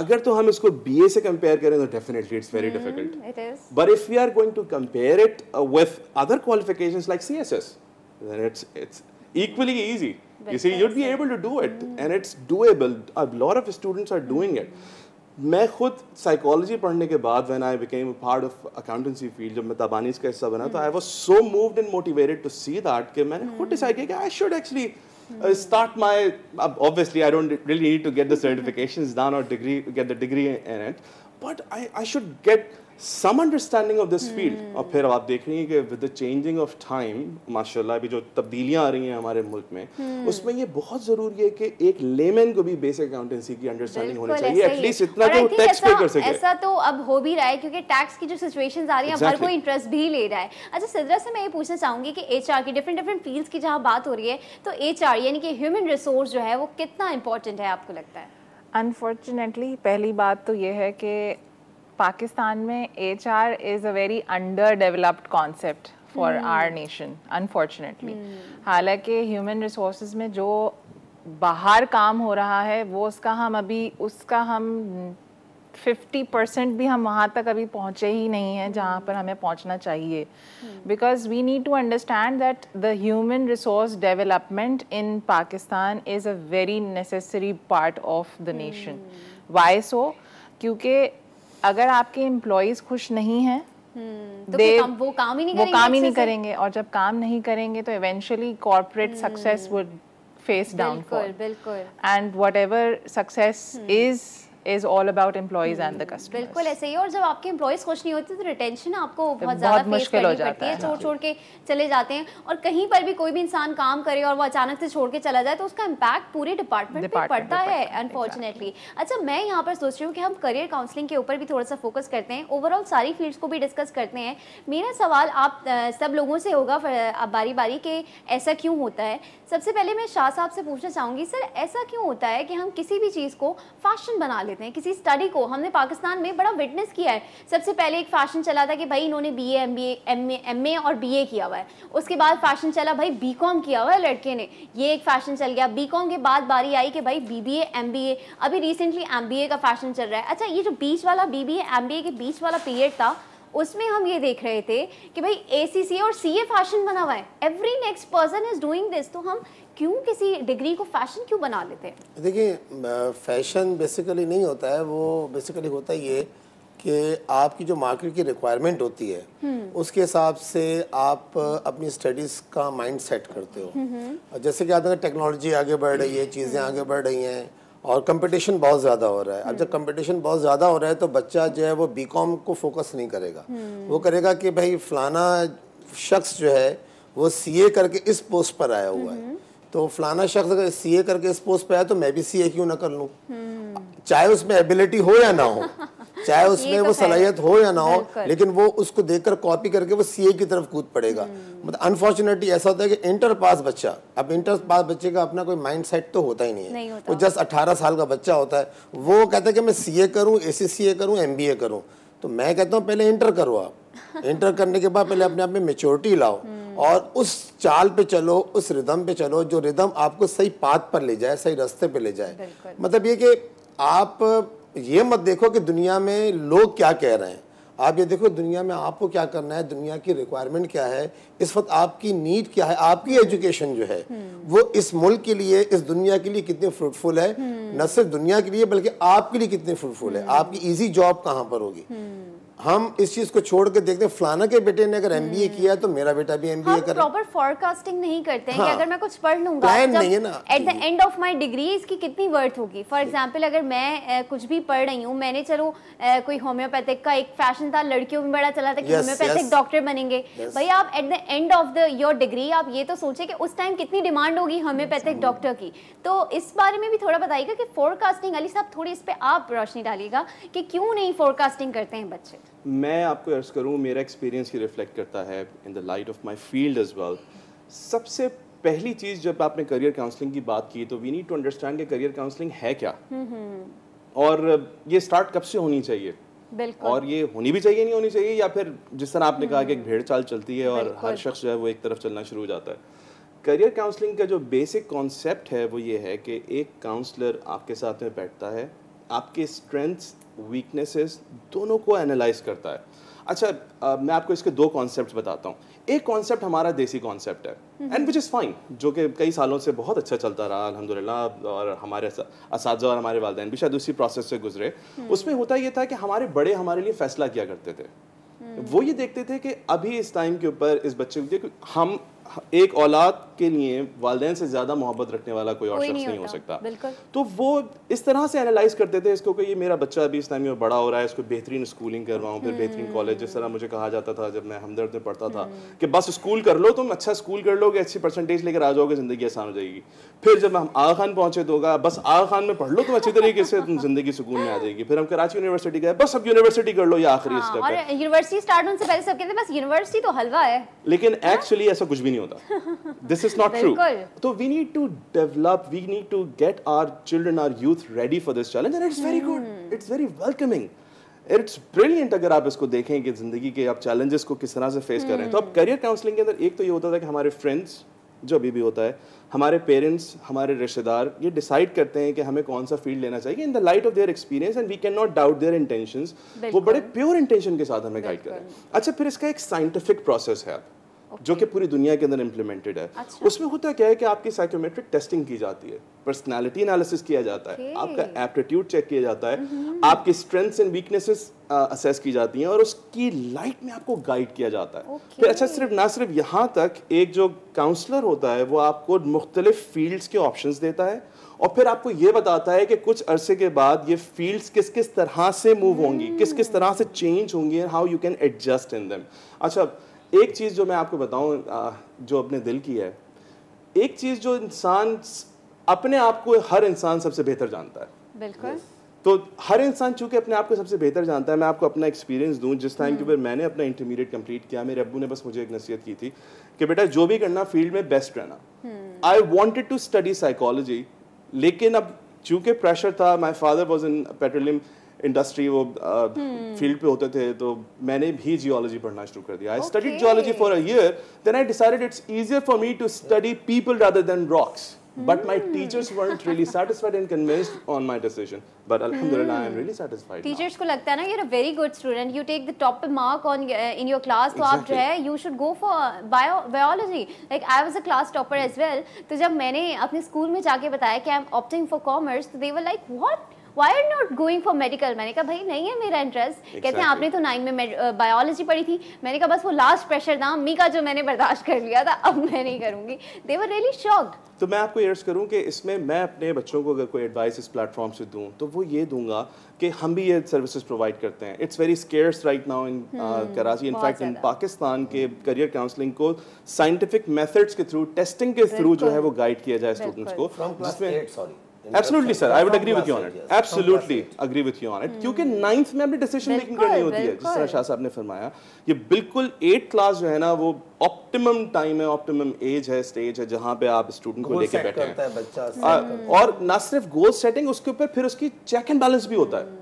अगर तो हम इसको BA से कंपेयर करें तो definitely it's very hmm, difficult. It is. But if we are going to compare it uh, with other qualifications like CSS then it's it's equally easy you see you'd be able to do it hmm. and it's doable a lot of students are doing it hmm. मैं खुद psychology पढ़ने के बाद when I became part of accountancy field जब मैं तबानीस का हिस्सा बना तो I was so moved and motivated to see that कि मैंने खुद डिसाइड किया कि I should actually start my obviously i don't really need to get the certifications done or get the degree in it but I should get some understanding of this field और फिर आप देख रही हैं कि with the changing of time माशाल्लाह अभी जो तब्दीलियां आ रही हैं हमारे मुल्क में hmm. उसमें ये बहुत ज़रूरी है कि एक लेमैन को भी बेसिक अकाउंटेंसी की अंडरस्टैंडिंग होनी चाहिए एटलीस्ट इतना तो टैक्स पे कर सके ऐसा तो अब हो भी रहा है क्योंकि टैक्स की जो सिचुएशंस आ रही हैं exactly. हर कोई इंटरेस्ट भी ले रहा है अच्छा सिद्रा से मैं ये पूछना चाहूंगी कि एचआर की डिफरेंट डिफरेंट फील्ड्स की जहां बात हो रही है तो एचआर यानी कि ह्यूमन रिसोर्स जो है वो कितना इंपॉर्टेंट है आपको लगता है अनफॉर्चुनेटली पहली बात तो ये है कि पाकिस्तान में H R is a very under developed concept for our nation unfortunately हालांकि ह्यूमन रिसोर्स में जो बाहर काम हो रहा है वो उसका हम अभी उसका हम 50 परसेंट भी हम वहाँ तक अभी पहुँचे ही नहीं हैं hmm. जहाँ पर हमें पहुँचना चाहिए because we need to understand that the human resource development in Pakistan is a very necessary part of the nation why so क्योंकि अगर आपके एम्प्लॉज खुश नहीं हैं हम्म, तो दे, काम, वो काम ही नहीं वो काम ही नहीं करेंगे और जब काम नहीं करेंगे तो eventually corporate success would face down बिल्कुल and whatever success is is all about employees and the customer बिल्कुल ऐसे ही और जब आपके एम्प्लॉयज खुश नहीं होते तो रिटेंशन आपको तो बहुत ज्यादा फेस करनी पड़ती है हाँ छोड़ छोड़ के चले जाते हैं और कहीं पर भी कोई भी इंसान काम करे और वो अचानक से छोड़ के चला जाए तो उसका इम्पैक्ट पूरे डिपार्टमेंट पे पड़ता है अनफॉर्चुनेटली अच्छा मैं यहाँ पर सोच रही हूँ कि हम करियर काउंसलिंग के ऊपर भी थोड़ा सा फोकस करते हैं ओवरऑल सारी फील्ड्स को भी डिस्कस करते हैं मेरा सवाल आप सब लोगों से होगा बारी बारी के ऐसा क्यों होता है सबसे पहले मैं शाह साहब से पूछना चाहूँगी सर ऐसा क्यों होता है कि हम किसी भी चीज़ को फैशन बना लें लेते हैं किसी स्टडी को हमने पाकिस्तान में बड़ा विटनेस किया है सबसे पहले एक फैशन चला था कि भाई इन्होंने B A M B M A और बी किया हुआ है उसके बाद फैशन चला भाई बी किया हुआ है लड़के ने ये एक फैशन चल गया बी के बाद बारी आई कि भाई बी बी अभी रिसेंटली एम का फैशन चल रहा है अच्छा ये जो बीच वाला बी बी के बीच वाला पीरियड था उसमें हम ये देख रहे थे कि भाई ए और सी फैशन बना हुआ है every next person is doing this तो हम क्यों किसी डिग्री को फैशन क्यों बना लेते हैं देखिए फैशन बेसिकली नहीं होता है वो बेसिकली होता ये कि आपकी जो मार्केट की रिक्वायरमेंट होती है हम्म। उसके हिसाब से आप अपनी स्टडीज़ का माइंड सेट करते हो हम्म, हम्म। जैसे कि आप टेक्नोलॉजी आगे बढ़ रही है चीज़ें आगे बढ़ रही हैं और कंपटीशन बहुत ज़्यादा हो रहा है अब जब कंपटीशन बहुत ज़्यादा हो रहा है तो बच्चा जो है वो बी को फोकस नहीं करेगा वो करेगा कि भाई फलाना शख्स जो है वो सी करके इस पोस्ट पर आया हुआ है तो फलाना शख्स अगर सी ए करके इस पोस्ट पे आया तो मैं भी सी ए क्यों ना कर लूँ चाहे उसमें एबिलिटी हो या ना हो चाहे उसमें तो वो सलाहियत हो या ना हो लेकिन वो उसको देखकर कॉपी करके वो सीए की तरफ कूद पड़ेगा हम्म। मतलब अनफॉर्चुनेटली ऐसा होता है कि इंटर पास बच्चा अब इंटर पास बच्चे का अपना कोई माइंड सेट तो होता ही नहीं है नहीं वो जस्ट अठारह साल का बच्चा होता है वो कहता है कि मैं सी ए करूँ ए सी सी ए करूँ एम बी ए करूँ तो मैं कहता हूँ पहले इंटर करो आप इंटर करने के बाद पहले अपने आप में मेच्योरिटी लाओ और उस चाल पे चलो उस रिदम पे चलो जो रिदम आपको सही पाथ पर ले जाए सही रास्ते पे ले जाए मतलब ये कि आप ये मत देखो कि दुनिया में लोग क्या कह रहे हैं आप ये देखो दुनिया में आपको क्या करना है दुनिया की रिक्वायरमेंट क्या है इस वक्त आपकी नीड क्या है आपकी एजुकेशन जो है वो इस मुल्क के लिए इस दुनिया के लिए कितनी फ्रूटफुल है हम्म। न सिर्फ दुनिया के लिए बल्कि आपके लिए कितनी फ्रूटफुल है हम्म। आपकी इजी जॉब कहाँ पर होगी हम्म। हम इस चीज को छोड़ के देखते हैं फलाना के बेटे ने अगर एम बी ए किया तो मेरा बेटा भी एमबीए कर प्रॉपर फॉरकास्टिंग नहीं करते हैं हाँ, कि अगर मैं कुछ पढ़ लूंगा at the end of my degree इसकी कितनी वर्थ होगी फॉर एग्जांपल अगर मैं कुछ भी पढ़ रही हूँ मैंने चलो कोई होम्योपैथिक का एक फैशन था लड़कियों में बड़ा चला था कि होम्योपैथिक डॉक्टर बनेंगे भाई आप at the end of the your degree आप ये तो सोचे कि उस टाइम कितनी डिमांड होगी होम्योपैथिक डॉक्टर की तो इस बारे में भी थोड़ा बताइएगा कि फोरकास्टिंग अली साहब थोड़ी इस पर आप रोशनी डालिएगा कि क्यों नहीं फोरकास्टिंग करते हैं बच्चे मैं आपको अर्ज़ करूँ मेरा एक्सपीरियंस ही रिफ्लेक्ट करता है in the light of my field as well सबसे पहली चीज़ जब आपने करियर काउंसलिंग की बात की तो वी नीड टू अंडरस्टैंड कि करियर काउंसलिंग है क्या और ये स्टार्ट कब से होनी चाहिए बिल्कुल और ये होनी भी चाहिए नहीं होनी चाहिए या फिर जिस तरह आपने कहा कि एक हम्म। भेड़ चाल चलती है और हर शख्स जो है वो एक तरफ चलना शुरू हो जाता है करियर काउंसलिंग का जो बेसिक कॉन्सेप्ट है वो ये है कि एक काउंसलर आपके साथ में बैठता है आपके स्ट्रेंथ्स वीकनेसेस दोनों को एनालाइज करता है अच्छा आ, मैं आपको इसके दो कॉन्सेप्ट बताता हूँ एक कॉन्सेप्ट हमारा देसी कॉन्सेप्ट है एंड विच इज़ फाइन जो कि कई सालों से बहुत अच्छा चलता रहा अलहमदिल्ला और हमारे इस और हमारे वाले भी शायद उसी प्रोसेस से गुजरे हम्म। उसमें होता ये था कि हमारे बड़े हमारे लिए फैसला किया करते थे हम्म। वो ये देखते थे कि अभी इस टाइम के ऊपर इस बच्चे को हम एक औलाद के लिए वालदेन से ज्यादा मोहब्बत रखने वाला कोई और शख्स नहीं, नहीं हो सकता तो वो इस तरह से एनालाइज करते थे इसको कि ये मेरा बच्चा अभी इस टाइम में बड़ा हो रहा है इसको बेहतरीन स्कूलिंग करवाऊँ फिर बेहतरीन कॉलेज हम्म। जिस तरह मुझे कहा जाता था जब मैं हमदर्द में पढ़ता था हम्म। कि बस स्कूल कर लो तुम अच्छा स्कूल कर लोगे अच्छी परसेंटेज लेकर आ जाओगे ज़िंदगी आसान हो जाएगी फिर जब हम आगा खान पहुंचे तो होगा बस आगा खान में पढ़ लो तुम अच्छी तरीके से तुम जिंदगी सुकून में आ जाएगी फिर हम कराची यूनिवर्सिटी गए बस अब यूनिवर्सिटी कर लो या आखिरी स्टेप यूनिवर्सिटी स्टार्ट होने से पहले सब कहते बस यूनिवर्सिटी तो हलवा है लेकिन एक्चुअली ऐसा कुछ भी भी नहीं होता दिस इज नॉट ट्रू तो we need to develop we need to get our children our youth ready for this challenge and it's very good it's very welcoming it's brilliant अगर आप इसको देखें कि जिंदगी के आप चैलेंजेस को किस तरह से फेस कर रहे हैं तो अब करियर काउंसलिंग के अंदर एक तो ये होता था कि हमारे फ्रेंड्स जो अभी भी होता है हमारे पेरेंट्स हमारे रिश्तेदार ये डिसाइड करते हैं कि हमें कौन सा फील्ड लेना चाहिए in the light of their experience and we can not doubt their intentions वो बड़े प्योर इंटेंशन के साथ हमें गाइड करें अच्छा फिर इसका एक साइंटिफिक प्रोसेस है जो कि पूरी दुनिया के अंदर इम्प्लीमेंटेड है अच्छा। उसमें होता क्या है कि आपकी साइकोमेट्रिक टेस्टिंग की जाती है पर्सनैलिटी एनालिसिस किया जाता है आपका एप्टीट्यूड चेक किया जाता है mm-hmm. आपकी स्ट्रेंथ्स एंड वीकनेसेस असेस की जाती हैं और उसकी लाइट में आपको गाइड किया जाता है फिर अच्छा सिर्फ ना सिर्फ यहाँ तक एक जो काउंसलर होता है वो आपको मुख्तलिफ फील्ड्स के ऑप्शन देता है और फिर आपको ये बताता है कि कुछ अरसे के बाद ये फील्ड्स किस किस तरह से मूव होंगी hmm. किस किस तरह से चेंज होंगी and how you can adjust in them अच्छा एक चीज़ जो मैं आपको बताऊँ जो अपने दिल की है एक चीज़ जो इंसान अपने आप को हर इंसान सबसे बेहतर जानता है बिल्कुल तो हर इंसान चूंकि अपने आप को सबसे बेहतर जानता है मैं आपको अपना एक्सपीरियंस दूं जिस टाइम के हम्म। ऊपर मैंने अपना इंटरमीडिएट कंप्लीट किया मेरे अबू ने बस मुझे एक नसीहत की थी कि बेटा जो भी करना फील्ड में बेस्ट रहना I wanted to study psychology लेकिन अब चूंकि प्रेशर था my father was in petroleum industry वो फील्ड पे होते थे तो मैंने भी जियोलॉजी पढ़ना शुरू कर दिया I studied geology for a year then I decided it's easier for me to study people rather than rocks But my teachers weren't really satisfied and convinced on my decision. But Alhamdulillah, I am really satisfied. Teachers को लगता है ना you're a very good student. You take the top mark on uh, in your class. तो आप जो है you should go for bio biology. Like I was a class topper as well. तो जब मैंने अपने स्कूल में जाके बताया कि I'm opting for commerce, तो they were like what? Why are not going for medical मैंने कहा भाई नहीं है मेरा इंटरेस्ट exactly. कहते हैं आपने तो नाइन में बायोलॉजी पढ़ी थी मैंने कहा बस वो लास्ट प्रेशर था मी का जो मैंने बर्दाश्त कर लिया था अब मैं नहीं करूँगी दे वर रियली शॉक्ड तो मैं आपको एयर्स करूं कि इसमें मैं अपने बच्चों को अगर कोई एडवाइस इस प्लेटफॉर्म से दूं तो वो ये दूंगा कि हम भी ये सर्विसेज प्रोवाइड करते हैं it's very scarce right now in Karachi in fact in Pakistan के करियर काउंसलिंग को साइंटिफिक मेथड्स के थ्रू टेस्टिंग के थ्रू जो है वो गाइड किया जाए स्टूडेंट्स को जिसमें sorry absolutely sir I would agree with you on it absolutely agree with you on it क्योंकि नाइन्थ में अपनी डिसीजन मेकिंग करनी होती है जिस तरह शाह साहब ने फरमाया ये बिल्कुल एट क्लास जो है ना वो ऑप्टिमम टाइम है ऑप्टिमम एज है स्टेज है जहां पे आप स्टूडेंट को लेके बैठे हैं और ना सिर्फ गोल सेटिंग उसके ऊपर फिर उसकी चेक एंड बैलेंस भी होता है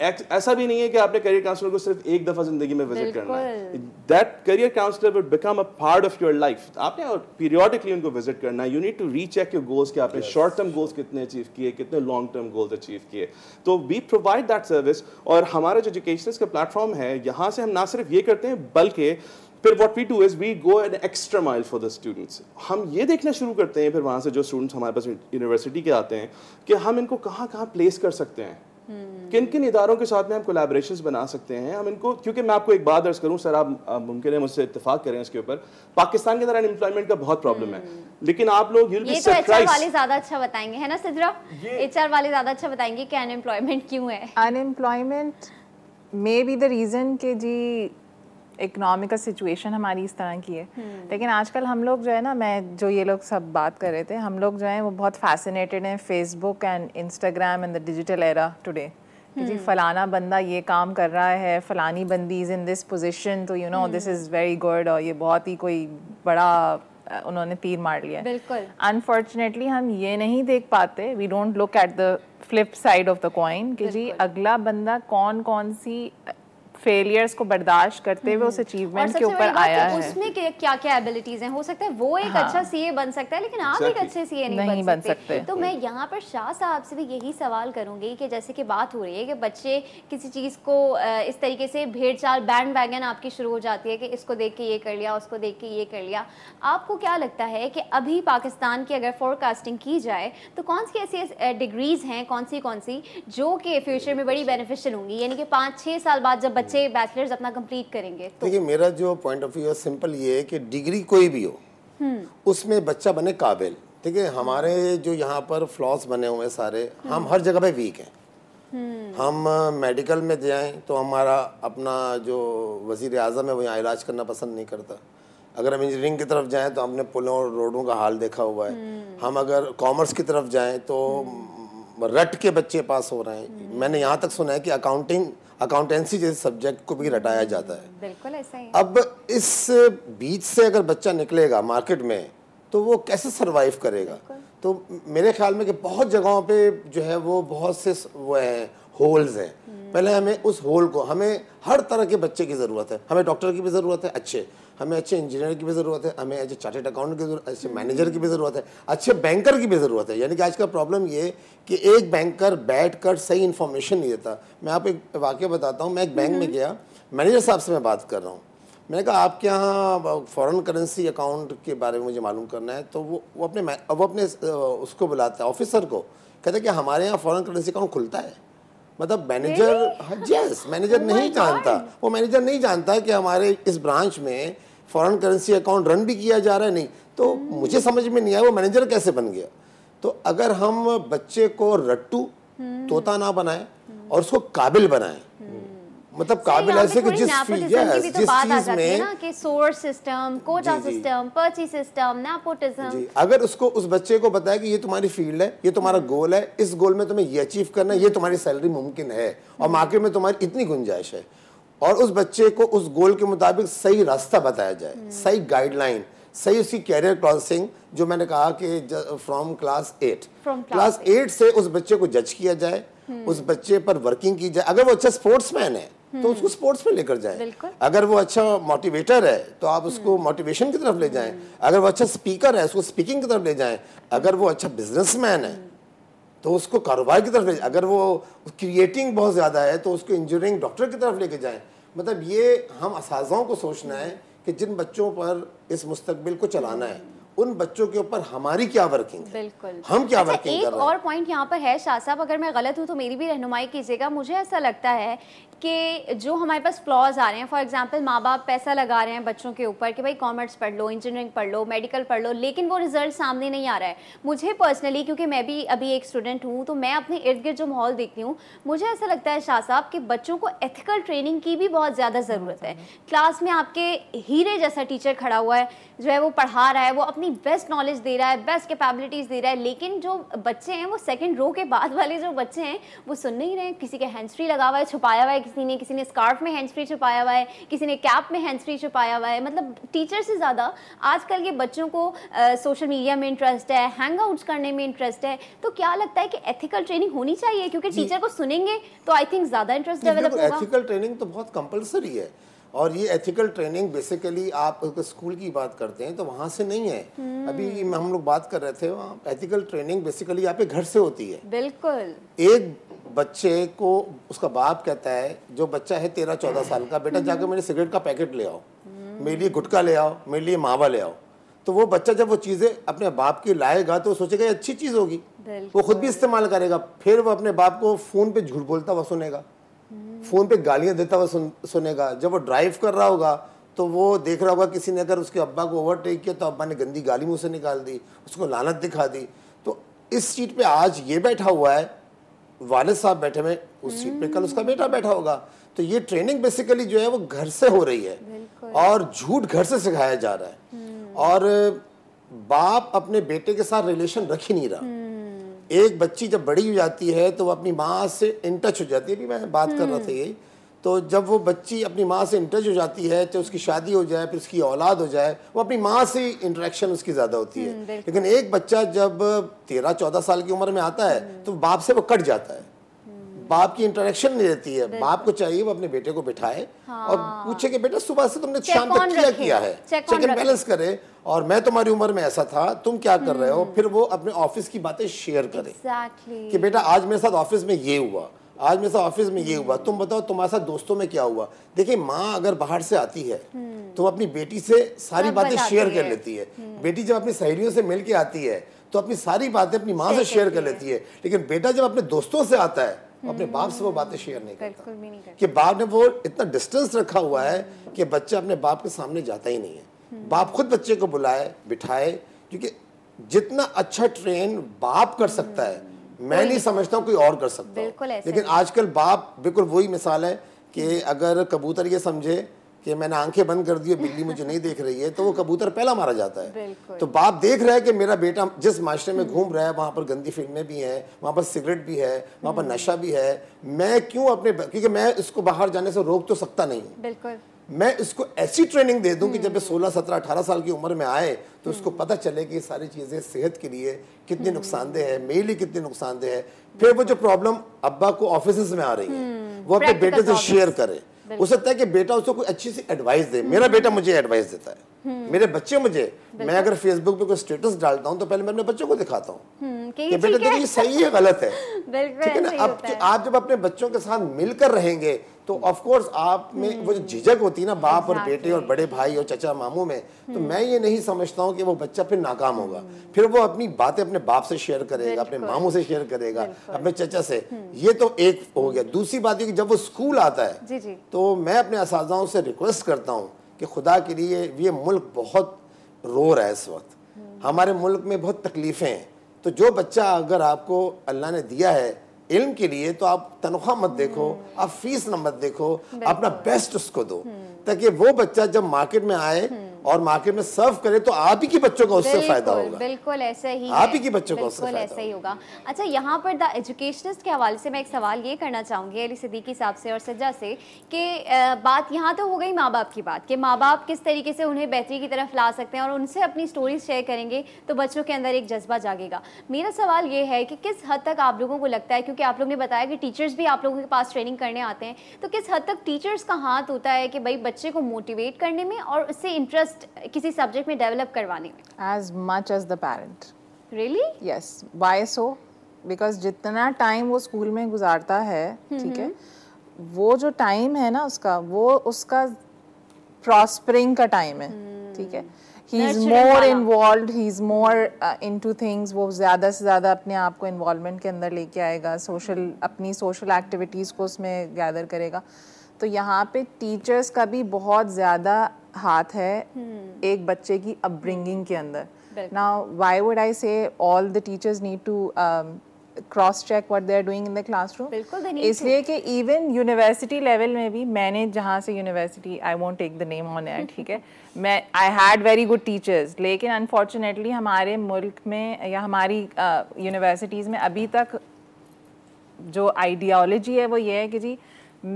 ऐसा भी नहीं है कि आपने करियर काउंसलर को सिर्फ एक दफा जिंदगी में विजिट करना है that career counsellor will become a part of your life आपने और पीरियोडिकली उनको विजिट करना है you need to recheck your goals के आपने शॉर्ट टर्म गोल्स कितने अचीव किए कितने लॉन्ग टर्म गोल्स अचीव किए तो वी प्रोवाइड दैट सर्विस और हमारा जो एजुकेशन का प्लेटफॉर्म है यहाँ से हम ना सिर्फ ये करते हैं बल्कि फिर what we do is we go an extra mile for the students हम ये देखना शुरू करते हैं फिर वहाँ से जो स्टूडेंट्स हमारे पास यूनिवर्सिटी के आते हैं कि हम इनको कहाँ कहाँ प्लेस कर सकते हैं किन किन इदारों के साथ में हम कोलेब्रेशन बना सकते हैं हम इनको क्योंकि मैं आपको एक बात अर्ज करूँ सर आप मुमकिन है मुझसे इतफाक करें इसके ऊपर पाकिस्तान के अंदर अनएम्प्लॉयमेंट का बहुत प्रॉब्लम है हम्म। लेकिन आप लोग ये तो वाले ज्यादा अच्छा बताएंगे है ना सिजरा एचआर वाले ज्यादा अच्छा बताएंगे कि अनएम्प्लॉयमेंट क्यों है unemployment may be the reason के जी इकनॉमिकल सिचुएशन हमारी इस तरह की है हम्म। लेकिन आजकल हम लोग जो है ना मैं जो ये लोग सब बात कर रहे थे हम लोग जो है वो बहुत फैसिनेटेड हैं Facebook and Instagram and the digital era today जी हम्म। फलाना बंदा ये काम कर रहा है फलानी बंदी इज़ इन दिस पोजिशन तो you know this is very good और ये बहुत ही कोई बड़ा उन्होंने तीर मार लिया बिल्कुल अनफॉर्चुनेटली हम ये नहीं देख पाते we don't look at the flip side of the coin कि जी अगला बंदा कौन कौन सी फेलियर्स को बर्दाश्त करते हुए उस अचीवमेंट हम्म। के ऊपर आया है उसमें क्या क्या एबिलिटीज हैं हो सकता है वो एक हाँ। अच्छा सीए बन सकता है लेकिन आप एक अच्छे सीए नहीं, नहीं बन सकते तो मैं यहाँ पर शाह साहब से भी यही सवाल करूंगी कि जैसे कि बात हो रही है कि बच्चे किसी चीज को इस तरीके से भेड़ चाल बैंड वैगन आपकी शुरू हो जाती है कि इसको देख के ये कर लिया उसको देख के ये कर लिया आपको क्या लगता है कि अभी पाकिस्तान की अगर फोरकास्टिंग की जाए तो कौन सी ऐसी डिग्रीज हैं कौन सी कौन सी जो कि फ्यूचर में बड़ी बेनिफिशियल होंगी यानी कि पाँच छः साल बाद जब बच्चे बैचलर्स अपना कंप्लीट करेंगे तो देखिए मेरा जो पॉइंट ऑफ व्यू है सिंपल ये है कि डिग्री कोई भी हो हम्म। उसमें बच्चा बने काबिल ठीक है हमारे जो यहाँ पर फ्लॉस बने हुए सारे हम हर जगह पे वीक हैं हम्म। हम मेडिकल में जाएं तो हमारा अपना जो वजीर अजम है वो यहाँ इलाज करना पसंद नहीं करता अगर हम इंजीनियरिंग की तरफ जाएं तो हमने पुलों और रोडों का हाल देखा हुआ है हम्म। हम अगर कॉमर्स की तरफ जाएं तो रट के बच्चे पास हो रहे हैं मैंने यहाँ तक सुना है कि अकाउंटिंग अकाउंटेंसी जैसे सब्जेक्ट को भी रटाया जाता है बिल्कुल ऐसा ही अब इस बीच से अगर बच्चा निकलेगा मार्केट में तो वो कैसे सरवाइव करेगा तो मेरे ख्याल में कि बहुत जगहों पे जो है वो बहुत से वो हैं होल्स हैं हम्म। पहले हमें उस होल को हमें हर तरह के बच्चे की ज़रूरत है हमें डॉक्टर की भी ज़रूरत है अच्छे हमें अच्छे इंजीनियर की भी ज़रूरत है हमें अच्छे चार्टेड अकाउंट की ज़रूरत है अच्छे मैनेजर की भी ज़रूरत है अच्छे बैंकर की भी ज़रूरत है यानी कि आज का प्रॉब्लम ये कि एक बैंकर बैठ कर सही इन्फॉर्मेशन नहीं देता मैं आप एक वाक्य बताता हूँ मैं एक बैंक में हम्म। गया मैनेजर साहब से मैं बात कर रहा हूँ मैंने कहा आपके यहाँ फॉरेन करेंसी अकाउंट के बारे में मुझे मालूम करना है तो वो वो अपने वो अपने उसको बुलाता है ऑफिसर को कहता है कि हमारे यहाँ फॉरेन करेंसी अकाउंट खुलता है मतलब मैनेजर यस मैनेजर नहीं जानता वो मैनेजर नहीं जानता कि हमारे इस ब्रांच में फॉरेन करेंसी अकाउंट रन भी किया जा रहा है नहीं तो मुझे समझ में नहीं आया वो मैनेजर कैसे बन गया तो अगर हम बच्चे को रट्टू तोता ना बनाए और उसको काबिल बनाए मतलब काबिल ऐसे कि जिस तो जिस चीज में ना कि सिस्टम कोटा सिस्टम पर्ची सिस्टम नेपोटिज्म अगर उसको उस बच्चे को बताया कि ये तुम्हारी फील्ड है ये तुम्हारा गोल हम्म। है इस गोल में तुम्हें ये अचीव करना है ये तुम्हारी सैलरी मुमकिन है और मार्केट हम्म। में तुम्हारी इतनी गुंजाइश है और उस बच्चे को उस गोल के मुताबिक सही रास्ता बताया जाए सही गाइडलाइन सही उसकी कैरियर क्रॉसिंग जो मैंने कहा कि from class eight class eight से उस बच्चे को जज किया जाए हम्म। उस बच्चे पर वर्किंग की जाए अगर वो अच्छा स्पोर्ट्समैन है तो हम्म। उसको स्पोर्ट्स में लेकर जाए अगर वो अच्छा मोटिवेटर है तो आप हम्म। उसको मोटिवेशन अच्छा की तरफ ले जाएं अगर वो अच्छा स्पीकर है उसको स्पीकिंग की तरफ ले जाएं अगर वो अच्छा बिजनेसमैन है तो उसको कारोबार की तरफ अगर वो क्रिएटिंग बहुत ज़्यादा है तो उसको इंजीनियरिंग डॉक्टर की तरफ लेके जाए मतलब ये हम इसों को सोचना है कि जिन बच्चों पर इस मुस्तबिल को चलाना है उन बच्चों के ऊपर हमारी क्या वर्किंग है बिल्कुल हम क्या अच्छा, वर्किंग एक कर रहे और पॉइंट यहाँ पर है शाह साहब अगर मैं गलत हूँ तो मेरी भी रहनुमाई कीजिएगा मुझे ऐसा लगता है कि जो हमारे पास फ्लॉज आ रहे हैं फॉर एग्जांपल माँ बाप पैसा लगा रहे हैं बच्चों के ऊपर कि भाई कॉमर्स पढ़ लो इंजीनियरिंग पढ़ लो मेडिकल पढ़ लो लेकिन वो रिजल्ट सामने नहीं आ रहा है मुझे पर्सनली क्योंकि मैं भी अभी एक स्टूडेंट हूँ तो मैं अपने इर्द गिर्द जो माहौल देखती हूँ मुझे ऐसा लगता है शाह साहब कि बच्चों को एथिकल ट्रेनिंग की भी बहुत ज़्यादा ज़रूरत है क्लास में आपके हीरे जैसा टीचर खड़ा हुआ है जो है वो पढ़ा रहा है वो अपनी अपनी बेस्ट नॉलेज दे रहा है बेस्ट कैपेबिलिटीज़ दे रहा है लेकिन जो बच्चे हैं वो सेकंड रो के बाद वाले जो बच्चे हैं वो सुन नहीं रहे किसी के हैंड्स फ्री लगा हुआ है छुपाया हुआ है किसी ने किसी ने स्कार्फ में हैंड्स फ्री छुपाया हुआ है किसी ने कैप में हैंड्स फ्री छुपाया हुआ है मतलब टीचर से ज़्यादा आजकल के बच्चों को सोशल मीडिया में इंटरेस्ट है हैंग करने में इंटरेस्ट है तो क्या लगता है कि एथिकल ट्रेनिंग होनी चाहिए क्योंकि टीचर को सुनेंगे तो आई थिंक ज़्यादा इंटरेस्ट डेवलप होगा एथिकल ट्रेनिंग तो बहुत कंपलसरी है और ये एथिकल ट्रेनिंग बेसिकली आप अगर स्कूल की बात करते हैं तो वहाँ से नहीं है हम्म। अभी हम लोग बात कर रहे थे एथिकल ट्रेनिंग बेसिकली यहाँ पे घर से होती है बिल्कुल एक बच्चे को उसका बाप कहता है जो बच्चा है तेरह चौदह साल का बेटा जाकर हम्म। मेरे सिगरेट का पैकेट ले आओ हम्म। मेरे लिए गुटखा ले आओ मेरे लिए मावा ले आओ तो वो बच्चा जब वो चीज़ें अपने बाप की लाएगा तो सोचेगा अच्छी चीज़ होगी वो खुद भी इस्तेमाल करेगा फिर वो अपने बाप को फ़ोन पे झूठ बोलता हुआ सुनेगा फ़ोन पे गालियां देता हुआ सुन सुनेगा जब वो ड्राइव कर रहा होगा तो वो देख रहा होगा किसी ने अगर उसके अब्बा को ओवरटेक किया तो अब्बा ने गंदी गाली मुँह से निकाल दी उसको लानत दिखा दी तो इस सीट पर आज ये बैठा हुआ है वालद साहब बैठे हुए उस सीट पे कल उसका बेटा बैठा होगा तो ये ट्रेनिंग बेसिकली जो है वो घर से हो रही है और झूठ घर से सिखाया जा रहा है और बाप अपने बेटे के साथ रिलेशन रख ही नहीं रहा हम्म। एक बच्ची जब बड़ी हो जाती है तो वो अपनी माँ से इन टच हो जाती है अभी मैं बात कर रहा था यही तो जब वो बच्ची अपनी माँ से इंटच हो जाती है चाहे तो उसकी शादी हो जाए फिर उसकी औलाद हो जाए वो अपनी माँ से इंटरेक्शन उसकी ज़्यादा होती है हम्म, लेकिन एक बच्चा जब तेरह चौदह साल की उम्र में आता है तो बाप से वो कट जाता है बाप की इंटरेक्शन नहीं रहती है बाप को चाहिए वो अपने बेटे को बिठाए हाँ। और पूछे कि बेटा सुबह से तुमने शाम तक क्या किया है चेक एंड बैलेंस करे और मैं तुम्हारी उम्र में ऐसा था तुम क्या कर रहे हो हम्म। फिर वो अपने ऑफिस की बातें शेयर करें कि बेटा आज मेरे साथ ऑफिस में ये हुआ आज मेरे साथ ऑफिस में ये हुआ हम्म। तुम बताओ तुम्हारे साथ दोस्तों में क्या हुआ देखिए माँ अगर बाहर से आती है हम्म। तो अपनी बेटी से सारी बातें शेयर कर लेती है बेटी जब अपनी सहेलियों से मिल के आती है तो अपनी सारी बातें अपनी माँ से शेयर कर लेती है लेकिन बेटा जब अपने दोस्तों से आता है अपने हम्म। बाप से वो बातें शेयर नहीं करता नहीं कि बाप ने वो इतना डिस्टेंस रखा हुआ है कि बच्चा अपने बाप के सामने जाता ही नहीं है हम्म। बाप खुद बच्चे को बुलाए बिठाए क्योंकि जितना अच्छा ट्रेन बाप कर सकता है हम्म। मैं नहीं समझता हूँ कोई और कर सकता है लेकिन आजकल बाप बिल्कुल वही मिसाल है कि अगर कबूतर ये समझे कि मैंने आंखें बंद कर दी है बिल्ली मुझे नहीं देख रही है तो वो कबूतर पहला मारा जाता है तो बाप देख रहा है कि मेरा बेटा जिस माशरे में घूम रहा है वहाँ पर गंदी फिल्में भी हैं वहाँ पर सिगरेट भी है वहाँ पर नशा भी है मैं क्यों अपने क्योंकि मैं इसको बाहर जाने से रोक तो सकता नहीं मैं इसको ऐसी ट्रेनिंग दे दूं कि जब ये 16, 17, 18 साल की उम्र में आए तो उसको हम्म। पता चले कि ये सारी चीज़ें सेहत के लिए कितनी हम्म। नुकसानदेह है मेरे लिए कितनी नुकसानदेह है फिर वो जो प्रॉब्लम अब्बा को ऑफिस में आ रही है हम्म। वो अपने बेटे से शेयर करें हो सकता है कि बेटा उसको कोई अच्छी सी एडवाइस दे मेरा बेटा मुझे एडवाइस देता है हम्म। मेरे बच्चे मुझे मैं अगर फेसबुक पे कोई स्टेटस डालता हूँ तो पहले मैं अपने बच्चों को दिखाता हूँ हम्म, कि बेटा देखिए सही है गलत है ठीक है ना आप जब अपने बच्चों के साथ मिलकर रहेंगे तो ऑफकोर्स आप में वो जो झिझक होती है ना बाप और बेटे और बड़े भाई और चचा मामू में तो मैं ये नहीं समझता हूँ कि वो बच्चा फिर नाकाम होगा फिर वो अपनी बातें अपने बाप से शेयर करेगा अपने मामू से शेयर करेगा अपने चचा से हम्म। ये तो एक हो गया दूसरी बात ये कि जब वो स्कूल आता है तो मैं अपने इस से रिक्वेस्ट करता हूँ कि खुदा के लिए ये मुल्क बहुत रो रहा है इस वक्त हम्म। हमारे मुल्क में बहुत तकलीफ़ें हैं तो जो बच्चा अगर आपको अल्लाह ने दिया है इल्म के लिए तो आप तनख्वाह मत देखो हम्म। आप फीस न मत देखो अपना बेस्ट उसको दो ताकि वो बच्चा जब मार्केट में आए हम्म। और मार्केट में सर्व करें तो आप ही के बच्चों का उससे फायदा होगा बिल्कुल ऐसे ही आप ही के बच्चों का बिल्कुल ऐसे ही होगा अच्छा यहाँ पर द एजुकेशनिस्ट के हवाले से मैं एक सवाल ये करना चाहूंगी अली सदीकी साहब से और सज्जा से कि बात यहाँ तो हो गई माँ बाप की बात कि माँ बाप किस तरीके से उन्हें बेहतरी की तरफ ला सकते हैं और उनसे अपनी स्टोरीज शेयर करेंगे तो बच्चों के अंदर एक जज्बा जागेगा मेरा सवाल ये है कि किस हद तक आप लोगों को लगता है क्योंकि आप लोग ने बताया कि टीचर्स भी आप लोगों के पास ट्रेनिंग करने आते हैं तो किस हद तक टीचर्स का हाथ होता है कि भाई बच्चे को मोटिवेट करने में और उससे इंटरेस्ट इंटरेस्ट किसी सब्जेक्ट में डेवलप करवाने में as much as the parent really yes why so because जितना टाइम वो स्कूल में गुजारता है हम्म, ठीक है हम्म। वो जो टाइम है ना उसका वो उसका प्रॉस्परिंग का टाइम है हम्म। ठीक है he is more involve he is more into things वो ज़्यादा से ज़्यादा अपने आप को इन्वॉलमेंट के अंदर लेके आएगा सोशल अपनी सोशल एक्टिविटीज़ को उसमें गैदर करेगा तो यहाँ पे टीचर्स का भी बहुत ज़्यादा हाथ है hmm. एक बच्चे की अपब्रिंगिंग के अंदर now Y would I say all the teachers need to cross check what they are doing in the classroom इसलिए कि इवन यूनिवर्सिटी लेवल में भी मैंने जहाँ से university I won't take the name on at ठीक है मैं I had very good teachers लेकिन अनफॉर्चुनेटली हमारे मुल्क में या हमारी यूनिवर्सिटीज़ uh, में अभी तक जो आइडियालॉजी है वो ये है कि जी uh,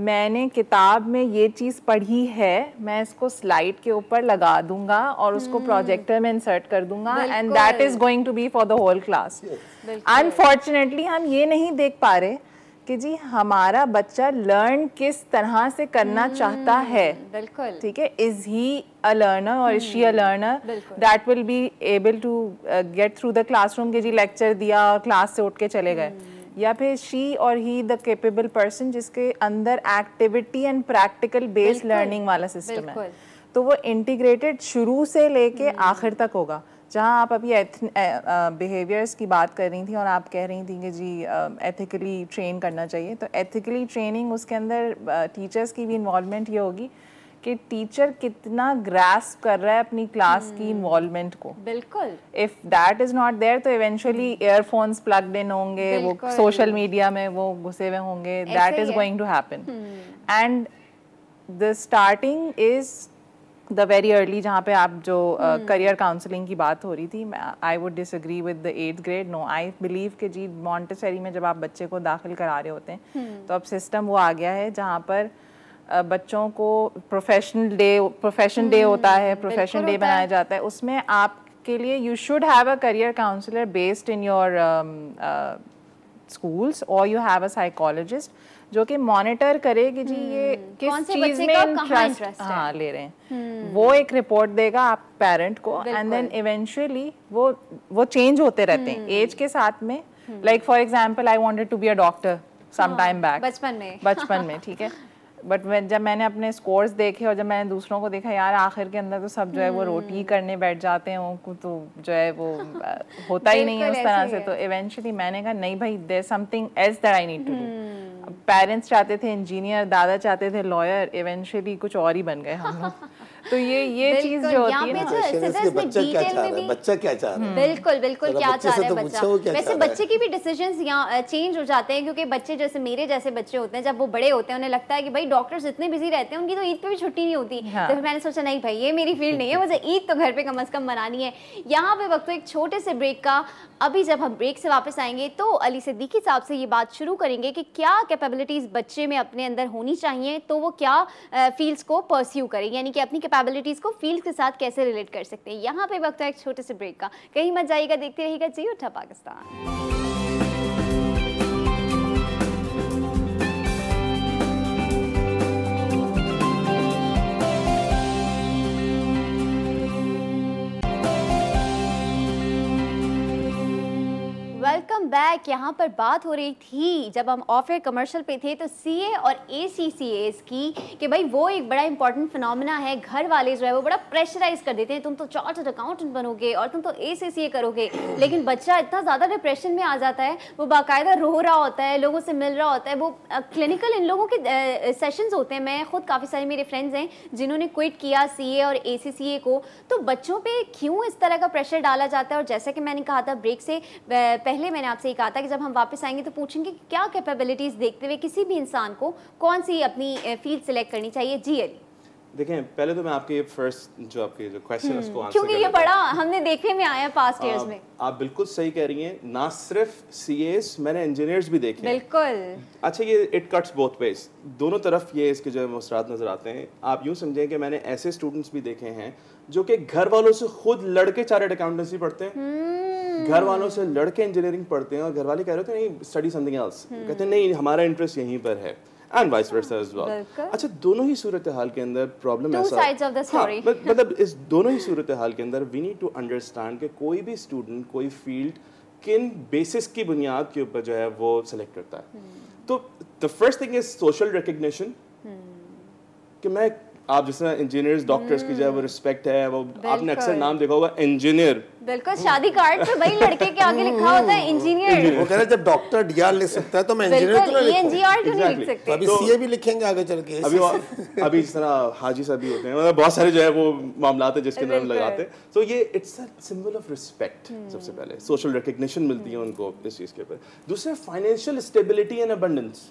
मैंने किताब में ये चीज़ पढ़ी है मैं इसको स्लाइड के ऊपर लगा दूंगा और उसको प्रोजेक्टर हम्म। में इंसर्ट कर दूंगा and that is going to be for the whole class unfortunately हम ये नहीं देख पा रहे कि जी हमारा बच्चा लर्न किस तरह से करना हम्म। चाहता है बिल्कुल ठीक है इज ही अ लर्नर और is she a learner that will be able to get through the classroom के जी लेक्चर दिया और क्लास से उठ के चले गए हम्म। या फिर शी और ही द केपेबल पर्सन जिसके अंदर activity and practical based learning वाला सिस्टम है तो वो इंटीग्रेटेड शुरू से लेके हम्म। आखिर तक होगा जहाँ आप अभी बिहेवियर्स की बात कर रही थी और आप कह रही थी कि जी एथिकली ट्रेन करना चाहिए तो एथिकली ट्रेनिंग उसके अंदर टीचर्स की भी इन्वॉल्वमेंट ये होगी कि टीचर कितना ग्रास्प कर रहा है अपनी क्लास hmm. की इन्वॉल्वमेंट हम्म। को बिल्कुल if that is not there तो इवेंचुअली ईयरफोन्स प्लग्ड इन होंगे वो सोशल मीडिया में वो घुसे हुए होंगे that is going to happen and the starting is the very early जहाँ पे आप जो करियर काउंसलिंग हम्म। की बात हो रही थी I would disagree with the eighth grade no I believe कि जी मॉन्टेसरी में जब आप बच्चे को दाखिल करा रहे होते हैं हम्म। तो अब सिस्टम वो आ गया है जहाँ पर बच्चों को प्रोफेशनल डे प्रोफेशन डे होता है प्रोफेशन डे बनाया जाता है उसमें आपके लिए you should have a career counsellor based in your schools और यू हैव अ साइकोलॉजिस्ट जो कि मॉनिटर करे कि जी ये हम्म, किस चीज में इंटरेस्ट हाँ ले रहे हैं हम्म। वो एक रिपोर्ट देगा आप पेरेंट को एंड देन इवेंचुअली वो वो चेंज होते रहते हैं एज हम्म। के साथ में like for example I wanted to be a doctor some time back बचपन में बचपन में ठीक है बट मैं जब मैंने अपने स्कोर्स देखे और जब मैंने दूसरों को देखा यार आखिर के अंदर तो सब जो है वो hmm. रोटी करने बैठ जाते हैं तो जो है वो होता ही नहीं है उस तरह से तो इवेंचुअली मैंने कहा नहीं भाई there something as that I need to do parents चाहते थे इंजीनियर दादा चाहते थे लॉयर इवेंचुअली कुछ और ही बन गए हम लोग तो ये ये चीज जो होती है ना बच्चा क्या चाह रहा है बच्चा क्या चाह रहा है बिल्कुल बिल्कुल क्या चाह रहा है बच्चा वैसे बच्चे की भी डिसीजन यहाँ चेंज हो जाते हैं क्योंकि बच्चे जैसे मेरे जैसे बच्चे होते हैं जब वो बड़े होते हैं उन्हें लगता है कि भाई डॉक्टर्स इतने बिजी रहते हैं उनकी तो ईद पे भी छुट्टी नहीं होती हाँ। तो मैंने सोचा नहीं भाई ये मेरी फील्ड नहीं है मुझे ईद तो घर पे कम अज कम मनानी है यहाँ पे वक्त एक छोटे से ब्रेक का अभी जब हम ब्रेक से वापस आएंगे तो अली सिद्दीकी साहब से ये बात शुरू करेंगे कि क्या कैपेबिलिटीज बच्चे में अपने अंदर होनी चाहिए तो वो क्या फील्ड्स को परस्यू करें यानी कि अपनी कैपेबिलिटीज़ को फील्ड के साथ कैसे रिलेट कर सकते हैं यहाँ पे वक्त है एक छोटे से ब्रेक का कहीं मत जाइएगा देखते रहेगा जी उठा पाकिस्तान वेलकम बैक यहाँ पर बात हो रही थी जब हम ऑफ एयर कमर्शियल पे थे तो सीए और ए सी सी एस की कि भाई वो एक बड़ा इंपॉर्टेंट फिनमिना है घर वाले जो है वो बड़ा प्रेशराइज कर देते हैं तुम तो चार्टर्ड अकाउंटेंट बनोगे और तुम तो ए सी सी ए करोगे लेकिन बच्चा इतना ज़्यादा डिप्रेशन में आ जाता है वो बाकायदा रो रहा होता है लोगों से मिल रहा होता है वो क्लिनिकल इन लोगों के सेशनस होते हैं मैं खुद काफ़ी सारे मेरे फ्रेंड्स हैं जिन्होंने क्विट किया सी ए और ए सी सी ए को तो बच्चों पर क्यों इस तरह का प्रेशर डाला जाता है और जैसा कि मैंने कहा था ब्रेक से पहले मैंने आपसे ये कहा था कि जब हम वापस आएंगे तो पूछेंगे क्या कैपेबिलिटीज़ देखते हुए किसी भी इंसान को कौन सी अपनी फील्ड सेलेक्ट करनी चाहिए जी अली देखें पहले तो मैं आपके ये फर्स्ट जो आपके जो क्वेश्चन उसको आंसर हम्म, क्योंकि ये बड़ा हमने देखने में आया पास्ट इयर्स में आप बिल्कुल सही कह रही हैं ना सिर्फ सीएस मैंने इंजीनियर्स भी देखे बिल्कुल अच्छा ये इट कट्स बोथ वेज दोनों तरफ ये इसके जो है मुसरात नजर आते हैं आप यूं समझें कि मैंने ऐसे स्टूडेंट्स भी देखे हैं जो कि घर वालों से खुद लड़के चार्टर्ड अकाउंटेंसी पढ़ते हैं हम्म। घर वालों से लड़के इंजीनियरिंग पढ़ते हैं और घर वाले कह रहे होते नहीं स्टडी समथिंग एल्स कहते हैं नहीं हमारा इंटरेस्ट यहीं पर है and vice versa as well अच्छा दोनों ही सूरत हाल के अंदर प्रॉब्लम मतलब हाँ, इस दोनों ही सूरत हाल के अंदर वी नीड टू अंडरस्टैंड कि कोई भी स्टूडेंट कोई फील्ड किन बेसिस की बुनियाद के ऊपर जो है वो सेलेक्ट करता है hmm. तो the first thing is social recognition कि मैं आप जैसे इंजीनियर्स डॉक्टर्स की जो है वो रिस्पेक्ट hmm. है वो आपने अक्सर नाम देखा होगा इंजीनियर बिल्कुल शादी कार्ड पे भाई लड़के के आगे लिखा होता है इंजीनियर hmm. वो कह रहे जब डॉक्टर डीआर लिख सकता है तो मैं इंजीनियर क्यों लिखूं एनजीआर क्यों लिख सकते तो अभी सीए भी लिखेंगे आगे चल के अभी अभी जिस तरह हाजी साहब भी होते हैं मतलब बहुत सारे जो है वो मामला है जिसके अंदर हम लगाते हैं सो ये it's a symbol of respect सबसे पहले सोशल रिकग्निशन मिलती है hmm. उनको इस चीज के ऊपर दूसरा फाइनेंशियल स्टेबिलिटी एंड अबंडेंस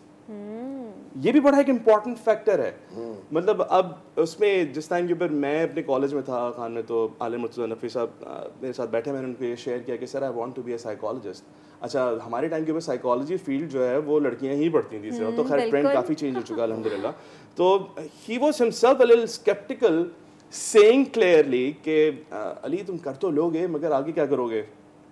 ये भी बड़ा एक इम्पॉर्टेंट फैक्टर है हम्म। मतलब अब उसमें जिस टाइम के ऊपर मैं अपने कॉलेज में था खान में तो आलिम मुर्तजा नफी साहब मेरे साथ बैठे मैंने उनको ये शेयर किया कि sir I want to be a psychologist अच्छा हमारे टाइम के ऊपर साइकोलॉजी फील्ड जो है वो लड़कियां ही पढ़ती थी सिर्फ तो हम्म, खैर ट्रेंड काफ़ी चेंज हो चुका है अलहमदिल्ला तो he was himself a sceptical saying clearly कि अली तुम कर तो लोगे मगर आगे क्या करोगे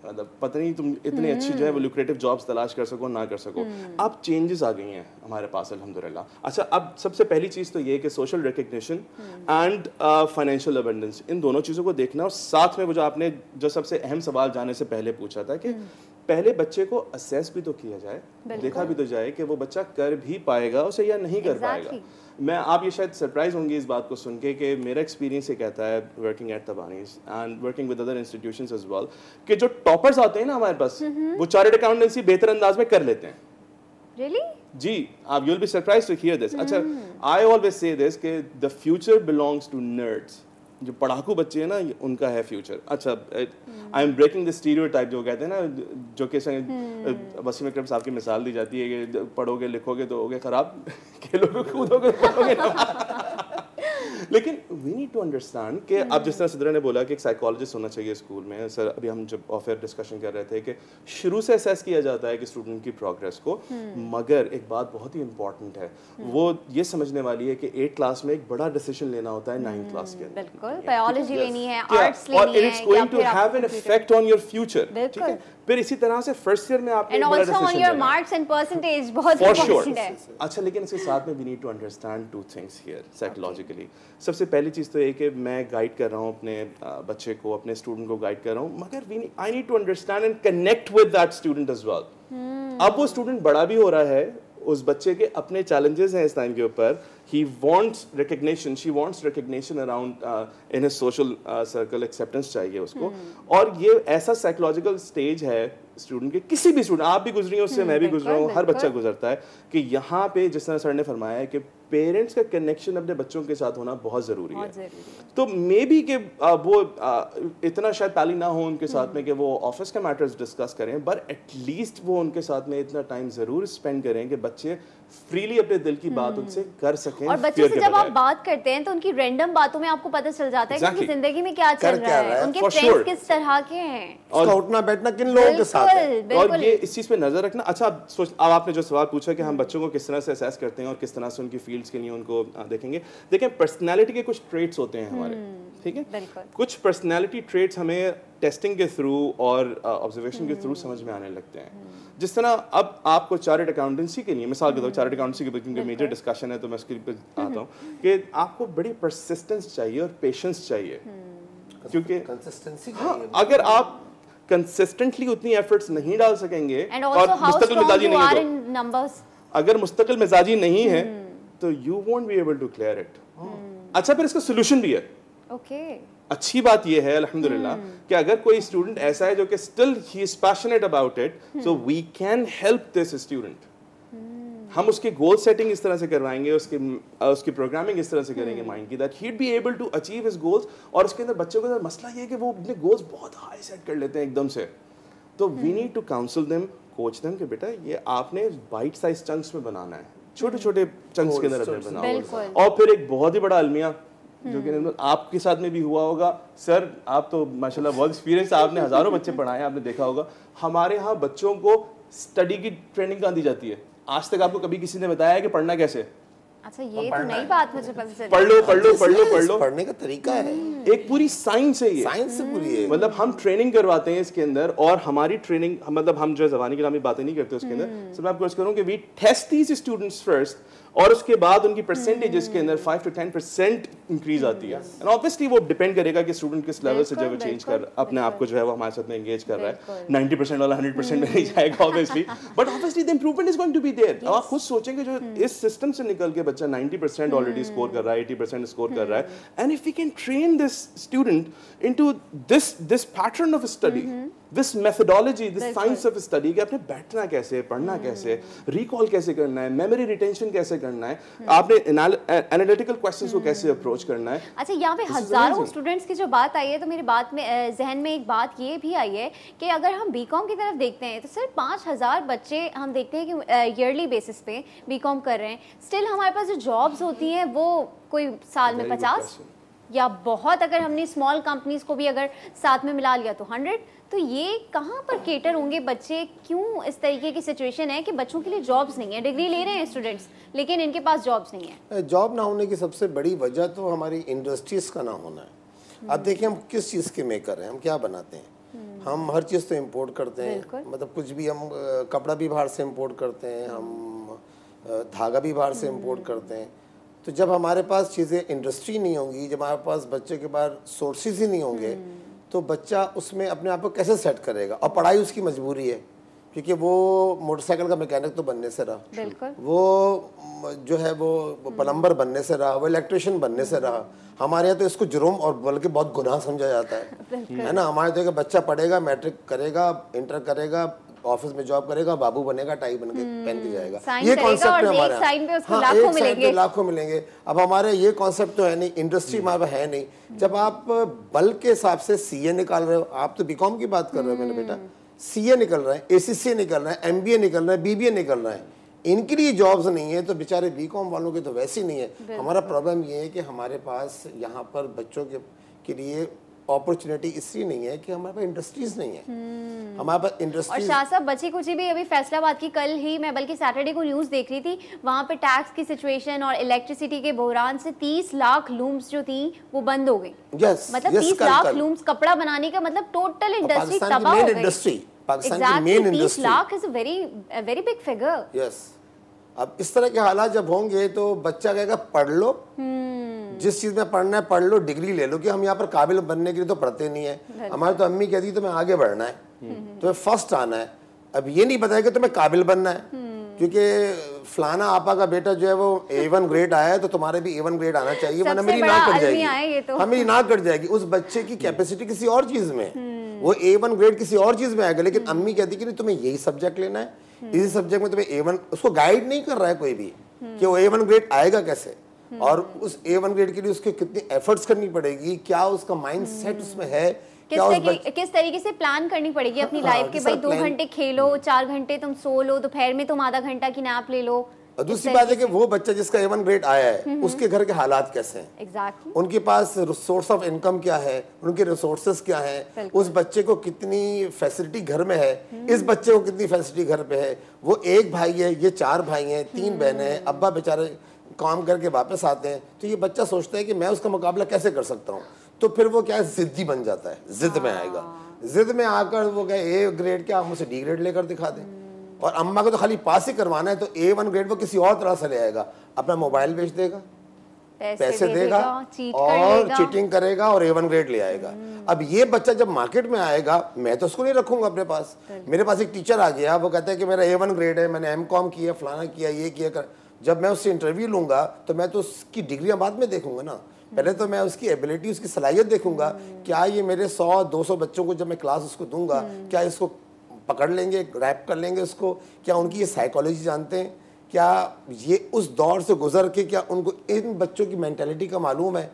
पता नहीं तुम इतनी अच्छी जो है वो लुक्रेटिव हम्म। जॉब्स तलाश कर सको ना कर सको हम्म। अब चेंजेस आ गई हैं हमारे पास अलहमदिल्ला अच्छा अब सबसे पहली चीज़ तो ये कि social recognition and financial abundance इन दोनों चीज़ों को देखना और साथ में वो जो आपने जो सबसे अहम सवाल जाने से पहले पूछा था कि हम्म। पहले बच्चे को असेस भी तो किया जाए देखा भी तो जाए कि वो बच्चा कर भी पाएगा उसे या नहीं कर पाएगा मैं आप ये शायद सरप्राइज होंगे इस बात को सुन के कि मेरा एक्सपीरियंस ये कहता है वर्किंग एट तबानीज and working with other institution as well कि जो टॉपर्स आते हैं ना हमारे पास वो चार्टर्ड अकाउंटेंसी बेहतर अंदाज में कर लेते हैं really जी आप you will be surprise to hear this अच्छा आई ऑलवेज से दिस कि the future belongs to nerds जो पढ़ाकू बच्चे हैं ना उनका है फ्यूचर अच्छा I am breaking the stereotype जो कहते हैं ना जो कि वसीम हम्म। अक्रम साहब की मिसाल दी जाती है कि पढ़ोगे लिखोगे तो होगे खराब खेलोगे कूदोगे पढ़ोगे तो- लेकिन वी नीड टू अंडरस्टैंड कि आप जिस तरह सिद्रा ने बोला कि एक साइकोलॉजिस्ट होना चाहिए स्कूल में सर अभी हम जब ऑफेयर डिस्कशन कर रहे थे कि शुरू से असेस किया जाता है कि स्टूडेंट की प्रोग्रेस को हम्म। मगर एक बात बहुत ही इंपॉर्टेंट है हम्म। वो ये समझने वाली है कि एट क्लास में एक बड़ा डिसीजन लेना होता है नाइन्थ क्लास के हम्म, बिल्कुल बायोलॉजी लेनी है फ्यूचर ठीक है फिर इसी तरह से फर्स्ट ईयर में आप and also on your marks and percentage बहुत इंपॉर्टेंट है अच्छा लेकिन इसके साथ में we need to understand two things here psychological के लिए सबसे पहली चीज़ तो ये कि मैं गाइड कर रहा हूँ अपने बच्चे को अपने स्टूडेंट को गाइड कर रहा हूँ मगर we I need to understand and connect with that student as well अब वो स्टूडेंट बड़ा भी हो रहा है उस बच्चे के अपने चैलेंजेस हैं इस टाइम के ऊपर ही wants recognition she wants recognition around in social circle acceptance चाहिए उसको hmm. और ये ऐसा साइकोलॉजिकल स्टेज है स्टूडेंट के किसी भी स्टूडेंट आप भी गुजरी हैं उससे हम्म, मैं भी गुजरा हूँ हर बच्चा गुजरता है कि यहाँ पे जिस तरह सर ने फरमाया है कि पेरेंट्स का कनेक्शन अपने बच्चों के साथ होना बहुत ज़रूरी है तो मे बी के वो इतना शायद ताली ना हो उनके साथ में हम्म। कि वो ऑफिस के मैटर्स डिस्कस करें बट एटलीस्ट वो उनके साथ में इतना टाइम ज़रूर स्पेंड करें कि बच्चे फ्रीली अपने दिल की बात हम्म। उनसे कर सकें और बच्चों से जब आप बात करते हैं तो उनकी रैंडम बातों में आपको पता चल जाता है कि जिंदगी में क्या चल रहा है उनके फ्रेंड्स किस तरह के हैं और उठना बैठना किन लोगों के साथ है और ये इस चीज पे नजर रखना अच्छा अब सोच अब आपने जो सवाल पूछा कि हम बच्चों को किस तरह से असेस करते हैं और किस तरह से उनकी फील्ड्स के लिए उनको देखेंगे देखें पर्सनैलिटी के कुछ ट्रेट्स होते हैं हमारे हम्म। ठीक है कुछ पर्सनैलिटी ट्रेट्स हमें टेस्टिंग के थ्रू और ऑब्जर्वेशन uh, के थ्रू समझ में आने लगते हैं हम्म। जिस तरह अब आपको चार्ट अकाउंटेंसी के लिए मिसाल के तौर चार्ट अकाउंटेंसी के क्योंकि मेजर डिस्कशन है तो मैं उसके लिए हम्म। आता हूँ कि आपको बड़ी परसिस्टेंस चाहिए और पेशेंस चाहिए हम्म। क्योंकि कंसिस्टेंसी हाँ अगर आप कंसिस्टेंटली उतनी एफर्ट्स नहीं डाल सकेंगे और मुस्तकिल मिजाजी नहीं है अगर मुस्तकिल मिजाजी नहीं है तो you won't be able to clear it अच्छा फिर इसका सोल्यूशन भी है ओके okay. अच्छी बात यह है अल्हम्दुलिल्लाह hmm. कि अगर कोई स्टूडेंट ऐसा है जो कि still he is passionate about it so we can help this student हम उसके गोल सेटिंग इस तरह से करवाएंगे उसके उसकी प्रोग्रामिंग इस तरह से करेंगे माइंड hmm. की that he'd be able to achieve his goals और उसके अंदर बच्चों के अंदर मसला ये है कि वो अपने गोल्स बहुत हाई सेट कर लेते हैं एकदम से तो we need to counsel them coach them कि बेटा ये आपने बाइट साइज चंक्स में बनाना है छोटे छोटे चंक्स के अंदर बनाओ और फिर एक बहुत ही बड़ा अलमिया जो कि आपके साथ में भी हुआ होगा सर आप तो माशाल्लाह बहुत एक्सपीरियंस आपने हज़ारों बच्चे पढ़ाए आपने देखा होगा हमारे यहाँ बच्चों को स्टडी की ट्रेनिंग कहाँ दी जाती है आज तक आपको कभी किसी ने बताया है कि पढ़ना कैसे अच्छा ये तो नई बात मुझे पता चली पढ़ लो पढ़ लो पढ़ लो पढ़ लो पढ़ने का तरीका है हम्म। एक पूरी साइंस है ये साइंस से पूरी है मतलब हम ट्रेनिंग करवाते हैं इसके अंदर और हमारी ट्रेनिंग मतलब हम जो है जबानी के नाम बातें नहीं करते उसके अंदर हम्म। सर मैं आपको करूँ कि we test these students first और उसके बाद उनकी परसेंटेजेस के hmm. अंदर five to ten percent increase आती है एंड ऑब्वियसली वो डिपेंड करेगा कि स्टूडेंट किस लेवल से जो है चेंज कर अपने आप को जो है वो हमारे साथ में एंगेज कर रहा है नाइन्टी परसेंट वाला हंड्रेड परसेंट में नहीं hmm. जाएगा obviously but obviously the is going to be there आप खुद सोचेंगे जो hmm. इस सिस्टम से निकल के बच्चा नाइन्टी परसेंट ऑलरेडी स्कोर कर रहा है एटी परसेंट स्कोर कर रहा है and if you can train this student into this this pattern of study this methodology this science of study कि आपने बैठना कैसे है पढ़ना hmm. कैसे है रिकॉल कैसे करना है मेमोरी रिटेंशन कैसे करना है hmm. आपने एनालिटिकल क्वेश्चंस hmm. को कैसे अप्रोच करना है अच्छा यहाँ पे हजारों स्टूडेंट्स की जो बात आई है तो मेरी बात में जहन में एक बात ये भी आई है कि अगर हम बी की तरफ देखते हैं तो सिर्फ पाँच बच्चे हम देखते हैं कि ईयरली बेसिस पे बी कर रहे हैं स्टिल हमारे पास जो जॉब्स होती हैं वो कोई साल में पचास या बहुत अगर हमने स्मॉल कंपनीज को भी अगर साथ में मिला लिया तो हंड्रेड तो ये कहाँ पर केटर होंगे बच्चे क्यों इस तरीके की सिचुएशन है कि बच्चों के लिए जॉब्स नहीं है डिग्री ले रहे हैं स्टूडेंट्स लेकिन इनके पास जॉब्स नहीं है जॉब ना होने की सबसे बड़ी वजह तो हमारी इंडस्ट्रीज़ का ना होना है हम्म। अब देखिए हम किस चीज़ के मेकर हैं हम क्या बनाते हैं हम्म। हम हर चीज़ तो इम्पोर्ट करते हैं मतलब कुछ भी हम कपड़ा भी बाहर से इम्पोर्ट करते हैं हम धागा भी बाहर से इम्पोर्ट हम्म। करते हैं तो जब हमारे पास चीज़ें इंडस्ट्री नहीं होंगी जब हमारे पास बच्चे के बाहर सोर्सेज ही नहीं होंगे तो बच्चा उसमें अपने आप को कैसे सेट करेगा और पढ़ाई उसकी मजबूरी है क्योंकि वो मोटरसाइकिल का मैकेनिक तो बनने से रहा वो जो है वो प्लम्बर बनने से रहा वो इलेक्ट्रिशियन बनने से रहा हमारे यहाँ तो इसको जुर्म और बल्कि बहुत गुनाह समझा जाता है है ना हमारे तो बच्चा पढ़ेगा मैट्रिक करेगा इंटर करेगा ऑफिस में जॉब करेगा बाबू बनेगा टाई बन के हम्म, पहन के जाएगा ये कॉन्सेप्ट हमारे साइन पे उसको हाँ, लाखों मिलेंगे लाखों मिलेंगे अब हमारे ये कॉन्सेप्ट तो है नहीं इंडस्ट्री में है नहीं हम्म। जब आप बल के हिसाब से सीए निकाल रहे हो आप तो बीकॉम की बात कर रहे हो मेरे बेटा सीए हम्म। निकल रहा है एसीसीए निकल रहा है एमबीए निकल रहा है बीबीए निकल रहा है इनके लिए जॉब्स नहीं है तो बेचारे बीकॉम वालों के तो वैसे ही नहीं है हमारा प्रॉब्लम ये है कि हमारे पास यहाँ पर बच्चों के के लिए अपॉर्चुनिटी इसलिए नहीं है कि हमारे पास इंडस्ट्रीज नहीं है हम्म। हमारे पास इंडस्ट्री और शाह बची कुछ भी अभी फैसलाबाद की कल ही मैं बल्कि सैटरडे को न्यूज़ देख रही थी वहाँ पे टैक्स की सिचुएशन और इलेक्ट्रिसिटी के बहरान से तीस लाख लूम्स जो थी वो बंद हो गई yes, मतलब yes, तीस लाख लूम्स कपड़ा बनाने का मतलब टोटल इंडस्ट्री तबाह हो गई पाकिस्तान की main industry lakh is very very big figure yes अब इस तरह के हालात जब होंगे तो बच्चा कहेगा पढ़ लो हम्म। जिस चीज़ में पढ़ना है पढ़ लो डिग्री ले लो कि हम यहाँ पर काबिल बनने के लिए तो पढ़ते नहीं है हमारे तो अम्मी कहती तुम्हें आगे बढ़ना है तुम्हें फर्स्ट आना है अब ये नहीं पता है कि तुम्हें काबिल बनना है हम्म। क्योंकि फलाना आपा का बेटा जो है वो ए वन ग्रेड आया है तो तुम्हारे भी ए वन ग्रेड आना चाहिए वरना मेरी नाक कट जाएगी तो। हमारी हाँ, नाक कट जाएगी उस बच्चे की कैपेसिटी हम्म। किसी और चीज़ में हम्म। वो ए वन ग्रेड किसी और चीज़ में आएगा लेकिन अम्मी कहती कि नहीं तुम्हें यही सब्जेक्ट लेना है इसी सब्जेक्ट में तुम्हें ए वन उसको गाइड नहीं कर रहा है कोई भी कि वो ए वन ग्रेड आएगा कैसे हम्म। और उस ए वन ग्रेड के लिए उसके कितनी एफर्ट्स करनी पड़ेगी क्या उसका माइंड हम्म। सेट उसमें है किस तरीके किस तरीके से प्लान करनी पड़ेगी अपनी लाइफ हाँ, के भाई दो घंटे खेलो हम्म। चार घंटे तुम सो लो दोपहर में तुम आधा घंटा की नैप ले लो दूसरी बात है कि वो बच्चा जिसका एवन ग्रेड आया है उसके घर के हालात कैसे हैं exactly. उनके पास रिसोर्स ऑफ इनकम क्या है उनके रिसोर्सेस क्या है उस बच्चे को कितनी फैसिलिटी घर में है इस बच्चे को कितनी फैसिलिटी घर पे है वो एक भाई है ये चार भाई हैं तीन बहनें हैं अब्बा बेचारे काम करके वापस आते हैं तो ये बच्चा सोचता है कि मैं उसका मुकाबला कैसे कर सकता हूँ तो फिर वो क्या है जिद्दी बन जाता है जिद में आएगा हाँ। जिद में आकर वो कहे ए ग्रेड क्या हम उसे डी ग्रेड लेकर दिखा दें हम्म। और अम्मा को तो खाली पास ही करवाना है तो ए वन ग्रेड वो किसी और तरह से ले आएगा अपना मोबाइल बेच देगा पैसे, पैसे देगा, देगा और कर चीटिंग करेगा और ए वन ग्रेड ले आएगा हम्म। अब ये बच्चा जब मार्केट में आएगा मैं तो उसको नहीं रखूंगा अपने पास मेरे पास एक टीचर आ गया वो कहता है कि मेरा ए वन ग्रेड है मैंने एम कॉम किया फलाना किया ये किया कर जब मैं उससे इंटरव्यू लूँगा तो मैं तो उसकी डिग्रियाँ बाद में देखूंगा ना पहले तो मैं उसकी एबिलिटी उसकी सलाहियत देखूंगा क्या ये मेरे सौ दो सौ बच्चों को जब मैं क्लास उसको दूंगा क्या इसको पकड़ लेंगे रैप कर लेंगे उसको क्या उनकी ये साइकोलॉजी जानते हैं क्या ये उस दौर से गुजर के क्या उनको इन बच्चों की मैंटेलिटी का मालूम है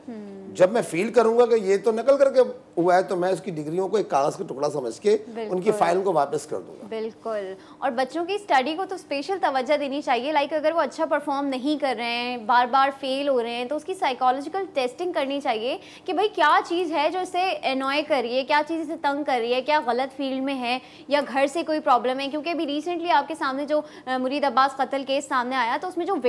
जब मैं फील करूंगा कि ये तो नकल करके हुआ है तो मैं उसकी डिग्रियों को एक कागज का टुकड़ा समझ के उनकी फाइल को वापस कर दूंगा बिल्कुल और बच्चों की स्टडी को तो स्पेशल तवज्जो देनी चाहिए लाइक अगर वो अच्छा परफॉर्म नहीं कर रहे हैं बार बार फेल हो रहे हैं तो उसकी साइकोलॉजिकल टेस्टिंग करनी चाहिए कि भाई क्या चीज़ है जो इसे एनॉय कर रही है क्या चीज़ इसे तंग कर रही है क्या गलत फील्ड में है या घर से कोई प्रॉब्लम है क्योंकि अभी रिसेंटली आपके सामने जो मुरीद अब्बास कत्ल केस सामने आया तो उसमें जो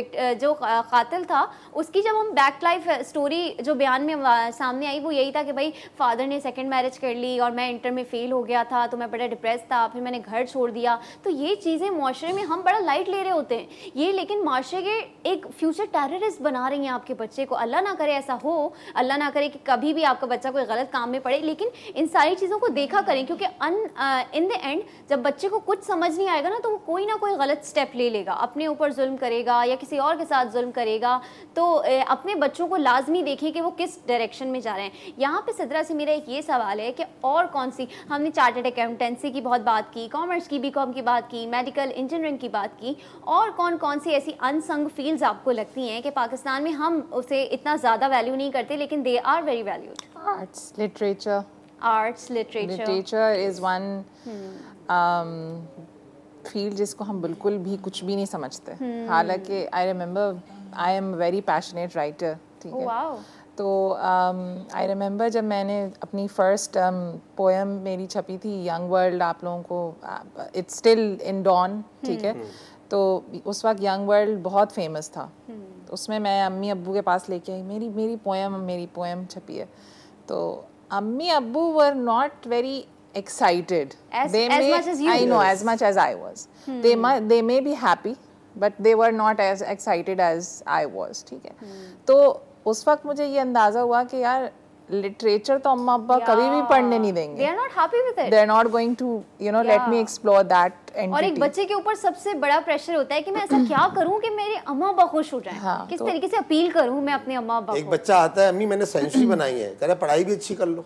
जो कातिल था उसकी जब हम बैक लाइफ स्टोरी जो बयान में सामने आई वो यही था कि भाई फादर ने सेकेंड मैरिज कर ली और मैं इंटर में फ़ेल हो गया था तो मैं बड़ा डिप्रेस था फिर मैंने घर छोड़ दिया तो ये चीज़ें माशरे में हम बड़ा लाइट ले रहे होते हैं ये लेकिन माशरे के एक फ्यूचर टेररिस्ट बना रही हैं आपके बच्चे को अल्लाह ना करे ऐसा हो अल्लाह ना करे कि कभी भी आपका बच्चा कोई गलत काम में पड़े लेकिन इन सारी चीज़ों को देखा करें क्योंकि अन इन द एंड जब बच्चे को कुछ समझ नहीं आएगा ना तो वो कोई ना कोई गलत स्टेप ले लेगा अपने ऊपर जुल्म करेगा या किसी और के साथ जुल्म करेगा तो अपने बच्चों को लाजमी देखें कि वो किस डायरेक्शन में जा रहे हैं यहाँ पे सदरा से मेरा एक ये सवाल है कि और कौन सी हमने चार्टेड अकाउंटेंसी की बहुत बात की कॉमर्स की बी की बात की मेडिकल इंजीनियरिंग की बात की और कौन कौन सी ऐसी अनसंग फील्ड्स आपको लगती हैं कि पाकिस्तान में हम उसे इतना ज़्यादा वैल्यू नहीं करते लेकिन they are very valued arts literature arts literature literature is one field जिसको हम बिल्कुल भी कुछ भी नहीं समझते hmm। हालांकि I remember I am very passionate writer ठीक है oh, तो आई um, रिमेंबर जब मैंने अपनी फ़र्स्ट पोएम um, मेरी छपी थी यंग वर्ल्ड आप लोगों को इट्स स्टिल इन डॉन ठीक है हम्म। तो उस वक्त यंग वर्ल्ड बहुत फेमस था तो उसमें मैं अम्मी अब्बू के पास लेके आई मेरी मेरी पोएम मेरी पोएम छपी है तो अम्मी अब्बू were not very excited I know as much as I was they may be happy but they were not as excited as I was ठीक है hmm. तो उस वक्त मुझे ये अंदाजा हुआ कि यार लिटरेचर तो अम्मा अब्बा yeah. कभी भी पढ़ने नहीं देंगे they are not happy with it they are not going to you know let me explore that and और एक बच्चे के ऊपर सबसे बड़ा प्रेशर होता है कि मैं ऐसा क्या करूं कि मेरे अम्मा अब्बा खुश हो जाएं हाँ, किस तो, तरीके से अपील करूं मैं अपने अम्मा अब्बा एक बच्चा आता है अम्मी मैंने सेंचुरी बनाई है कह रहा पढ़ाई भी अच्छी कर लो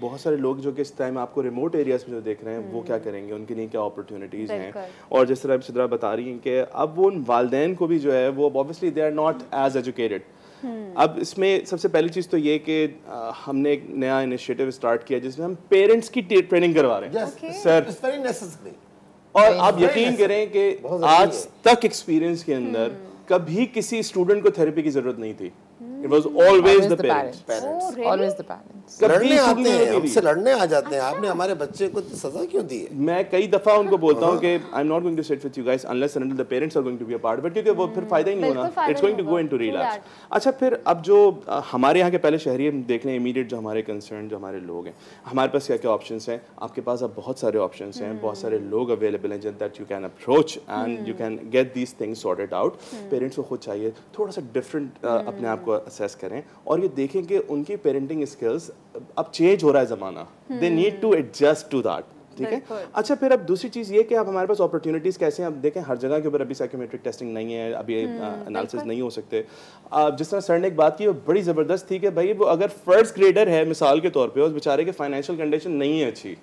बहुत सारे लोग जो कि इस टाइम आपको रिमोट एरियाज में जो देख रहे हैं वो क्या हम्म। करेंगे उनके लिए क्या अपॉर्चुनिटीज़ हैं और जिस तरह सिद्रा बता रही हैं कि अब वो उन वाले को भी जो है वो obviously they are not as educated अब इसमें सबसे पहली चीज़ तो ये कि हमने एक नया इनिशिएटिव स्टार्ट किया जिसमें हम पेरेंट्स की ट्रेनिंग करवा रहे हैं सर और आप यकीन करें कि आज तक एक्सपीरियंस के अंदर हम्म। कभी किसी स्टूडेंट को थेरेपी की ज़रूरत नहीं थी it was always the parents always the parents लड़ने आते हैं हमसे लड़ने आ जाते हैं आपने अच्छा। हमारे बच्चे को सजा क्यों दी है मैं कई दफा उनको बोलता हूं हाँ। कि I am not going to set with you guys unless and the parents are going to be a part but क्योंकि वो फिर हम्म, फायदा ही नहीं होना it's going to go into relapse अच्छा फिर अब जो हमारे यहां के पहले शहरी हम देख लें इमीडिएट जो हमारे कंसर्न जो हमारे लोग हैं हमारे पास क्या क्या ऑप्शन हैं आपके पास अब बहुत सारे ऑप्शन हैं बहुत सारे हम्म। लोग अवेलेबल हैं जन that you can approach and you can get these things sorted out parents को खुद चाहिए थोड़ा सा डिफरेंट हम्म। अपने आप को असेस करें और ये देखें कि उनकी पेरेंटिंग स्किल्स अब चेंज हो रहा है ज़माना they need to adjust to that ठीक है अच्छा फिर अब दूसरी चीज़ ये कि आप हमारे पास अपॉर्चुनिटीज़ कैसे हैं आप देखें हर जगह के ऊपर अभी साइकोमेट्रिक टेस्टिंग नहीं है अभी एनालिसिस हम्म, नहीं हो सकते आप जिस तरह सर ने एक बात की वो बड़ी ज़बरदस्त थी कि भाई वो अगर फर्स्ट ग्रेडर है मिसाल के तौर पर उस बेचारे के फाइनेंशियल कंडीशन नहीं है अच्छी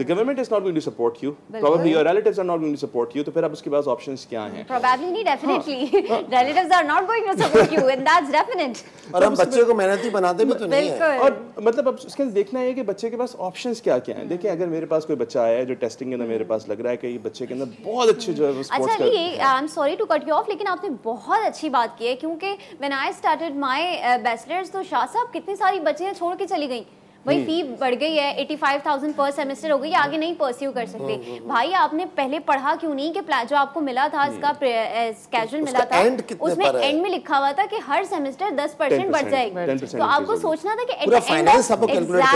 the government is not going to support you probably your relatives are not going to support you तो फिर अब उसके पास ऑप्शंस क्या हैं प्रोबेबली नहीं definitely relatives are not going to support you and that's definite और हम बच्चे को मेहनती बनाते भी तो नहीं है और मतलब अब उसके देखना है कि बच्चे के पास ऑप्शंस क्या क्या हैं हम्म। देखिए अगर मेरे पास कोई बच्चा आया है जो टेस्टिंग के अंदर मेरे पास लग रहा है कि ये बच्चे के अंदर बहुत अच्छे जो है वो स्पोर्ट्स अच्छा ये I am sorry to cut you off लेकिन आपने बहुत अच्छी बात की है क्योंकि when I started my bachelors तो शाह साहब कितनी सारी बच्चियां छोड़ के चली गई वही फी हम्म। बढ़ गई है eighty five thousand per semester हो गई आगे नहीं परस्यू कर सकते हम्म, हम्म, भाई आपने पहले पढ़ा क्यों नहीं कि जो आपको मिला था इसका स्केजल तो मिला था उसमें एंड में लिखा हुआ था कि हर सेमेस्टर दस परसेंट बढ़ जाएगी तो आपको सोचना था कि पूरा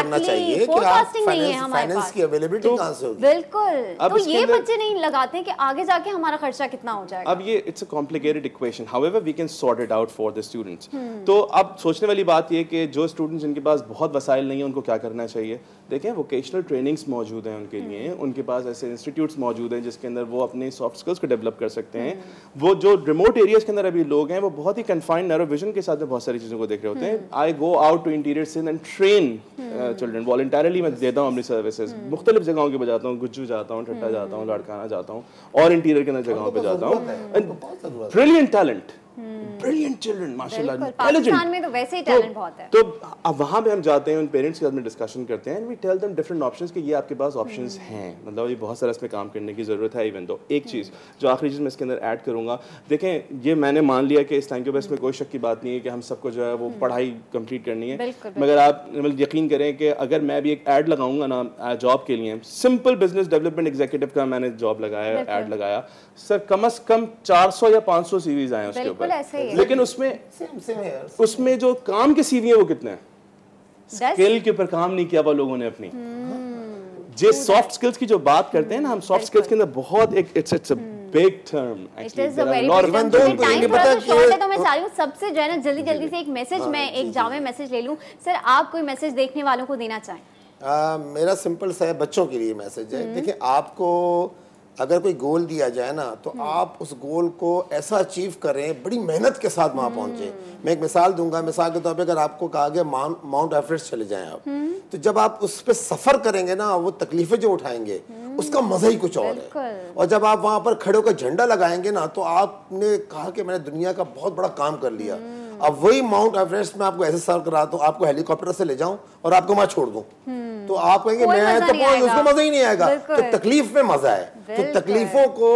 फोरकास्टिंग नहीं है हमारे पास तो बिल्कुल तो ये बच्चे नहीं लगाते कि आगे जाके हमारा खर्चा कितना हो जाएगा अब ये it's a complicated equation however we can sort it out for the students तो अब सोचने वाली बात ये कि जो स्टूडेंट्स जिनके पास बहुत वसाइल नहीं है उनको क्या करना चाहिए देखें वोकेशनल ट्रेनिंग्स मौजूद हैं उनके लिए हम्म। उनके पास ऐसे इंस्टीट्यूट्स मौजूद हैं जिसके अंदर वो अपने सॉफ्ट स्किल्स को डेवलप कर सकते हैं हम्म। वो जो रिमोट एरियाज के अंदर अभी लोग हैं वो बहुत ही कन्फाइंड नैरो विजन के साथ में बहुत सारी चीज़ों को देख रहे होते हैं I go out to interior Sindh and train children voluntarily मैं देता हूँ अपनी सर्विसेज हम्म। मुख्तलिफ जगहों पर जाता हूँ गुज्जू जाता हूँ ठट्टा जाता हूँ लड़काना जाता हूँ और इंटीरियर के अंदर जगहों पर जाता हूँ ब्रिलियंट टैलेंट ब्रिलियंट चिल्ड्रन माशाल्लाह इंटेलिजेंट पाकिस्तान में तो वैसे ही टैलेंट तो बहुत है तो अब वहां पे हम जाते हैं उन पेरेंट्स के साथ में डिस्कशन करते हैं and we tell them different options कि ये आपके पास ऑप्शंस हम्म। हैं मतलब ये बहुत सारा इसमें काम करने की ज़रूरत है इवन दो एक चीज़ हम्म। जो आखिरी चीज़ मैं इसके अंदर ऐड करूंगा देखें ये मैंने मान लिया कि इस टाइम के बस में कोई शक की बात नहीं है कि हम सबको जो है वो हम्म। पढ़ाई कंप्लीट करनी है मगर आप मतलब यकीन करें कि अगर मैं भी एक ऐड लगाऊंगा ना जॉब के लिए सिंपल बिजनेस डेवलपमेंट एग्जीक्यूटिव का मैंने जॉब लगाया ऐड लगाया सर कम अज़ कम 400 या 500 सीवीज आए उसके ऊपर पर लेकिन उसमें उसमें जो काम के सीवी है वो कितने स्किल के ऊपर काम नहीं किया हुआ लोगों ने अपनी जो सॉफ्ट स्किल्स की जो बात करते हैं ना हम सॉफ्ट हम्म, स्किल्स के अंदर बहुत एक it's it's a big term तो मैं चाह रही सबसे जो है ना जल्दी जल्दी से एक मैसेज हाँ, मैं एक जामे मैसेज ले लूं सर आप कोई मैसेज देखने वालों को देना चाहें मेरा सिंपल सा है बच्चों के लिए मैसेज है हम्म। देखिए आपको अगर कोई गोल दिया जाए ना तो हम्म। आप उस गोल को ऐसा अचीव करें बड़ी मेहनत के साथ वहां पहुंचे हम्म। मैं एक मिसाल दूंगा मिसाल के तौर पर अगर आपको कहा गया माउंट एवरेस्ट चले जाएं आप हम्म। तो जब आप उस पर सफ़र करेंगे ना वो तकलीफें जो उठाएंगे उसका मज़ा ही कुछ और है और जब आप वहां पर खड़े होकर झंडा लगाएंगे ना तो आपने कहा कि मैंने दुनिया का बहुत बड़ा काम कर लिया अब वही माउंट एवरेस्ट में आपको ऐसे सर करा दूं आपको हेलीकॉप्टर से ले जाऊं और आपको वहां छोड़ दूं हम्म। तो आप कहेंगे मैं तो उसमें मजा ही नहीं आएगा तो तकलीफ में मजा है तो तकलीफों को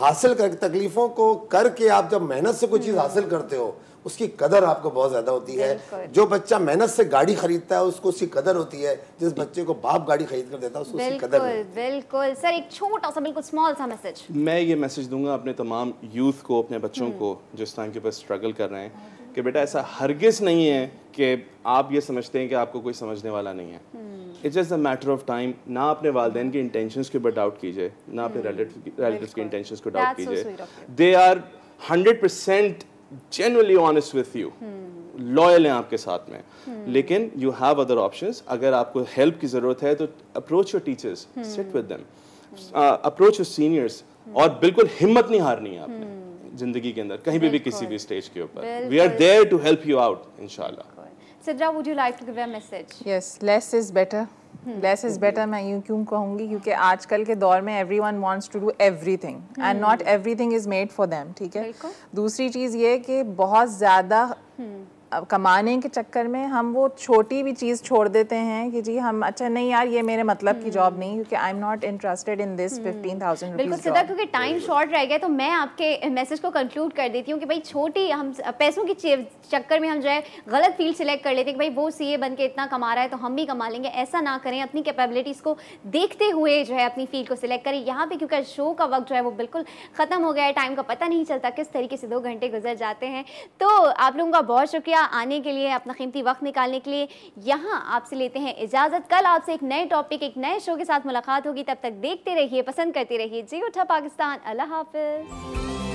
हासिल कर तकलीफों को करके आप जब मेहनत से कोई चीज हम्म। हासिल करते हो उसकी कदर आपको बहुत ज्यादा होती है जो बच्चा मेहनत से गाड़ी खरीदता है उसको उसकी कदर होती है जिस बच्चे को बाप गाड़ी खरीद कर देता है उसको उसकी कदर बिल्कुल सर एक छोटा सा बिल्कुल स्मॉल सा मैसेज मैं ये मैसेज दूंगा अपने तमाम यूथ को अपने बच्चों हम्म। को जिस टाइम के पास स्ट्रगल कर रहे हैं कि बेटा ऐसा हरगिज़ नहीं है कि आप ये समझते हैं कि आपको कोई समझने वाला नहीं है it's just a matter of time ना अपने वाले के इंटेंशन के ऊपर डाउट कीजिए ना अपने रिलेटिव hmm. के इंटेंशन को डाउट कीजिए they are hundred percent generally honest with you loyal हैं आपके साथ में hmm. लेकिन यू हैव अदर ऑप्शन अगर आपको हेल्प की ज़रूरत है तो approach your teachers sit with them approach your seniors और बिल्कुल हिम्मत नहीं हारनी है आपने hmm. जिंदगी के अंदर कहीं भी भी किसी भी स्टेज के ऊपर we are there to help you out इंशाल्लाह Sidra would you like to give a message yes less is better less is better मैं यूं क्यों कहूंगी क्योंकि आजकल के दौर में everyone wants to do everything and not everything is made for them ठीक है दूसरी चीज़ ये कि बहुत ज़्यादा hmm. कमाने के चक्कर में हम वो छोटी भी चीज़ छोड़ देते हैं कि जी हम अच्छा नहीं यार ये मेरे मतलब की जॉब हम्म। नहीं क्योंकि I am not interested in this fifteen thousand बिल्कुल सीधा क्योंकि टाइम शॉर्ट रह गया तो मैं आपके मैसेज को कंक्लूड कर देती हूँ कि भाई छोटी हम पैसों की चक्कर में हम जो है गलत फील्ड सिलेक्ट कर लेते हैं कि भाई वो सी ए बन के इतना कमा रहा है तो हम भी कमा लेंगे ऐसा ना करें अपनी कैपेबिलिटीज़ को देखते हुए जो है अपनी फील्ड को सिलेक्ट करें यहाँ पे क्योंकि शो का वक्त जो है वो बिल्कुल ख़त्म हो गया है टाइम का पता नहीं चलता किस तरीके से दो घंटे गुजर जाते हैं तो आप लोगों का बहुत शुक्रिया आने के लिए अपना कीमती वक्त निकालने के लिए यहाँ आपसे लेते हैं इजाज़त कल आपसे एक नए टॉपिक एक नए शो के साथ मुलाकात होगी तब तक देखते रहिए पसंद करते रहिए जी उठा पाकिस्तान अल्लाह हाफिज़